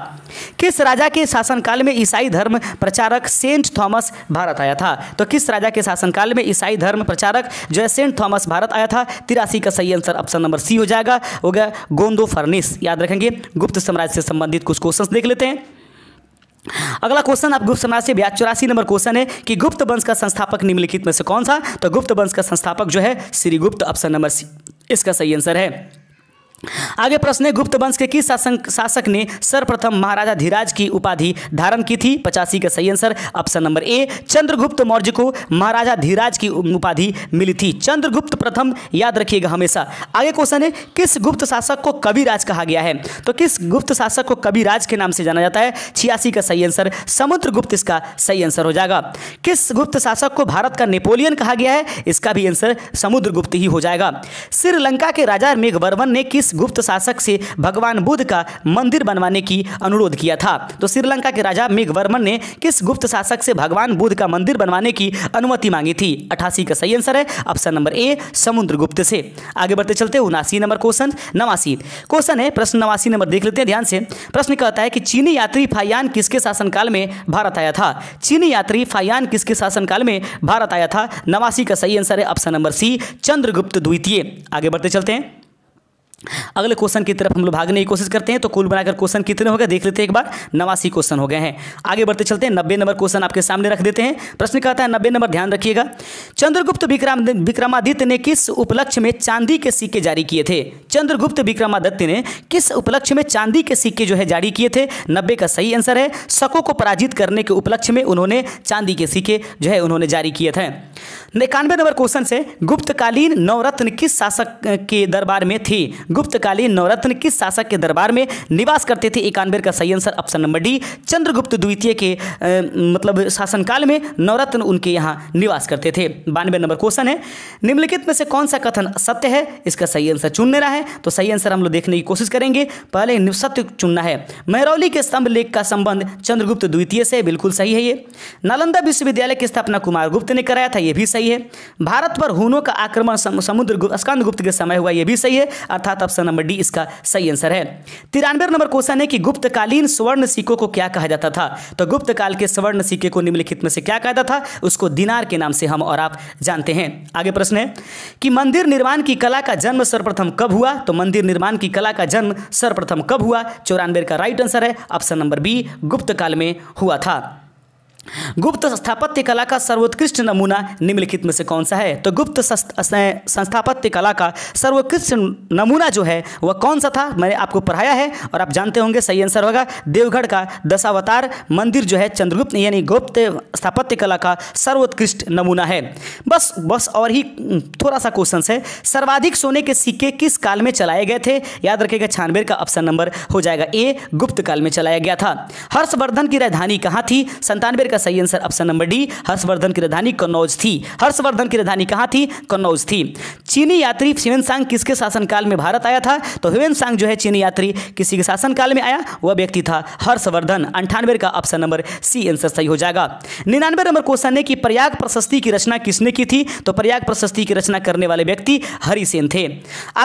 किस राजा के शासनकाल में ईसाई धर्म प्रचारक सेंट थॉमस भारत आया था तो किस राजा के शासनकाल में ईसाई धर्म प्रचारक जो है सेंट थॉमस भारत आया था तिरासी का इसका सही आंसर ऑप्शन नंबर सी हो जाएगा हो गया गोंदो फर्निस याद रखेंगे गुप्त साम्राज्य से संबंधित कुछ क्वेश्चन देख लेते हैं अगला क्वेश्चन आप गुप्त समाज से ब्याज चौरासी नंबर क्वेश्चन है कि गुप्त वंश का संस्थापक निम्नलिखित में से कौन सा तो गुप्त वंश का संस्थापक जो है श्रीगुप्त ऑप्शन नंबर सी इसका सही आंसर है आगे प्रश्न है गुप्त वंश के किस शासन शासक ने सर्वप्रथम महाराजा धीराज की उपाधि धारण की थी पचासी का सही answer option number A Chandragupta Maurya को महाराजा धीराज की उपाधि मिली थी चंद्रगुप्त प्रथम याद रखिएगा हमेशा आगे क्वेश्चन है किस गुप्त शासक को कविराज कहा गया है तो किस गुप्त शासक को कविराज के नाम से जाना जाता है छियासी का सही आंसर समुद्र इसका सही आंसर हो जाएगा किस गुप्त शासक को भारत का नेपोलियन कहा गया है इसका भी आंसर समुद्र ही हो जाएगा श्रीलंका के राजा मेघवर्वन ने किस गुप्त शासक से भगवान बुद्ध का मंदिर बनवाने की अनुरोध किया था तो श्रीलंका के राजा मेघवर्मन ने किस गुप्त शासक से भगवान बुद्ध का मंदिर बनवाने की अनुमति मांगी थी अठासी का सही आंसर है ऑप्शन नंबर ए समुद्रगुप्त से आगे बढ़ते चलते उनासी नंबर क्वेश्चन नवासी क्वेश्चन है प्रश्न नवासी नंबर देख लेते हैं ध्यान से प्रश्न कहता है कि चीनी यात्री फायान किसके शासनकाल में भारत आया था चीनी यात्री फायान किसके शासनकाल में भारत आया था नवासी का सही आंसर है ऑप्शन नंबर सी चंद्रगुप्त द्वितीय आगे बढ़ते चलते हैं अगले क्वेश्चन की तरफ हम लोग भागने की कोशिश करते हैं तो कुल बनाकर क्वेश्चन कितने हो गए देख लेते हैं एक बार नवासी क्वेश्चन हो गए हैं आगे बढ़ते चलते हैं नब्बे नंबर क्वेश्चन आपके सामने रख देते हैं प्रश्न कहता है नब्बे नंबर ध्यान रखिएगा चंद्रगुप्त विक्रम विक्रमादित्य ने किस उपलक्ष्य में चांदी के सिक्के जारी किए थे चंद्रगुप्त विक्रमादित्य ने किस उपलक्ष्य में चांदी के सिक्के जो है जारी किए थे नब्बे का सही आंसर है शकों को पराजित करने के उपलक्ष्य में उन्होंने चांदी के सिक्के जो है उन्होंने जारी किए थे निकानवे नंबर क्वेश्चन से गुप्तकालीन नवरत्न किस शासक के दरबार में थी गुप्तकालीन नवरत्न किस शासक के दरबार में निवास करते थे इक्यानवे का सही answer option number D Chandragupta द्वितीय के आ, मतलब शासनकाल में नवरत्न उनके यहाँ निवास करते थे बानवे नंबर क्वेश्चन है निम्नलिखित में से कौन सा कथन सत्य है इसका सही आंसर चुनने रहा है तो सही आंसर हम लोग देखने की कोशिश करेंगे पहले सत्य चुनना है मैरौली के स्तंभ लेख का संबंध चंद्रगुप्त द्वितीय से बिल्कुल सही है ये नालंदा विश्वविद्यालय की स्थापना कुमार गुप्त ने कराया था ये भी सही सही है भारत पर हुनों का आक्रमण सम, समुद्र स्कंदगुप्त के समय हुआ यह भी सही है अर्थात ऑप्शन नंबर डी इसका सही आंसर है तिरानवे नंबर क्वेश्चन है कि गुप्तकालीन स्वर्ण सिक्कों को क्या कहा जाता था तो गुप्त काल के स्वर्ण सिक्के को निम्नलिखित में से क्या कहा जाता था उसको दिनार के नाम से हम और आप जानते हैं आगे प्रश्न है कि मंदिर निर्माण की कला का जन्म सर्वप्रथम कब हुआ तो मंदिर निर्माण की कला का जन्म सर्वप्रथम कब हुआ चौरानवे का राइट आंसर है ऑप्शन नंबर बी गुप्त काल में हुआ था गुप्त स्थापत्य कला का सर्वोत्कृष्ट नमूना निम्नलिखित में से कौन सा है तो गुप्त संस्थापत्य कला का सर्वोत्कृष्ट नमूना जो है वह कौन सा था मैंने आपको पढ़ाया है और आप जानते होंगे सही आंसर होगा देवगढ़ का दशावतार मंदिर जो है चंद्रगुप्त यानी गुप्त स्थापत्य कला का सर्वोत्कृष्ट नमूना है बस बस और ही थोड़ा सा क्वेश्चन है सर्वाधिक सोने के सिक्के किस काल में चलाए गए थे याद रखेगा छानबे का ऑप्शन नंबर हो जाएगा ए गुप्त काल में चलाया गया था हर्षवर्धन की राजधानी कहाँ थी संतानवे का सही answer option number D Harshavardhana की राजधानी कन्नौज थी हर्षवर्धन की राजधानी कहाँ थी कन्नौज थी चीनी यात्री ह्यून सांग किसके शासनकाल में भारत आया था तो ह्यून सांग जो है चीनी यात्री किसी के शासनकाल में आया वह व्यक्ति था हर्षवर्धन अंठानवे का ऑप्शन नंबर सी आंसर सही हो जाएगा निन्यानवे नंबर क्वेश्चन है कि प्रयाग प्रशस्ति की रचना किसने की थी तो प्रयाग प्रशस्ति की रचना करने वाले व्यक्ति हरिसेन थे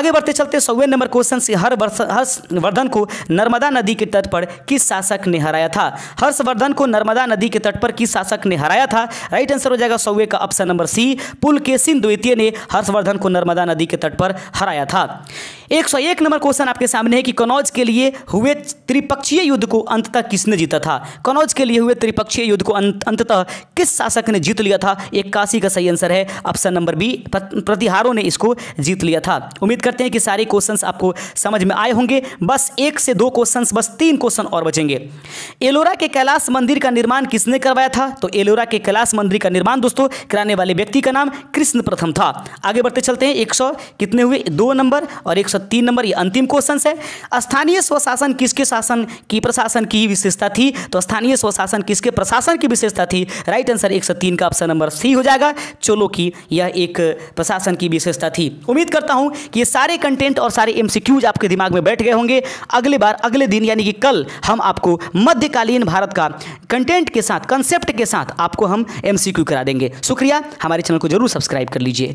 आगे बढ़ते चलते सौवे नंबर क्वेश्चन से हर हर्षवर्धन को नर्मदा नदी के तट पर किस शासक ने हराया था हर्षवर्धन को नर्मदा नदी के तट पर किस शासक ने हराया था राइट आंसर हो जाएगा सौवे का ऑप्शन नंबर सी सिंह द्वितीय ने हर्षवर्धन को नर्मदा नदी के तट पर हराया था 101 नंबर क्वेश्चन आपके सामने है कि कनौज के लिए हुए त्रिपक्षीय युद्ध को अंततः किसने जीता था कनौज के लिए हुए त्रिपक्षीय युद्ध को अंततः किस शासक ने जीत लिया था काशी का सही आंसर है ऑप्शन नंबर बी प्रतिहारों ने इसको जीत लिया था उम्मीद करते हैं कि सारे क्वेश्चन आपको समझ में आए होंगे बस एक से दो क्वेश्चन बस तीन क्वेश्चन और बचेंगे एलोरा के कैलाश मंदिर का निर्माण किसने करवाया था तो एलोरा के कैलाश मंदिर का निर्माण दोस्तों कराने वाले व्यक्ति का नाम कृष्ण प्रथम था आगे बढ़ते चलते हैं एक कितने हुए दो नंबर और एक सौ तीन नंबर ये अंतिम क्वेश्चन है स्थानीय स्वशासन किसके शासन की प्रशासन की विशेषता थी तो स्थानीय स्वशासन किसके प्रशासन की विशेषता थी राइट आंसर एक सौ तीन का ऑप्शन नंबर सी हो जाएगा चोलो की यह एक प्रशासन की विशेषता थी उम्मीद करता हूँ कि ये सारे कंटेंट और सारे एम आपके दिमाग में बैठ गए होंगे अगले बार अगले दिन यानी कि कल हम आपको मध्यकालीन भारत का कंटेंट के साथ कंसेप्ट के साथ आपको हम एमसीक्यू करा देंगे शुक्रिया हमारे चैनल को जरूर सब्सक्राइब कर लीजिए